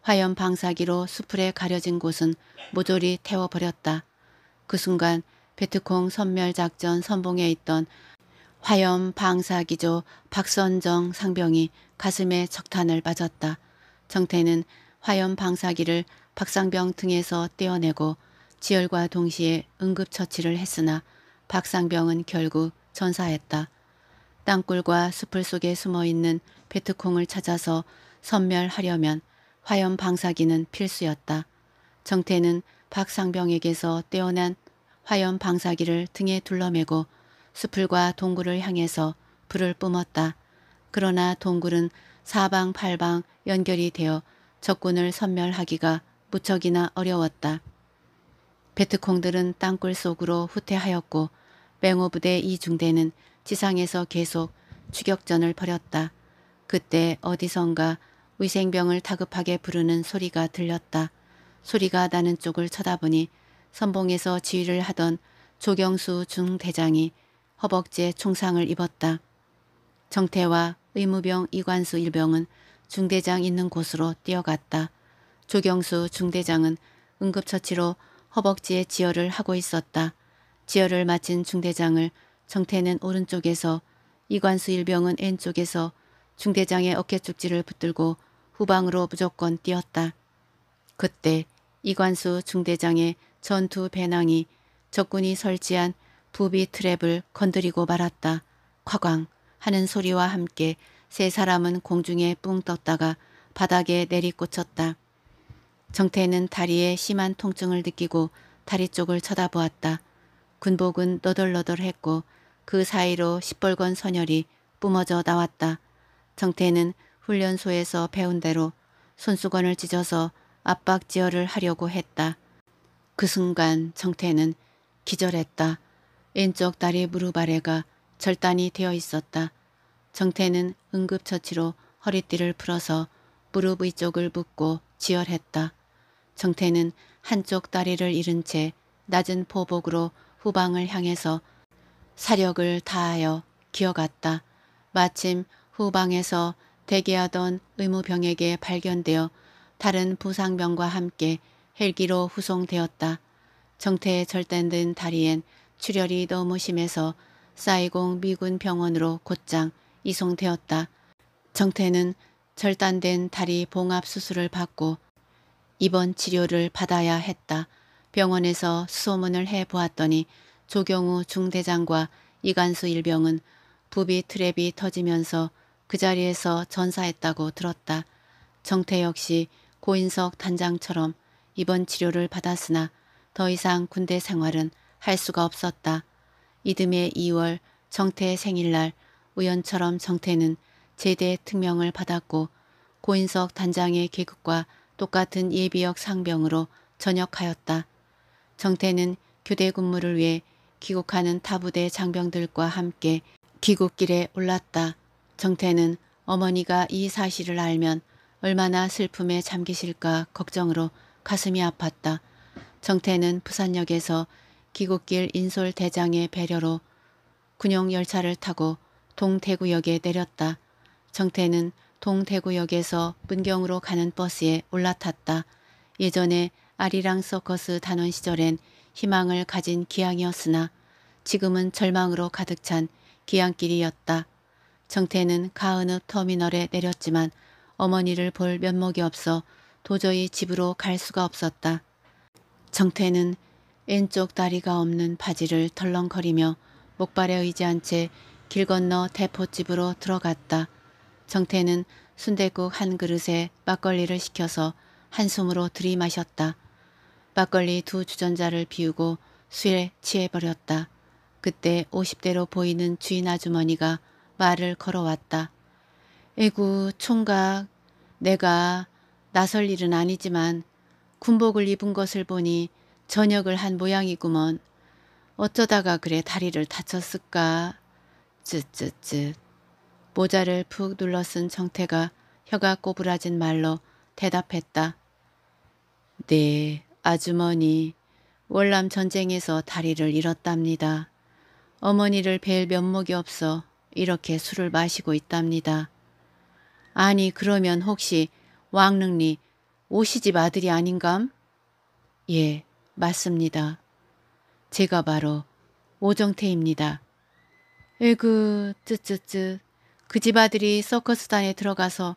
화염 방사기로 수풀에 가려진 곳은 모조리 태워버렸다. 그 순간 베트콩 선멸작전 선봉에 있던 화염 방사기조 박선정 상병이 가슴에 적탄을 빠졌다 정태는 화염 방사기를 박상병 등에서 떼어내고 지혈과 동시에 응급처치를 했으나 박상병은 결국 전사했다. 땅굴과 수풀 속에 숨어있는 베트콩을 찾아서 선멸하려면 화염 방사기는 필수였다. 정태는 박상병에게서 떼어난 화염 방사기를 등에 둘러매고 수풀과 동굴을 향해서 불을 뿜었다. 그러나 동굴은 사방팔방 연결이 되어 적군을 섬멸하기가 무척이나 어려웠다. 베트콩들은 땅굴 속으로 후퇴하였고 맹호 부대 이중대는 지상에서 계속 추격전을 벌였다. 그때 어디선가 위생병을 다급하게 부르는 소리가 들렸다. 소리가 나는 쪽을 쳐다보니 선봉에서 지휘를 하던 조경수 중대장이 허벅지에 총상을 입었다. 정태와 의무병 이관수 일병은 중대장 있는 곳으로 뛰어갔다. 조경수 중대장은 응급처치로 허벅지에 지혈을 하고 있었다. 지혈을 마친 중대장을 정태는 오른쪽에서 이관수 일병은 왼쪽에서 중대장의 어깨축지를 붙들고 후방으로 무조건 뛰었다. 그때 이관수 중대장의 전투 배낭이 적군이 설치한 부비 트랩을 건드리고 말았다. 화광. 하는 소리와 함께 세 사람은 공중에 뿡 떴다가 바닥에 내리꽂혔다. 정태는 다리에 심한 통증을 느끼고 다리 쪽을 쳐다보았다. 군복은 너덜너덜했고 그 사이로 시뻘건 선열이 뿜어져 나왔다. 정태는 훈련소에서 배운 대로 손수건을 찢어서 압박지혈을 하려고 했다. 그 순간 정태는 기절했다. 왼쪽 다리 무릎 아래가 절단이 되어 있었다. 정태는 응급처치로 허리띠를 풀어서 무릎 위쪽을 묶고 지혈했다. 정태는 한쪽 다리를 잃은 채 낮은 포복으로 후방을 향해서 사력을 다하여 기어갔다. 마침 후방에서 대기하던 의무병에게 발견되어 다른 부상병과 함께 헬기로 후송되었다. 정태의 절단된 다리엔 출혈이 너무 심해서 사이공 미군 병원으로 곧장 이송되었다. 정태는 절단된 다리 봉합 수술을 받고 입원 치료를 받아야 했다. 병원에서 수소문을 해보았더니 조경우 중대장과 이간수 일병은 부비 트랩이 터지면서 그 자리에서 전사했다고 들었다. 정태 역시 고인석 단장처럼 입원 치료를 받았으나 더 이상 군대 생활은 할 수가 없었다. 이듬해 2월 정태의 생일날 우연처럼 정태는 제대 특명을 받았고 고인석 단장의 계급과 똑같은 예비역 상병으로 전역하였다. 정태는 교대 근무를 위해 귀국하는 타부대 장병들과 함께 귀국길에 올랐다. 정태는 어머니가 이 사실을 알면 얼마나 슬픔에 잠기실까 걱정으로 가슴이 아팠다. 정태는 부산역에서 귀국길 인솔대장의 배려로 군용 열차를 타고 동대구역에 내렸다. 정태는 동대구역에서 문경으로 가는 버스에 올라탔다. 예전에 아리랑 서커스 단원 시절엔 희망을 가진 기양이었으나 지금은 절망으로 가득 찬 기양길이었다. 정태는 가은읍 터미널에 내렸지만 어머니를 볼 면목이 없어 도저히 집으로 갈 수가 없었다. 정태는 왼쪽 다리가 없는 바지를 덜렁거리며 목발에 의지한 채길 건너 대포집으로 들어갔다. 정태는 순대국 한 그릇에 막걸리를 시켜서 한숨으로 들이마셨다. 막걸리 두 주전자를 비우고 술에 취해버렸다. 그때 50대로 보이는 주인 아주머니가 말을 걸어왔다. 에구 총각 내가 나설 일은 아니지만 군복을 입은 것을 보니 저녁을 한 모양이구먼. 어쩌다가 그래 다리를 다쳤을까. 쯧쯧쯧. 모자를 푹 눌러 쓴 정태가 혀가 꼬부라진 말로 대답했다. 네, 아주머니. 월남 전쟁에서 다리를 잃었답니다. 어머니를 뵐 면목이 없어 이렇게 술을 마시고 있답니다. 아니 그러면 혹시 왕릉리 오시집 아들이 아닌감? 예, 맞습니다. 제가 바로 오정태입니다. 에그 예, 쯧쯧쯧 그 집 아들이 서커스단에 들어가서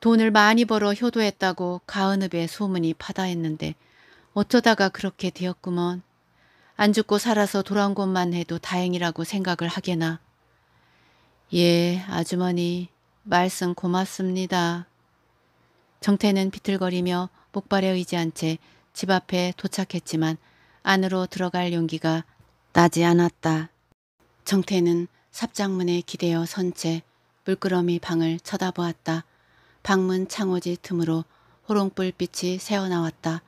돈을 많이 벌어 효도했다고 가은읍의 소문이 파다했는데 어쩌다가 그렇게 되었구먼. 안 죽고 살아서 돌아온 것만 해도 다행이라고 생각을 하게나. 예, 아주머니, 말씀 고맙습니다. 정태는 비틀거리며 목발에 의지한 채 집 앞에 도착했지만 안으로 들어갈 용기가 나지 않았다. 정태는 삽장문에 기대어 선 채 물끄러미 방을 쳐다보았다. 방문 창호지 틈으로 호롱불 빛이 새어나왔다.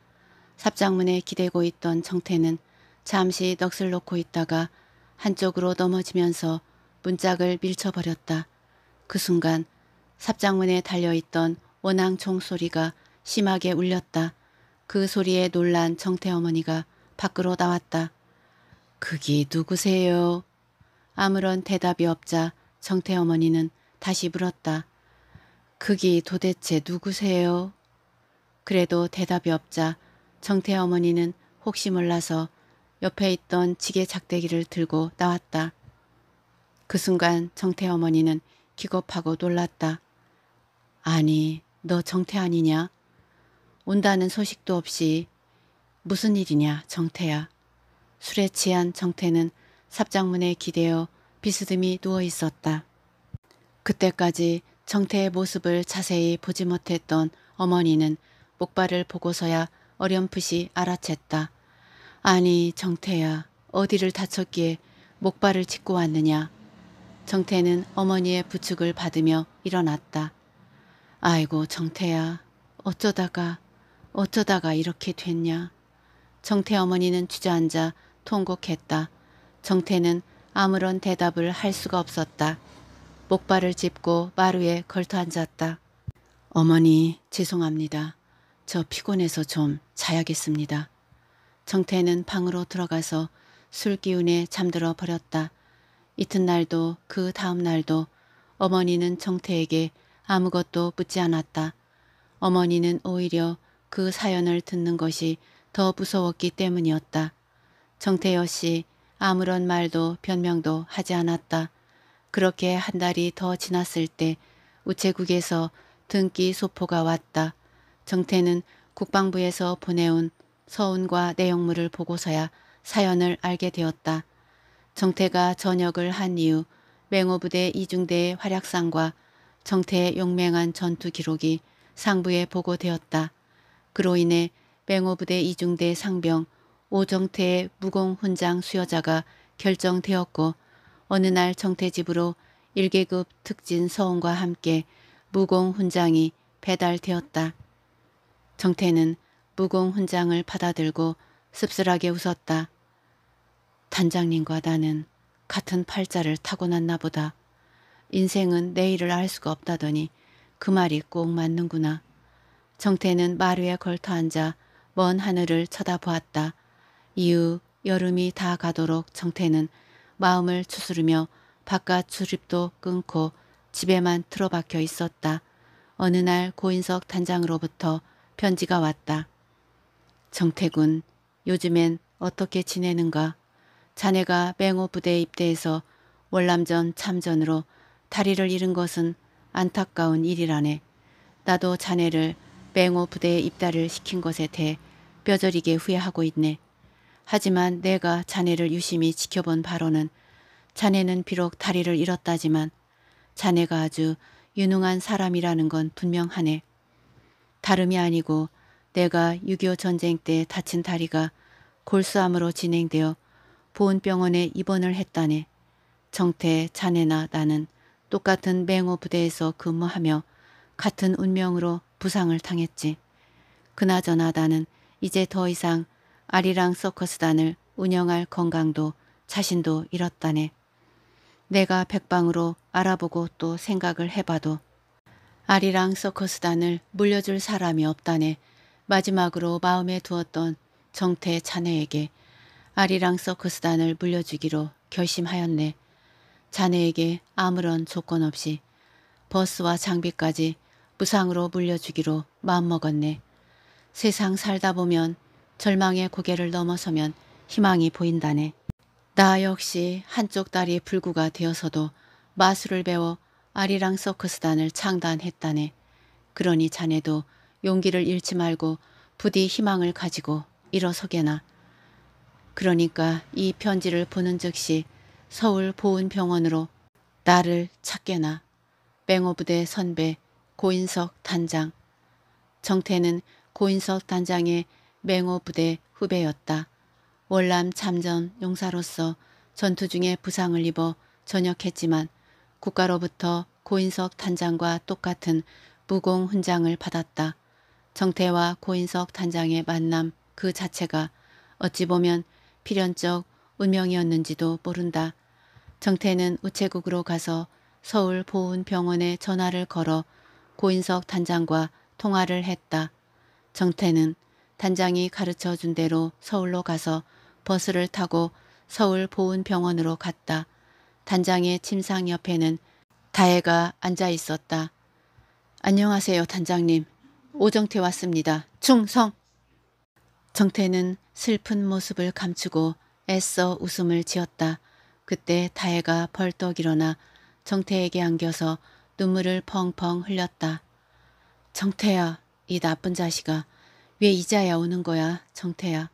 삽장문에 기대고 있던 정태는 잠시 넋을 놓고 있다가 한쪽으로 넘어지면서 문짝을 밀쳐버렸다. 그 순간 삽장문에 달려있던 원앙총 소리가 심하게 울렸다. 그 소리에 놀란 정태 어머니가 밖으로 나왔다. 그게 누구세요? 아무런 대답이 없자 정태 어머니는 다시 물었다. 그기 도대체 누구세요? 그래도 대답이 없자 정태 어머니는 혹시 몰라서 옆에 있던 지게 작대기를 들고 나왔다. 그 순간 정태 어머니는 기겁하고 놀랐다. 아니 너 정태 아니냐? 온다는 소식도 없이 무슨 일이냐 정태야. 술에 취한 정태는 삽장문에 기대어 비스듬히 누워 있었다. 그때까지 정태의 모습을 자세히 보지 못했던 어머니는 목발을 보고서야 어렴풋이 알아챘다. 아니 정태야 어디를 다쳤기에 목발을 짚고 왔느냐. 정태는 어머니의 부축을 받으며 일어났다. 아이고 정태야 어쩌다가 어쩌다가 이렇게 됐냐. 정태 어머니는 주저앉아 통곡했다. 정태는 아무런 대답을 할 수가 없었다. 목발을 짚고 마루에 걸터앉았다. 어머니 죄송합니다. 저 피곤해서 좀 자야겠습니다. 정태는 방으로 들어가서 술 기운에 잠들어 버렸다. 이튿날도 그 다음날도 어머니는 정태에게 아무것도 묻지 않았다. 어머니는 오히려 그 사연을 듣는 것이 더 무서웠기 때문이었다. 정태여 씨 아무런 말도 변명도 하지 않았다. 그렇게 한 달이 더 지났을 때 우체국에서 등기 소포가 왔다. 정태는 국방부에서 보내온 서운과 내용물을 보고서야 사연을 알게 되었다. 정태가 전역을 한 이후 맹호부대 이중대의 활약상과 정태의 용맹한 전투 기록이 상부에 보고되었다. 그로 인해 맹호부대 이중대 상병 오정태의 무공 훈장 수여자가 결정되었고 어느 날 정태 집으로 1계급 특진 서원과 함께 무공 훈장이 배달되었다. 정태는 무공 훈장을 받아들고 씁쓸하게 웃었다. 단장님과 나는 같은 팔자를 타고났나 보다. 인생은 내일을 알 수가 없다더니 그 말이 꼭 맞는구나. 정태는 마루에 걸터앉아 먼 하늘을 쳐다보았다. 이후 여름이 다 가도록 정태는 마음을 추스르며 바깥 출입도 끊고 집에만 틀어박혀 있었다. 어느 날 고인석 단장으로부터 편지가 왔다. 정태군, 요즘엔 어떻게 지내는가? 자네가 맹호 부대에 입대해서 월남전 참전으로 다리를 잃은 것은 안타까운 일이라네. 나도 자네를 맹호 부대에 입달을 시킨 것에 대해 뼈저리게 후회하고 있네. 하지만 내가 자네를 유심히 지켜본 바로는 자네는 비록 다리를 잃었다지만 자네가 아주 유능한 사람이라는 건 분명하네. 다름이 아니고 내가 6.25 전쟁 때 다친 다리가 골수암으로 진행되어 보훈병원에 입원을 했다네. 정태, 자네나 나는 똑같은 맹호 부대에서 근무하며 같은 운명으로 부상을 당했지. 그나저나 나는 이제 더 이상 아리랑 서커스단을 운영할 건강도 자신도 잃었다네. 내가 백방으로 알아보고 또 생각을 해봐도 아리랑 서커스단을 물려줄 사람이 없다네. 마지막으로 마음에 두었던 정태 자네에게 아리랑 서커스단을 물려주기로 결심하였네. 자네에게 아무런 조건 없이 버스와 장비까지 무상으로 물려주기로 마음먹었네. 세상 살다 보면 절망의 고개를 넘어서면 희망이 보인다네. 나 역시 한쪽 다리 불구가 되어서도 마술을 배워 아리랑 서커스단을 창단했다네. 그러니 자네도 용기를 잃지 말고 부디 희망을 가지고 일어서게나. 그러니까 이 편지를 보는 즉시 서울 보은병원으로 나를 찾게나. 뱅어부대 선배 고인석 단장 정태는 고인석 단장의 맹호부대 후배였다. 월남 참전 용사로서 전투 중에 부상을 입어 전역했지만 국가로부터 고인석 단장과 똑같은 무공 훈장을 받았다. 정태와 고인석 단장의 만남 그 자체가 어찌 보면 필연적 운명이었는지도 모른다. 정태는 우체국으로 가서 서울 보훈병원에 전화를 걸어 고인석 단장과 통화를 했다. 정태는 단장이 가르쳐 준 대로 서울로 가서 버스를 타고 서울 보훈병원으로 갔다. 단장의 침상 옆에는 다혜가 앉아 있었다. 안녕하세요 단장님. 오정태 왔습니다. 충성! 정태는 슬픈 모습을 감추고 애써 웃음을 지었다. 그때 다혜가 벌떡 일어나 정태에게 안겨서 눈물을 펑펑 흘렸다. 정태야, 이 나쁜 자식아. 왜 이제야 오는 거야, 정태야.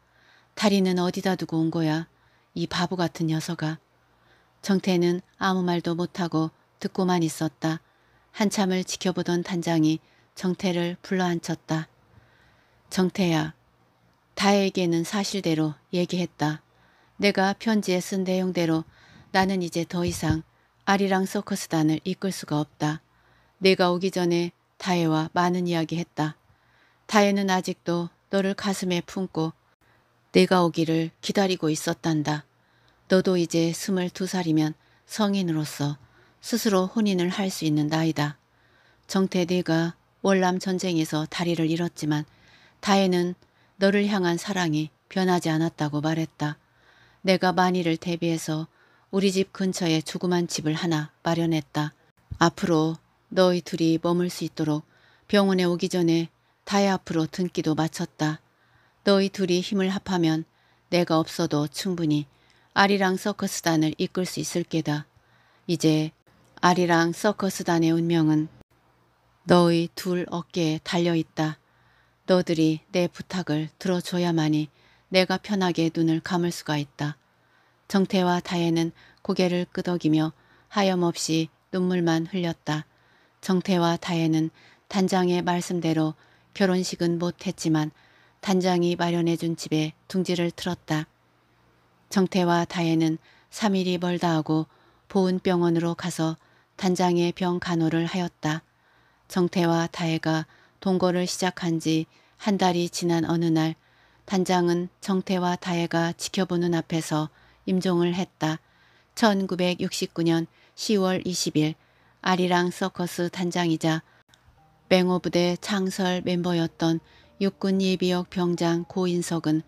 다리는 어디다 두고 온 거야. 이 바보 같은 녀석아. 정태는 아무 말도 못하고 듣고만 있었다. 한참을 지켜보던 단장이 정태를 불러앉혔다. 정태야, 다에게는 혜 사실대로 얘기했다. 내가 편지에 쓴 내용대로 나는 이제 더 이상 아리랑 서커스단을 이끌 수가 없다. 내가 오기 전에 다혜와 많은 이야기했다. 다혜는 아직도 너를 가슴에 품고 내가 오기를 기다리고 있었단다. 너도 이제 스물두 살이면 성인으로서 스스로 혼인을 할 수 있는 나이다. 정태 네가 월남 전쟁에서 다리를 잃었지만 다혜는 너를 향한 사랑이 변하지 않았다고 말했다. 내가 만일을 대비해서 우리 집 근처에 조그만 집을 하나 마련했다. 앞으로 너희 둘이 머물 수 있도록 병원에 오기 전에 다혜 앞으로 등기도 마쳤다. 너희 둘이 힘을 합하면 내가 없어도 충분히 아리랑 서커스단을 이끌 수 있을 게다. 이제 아리랑 서커스단의 운명은 너희 둘 어깨에 달려있다. 너들이 내 부탁을 들어줘야만이 내가 편하게 눈을 감을 수가 있다. 정태와 다혜는 고개를 끄덕이며 하염없이 눈물만 흘렸다. 정태와 다혜는 단장의 말씀대로 결혼식은 못했지만 단장이 마련해준 집에 둥지를 틀었다. 정태와 다혜는 3일이 멀다 하고 보은병원으로 가서 단장의 병 간호를 하였다. 정태와 다혜가 동거를 시작한 지 한 달이 지난 어느 날 단장은 정태와 다혜가 지켜보는 앞에서 임종을 했다. 1969년 10월 20일 아리랑 서커스 단장이자 맹호부대 창설 멤버였던 육군 예비역 병장 고인석은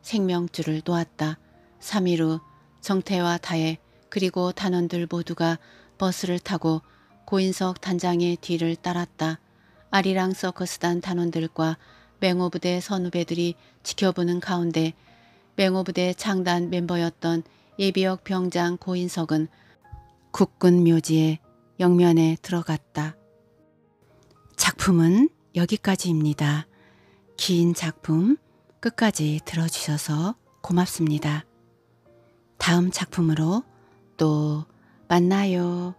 생명줄을 놓았다. 3일 후 정태와 다혜 그리고 단원들 모두가 버스를 타고 고인석 단장의 뒤를 따랐다. 아리랑 서커스단 단원들과 맹호부대 선후배들이 지켜보는 가운데 맹호부대 창단 멤버였던 예비역 병장 고인석은 국군 묘지에 영면에 들어갔다. 작품은 여기까지입니다. 긴 작품 끝까지 들어주셔서 고맙습니다. 다음 작품으로 또 만나요.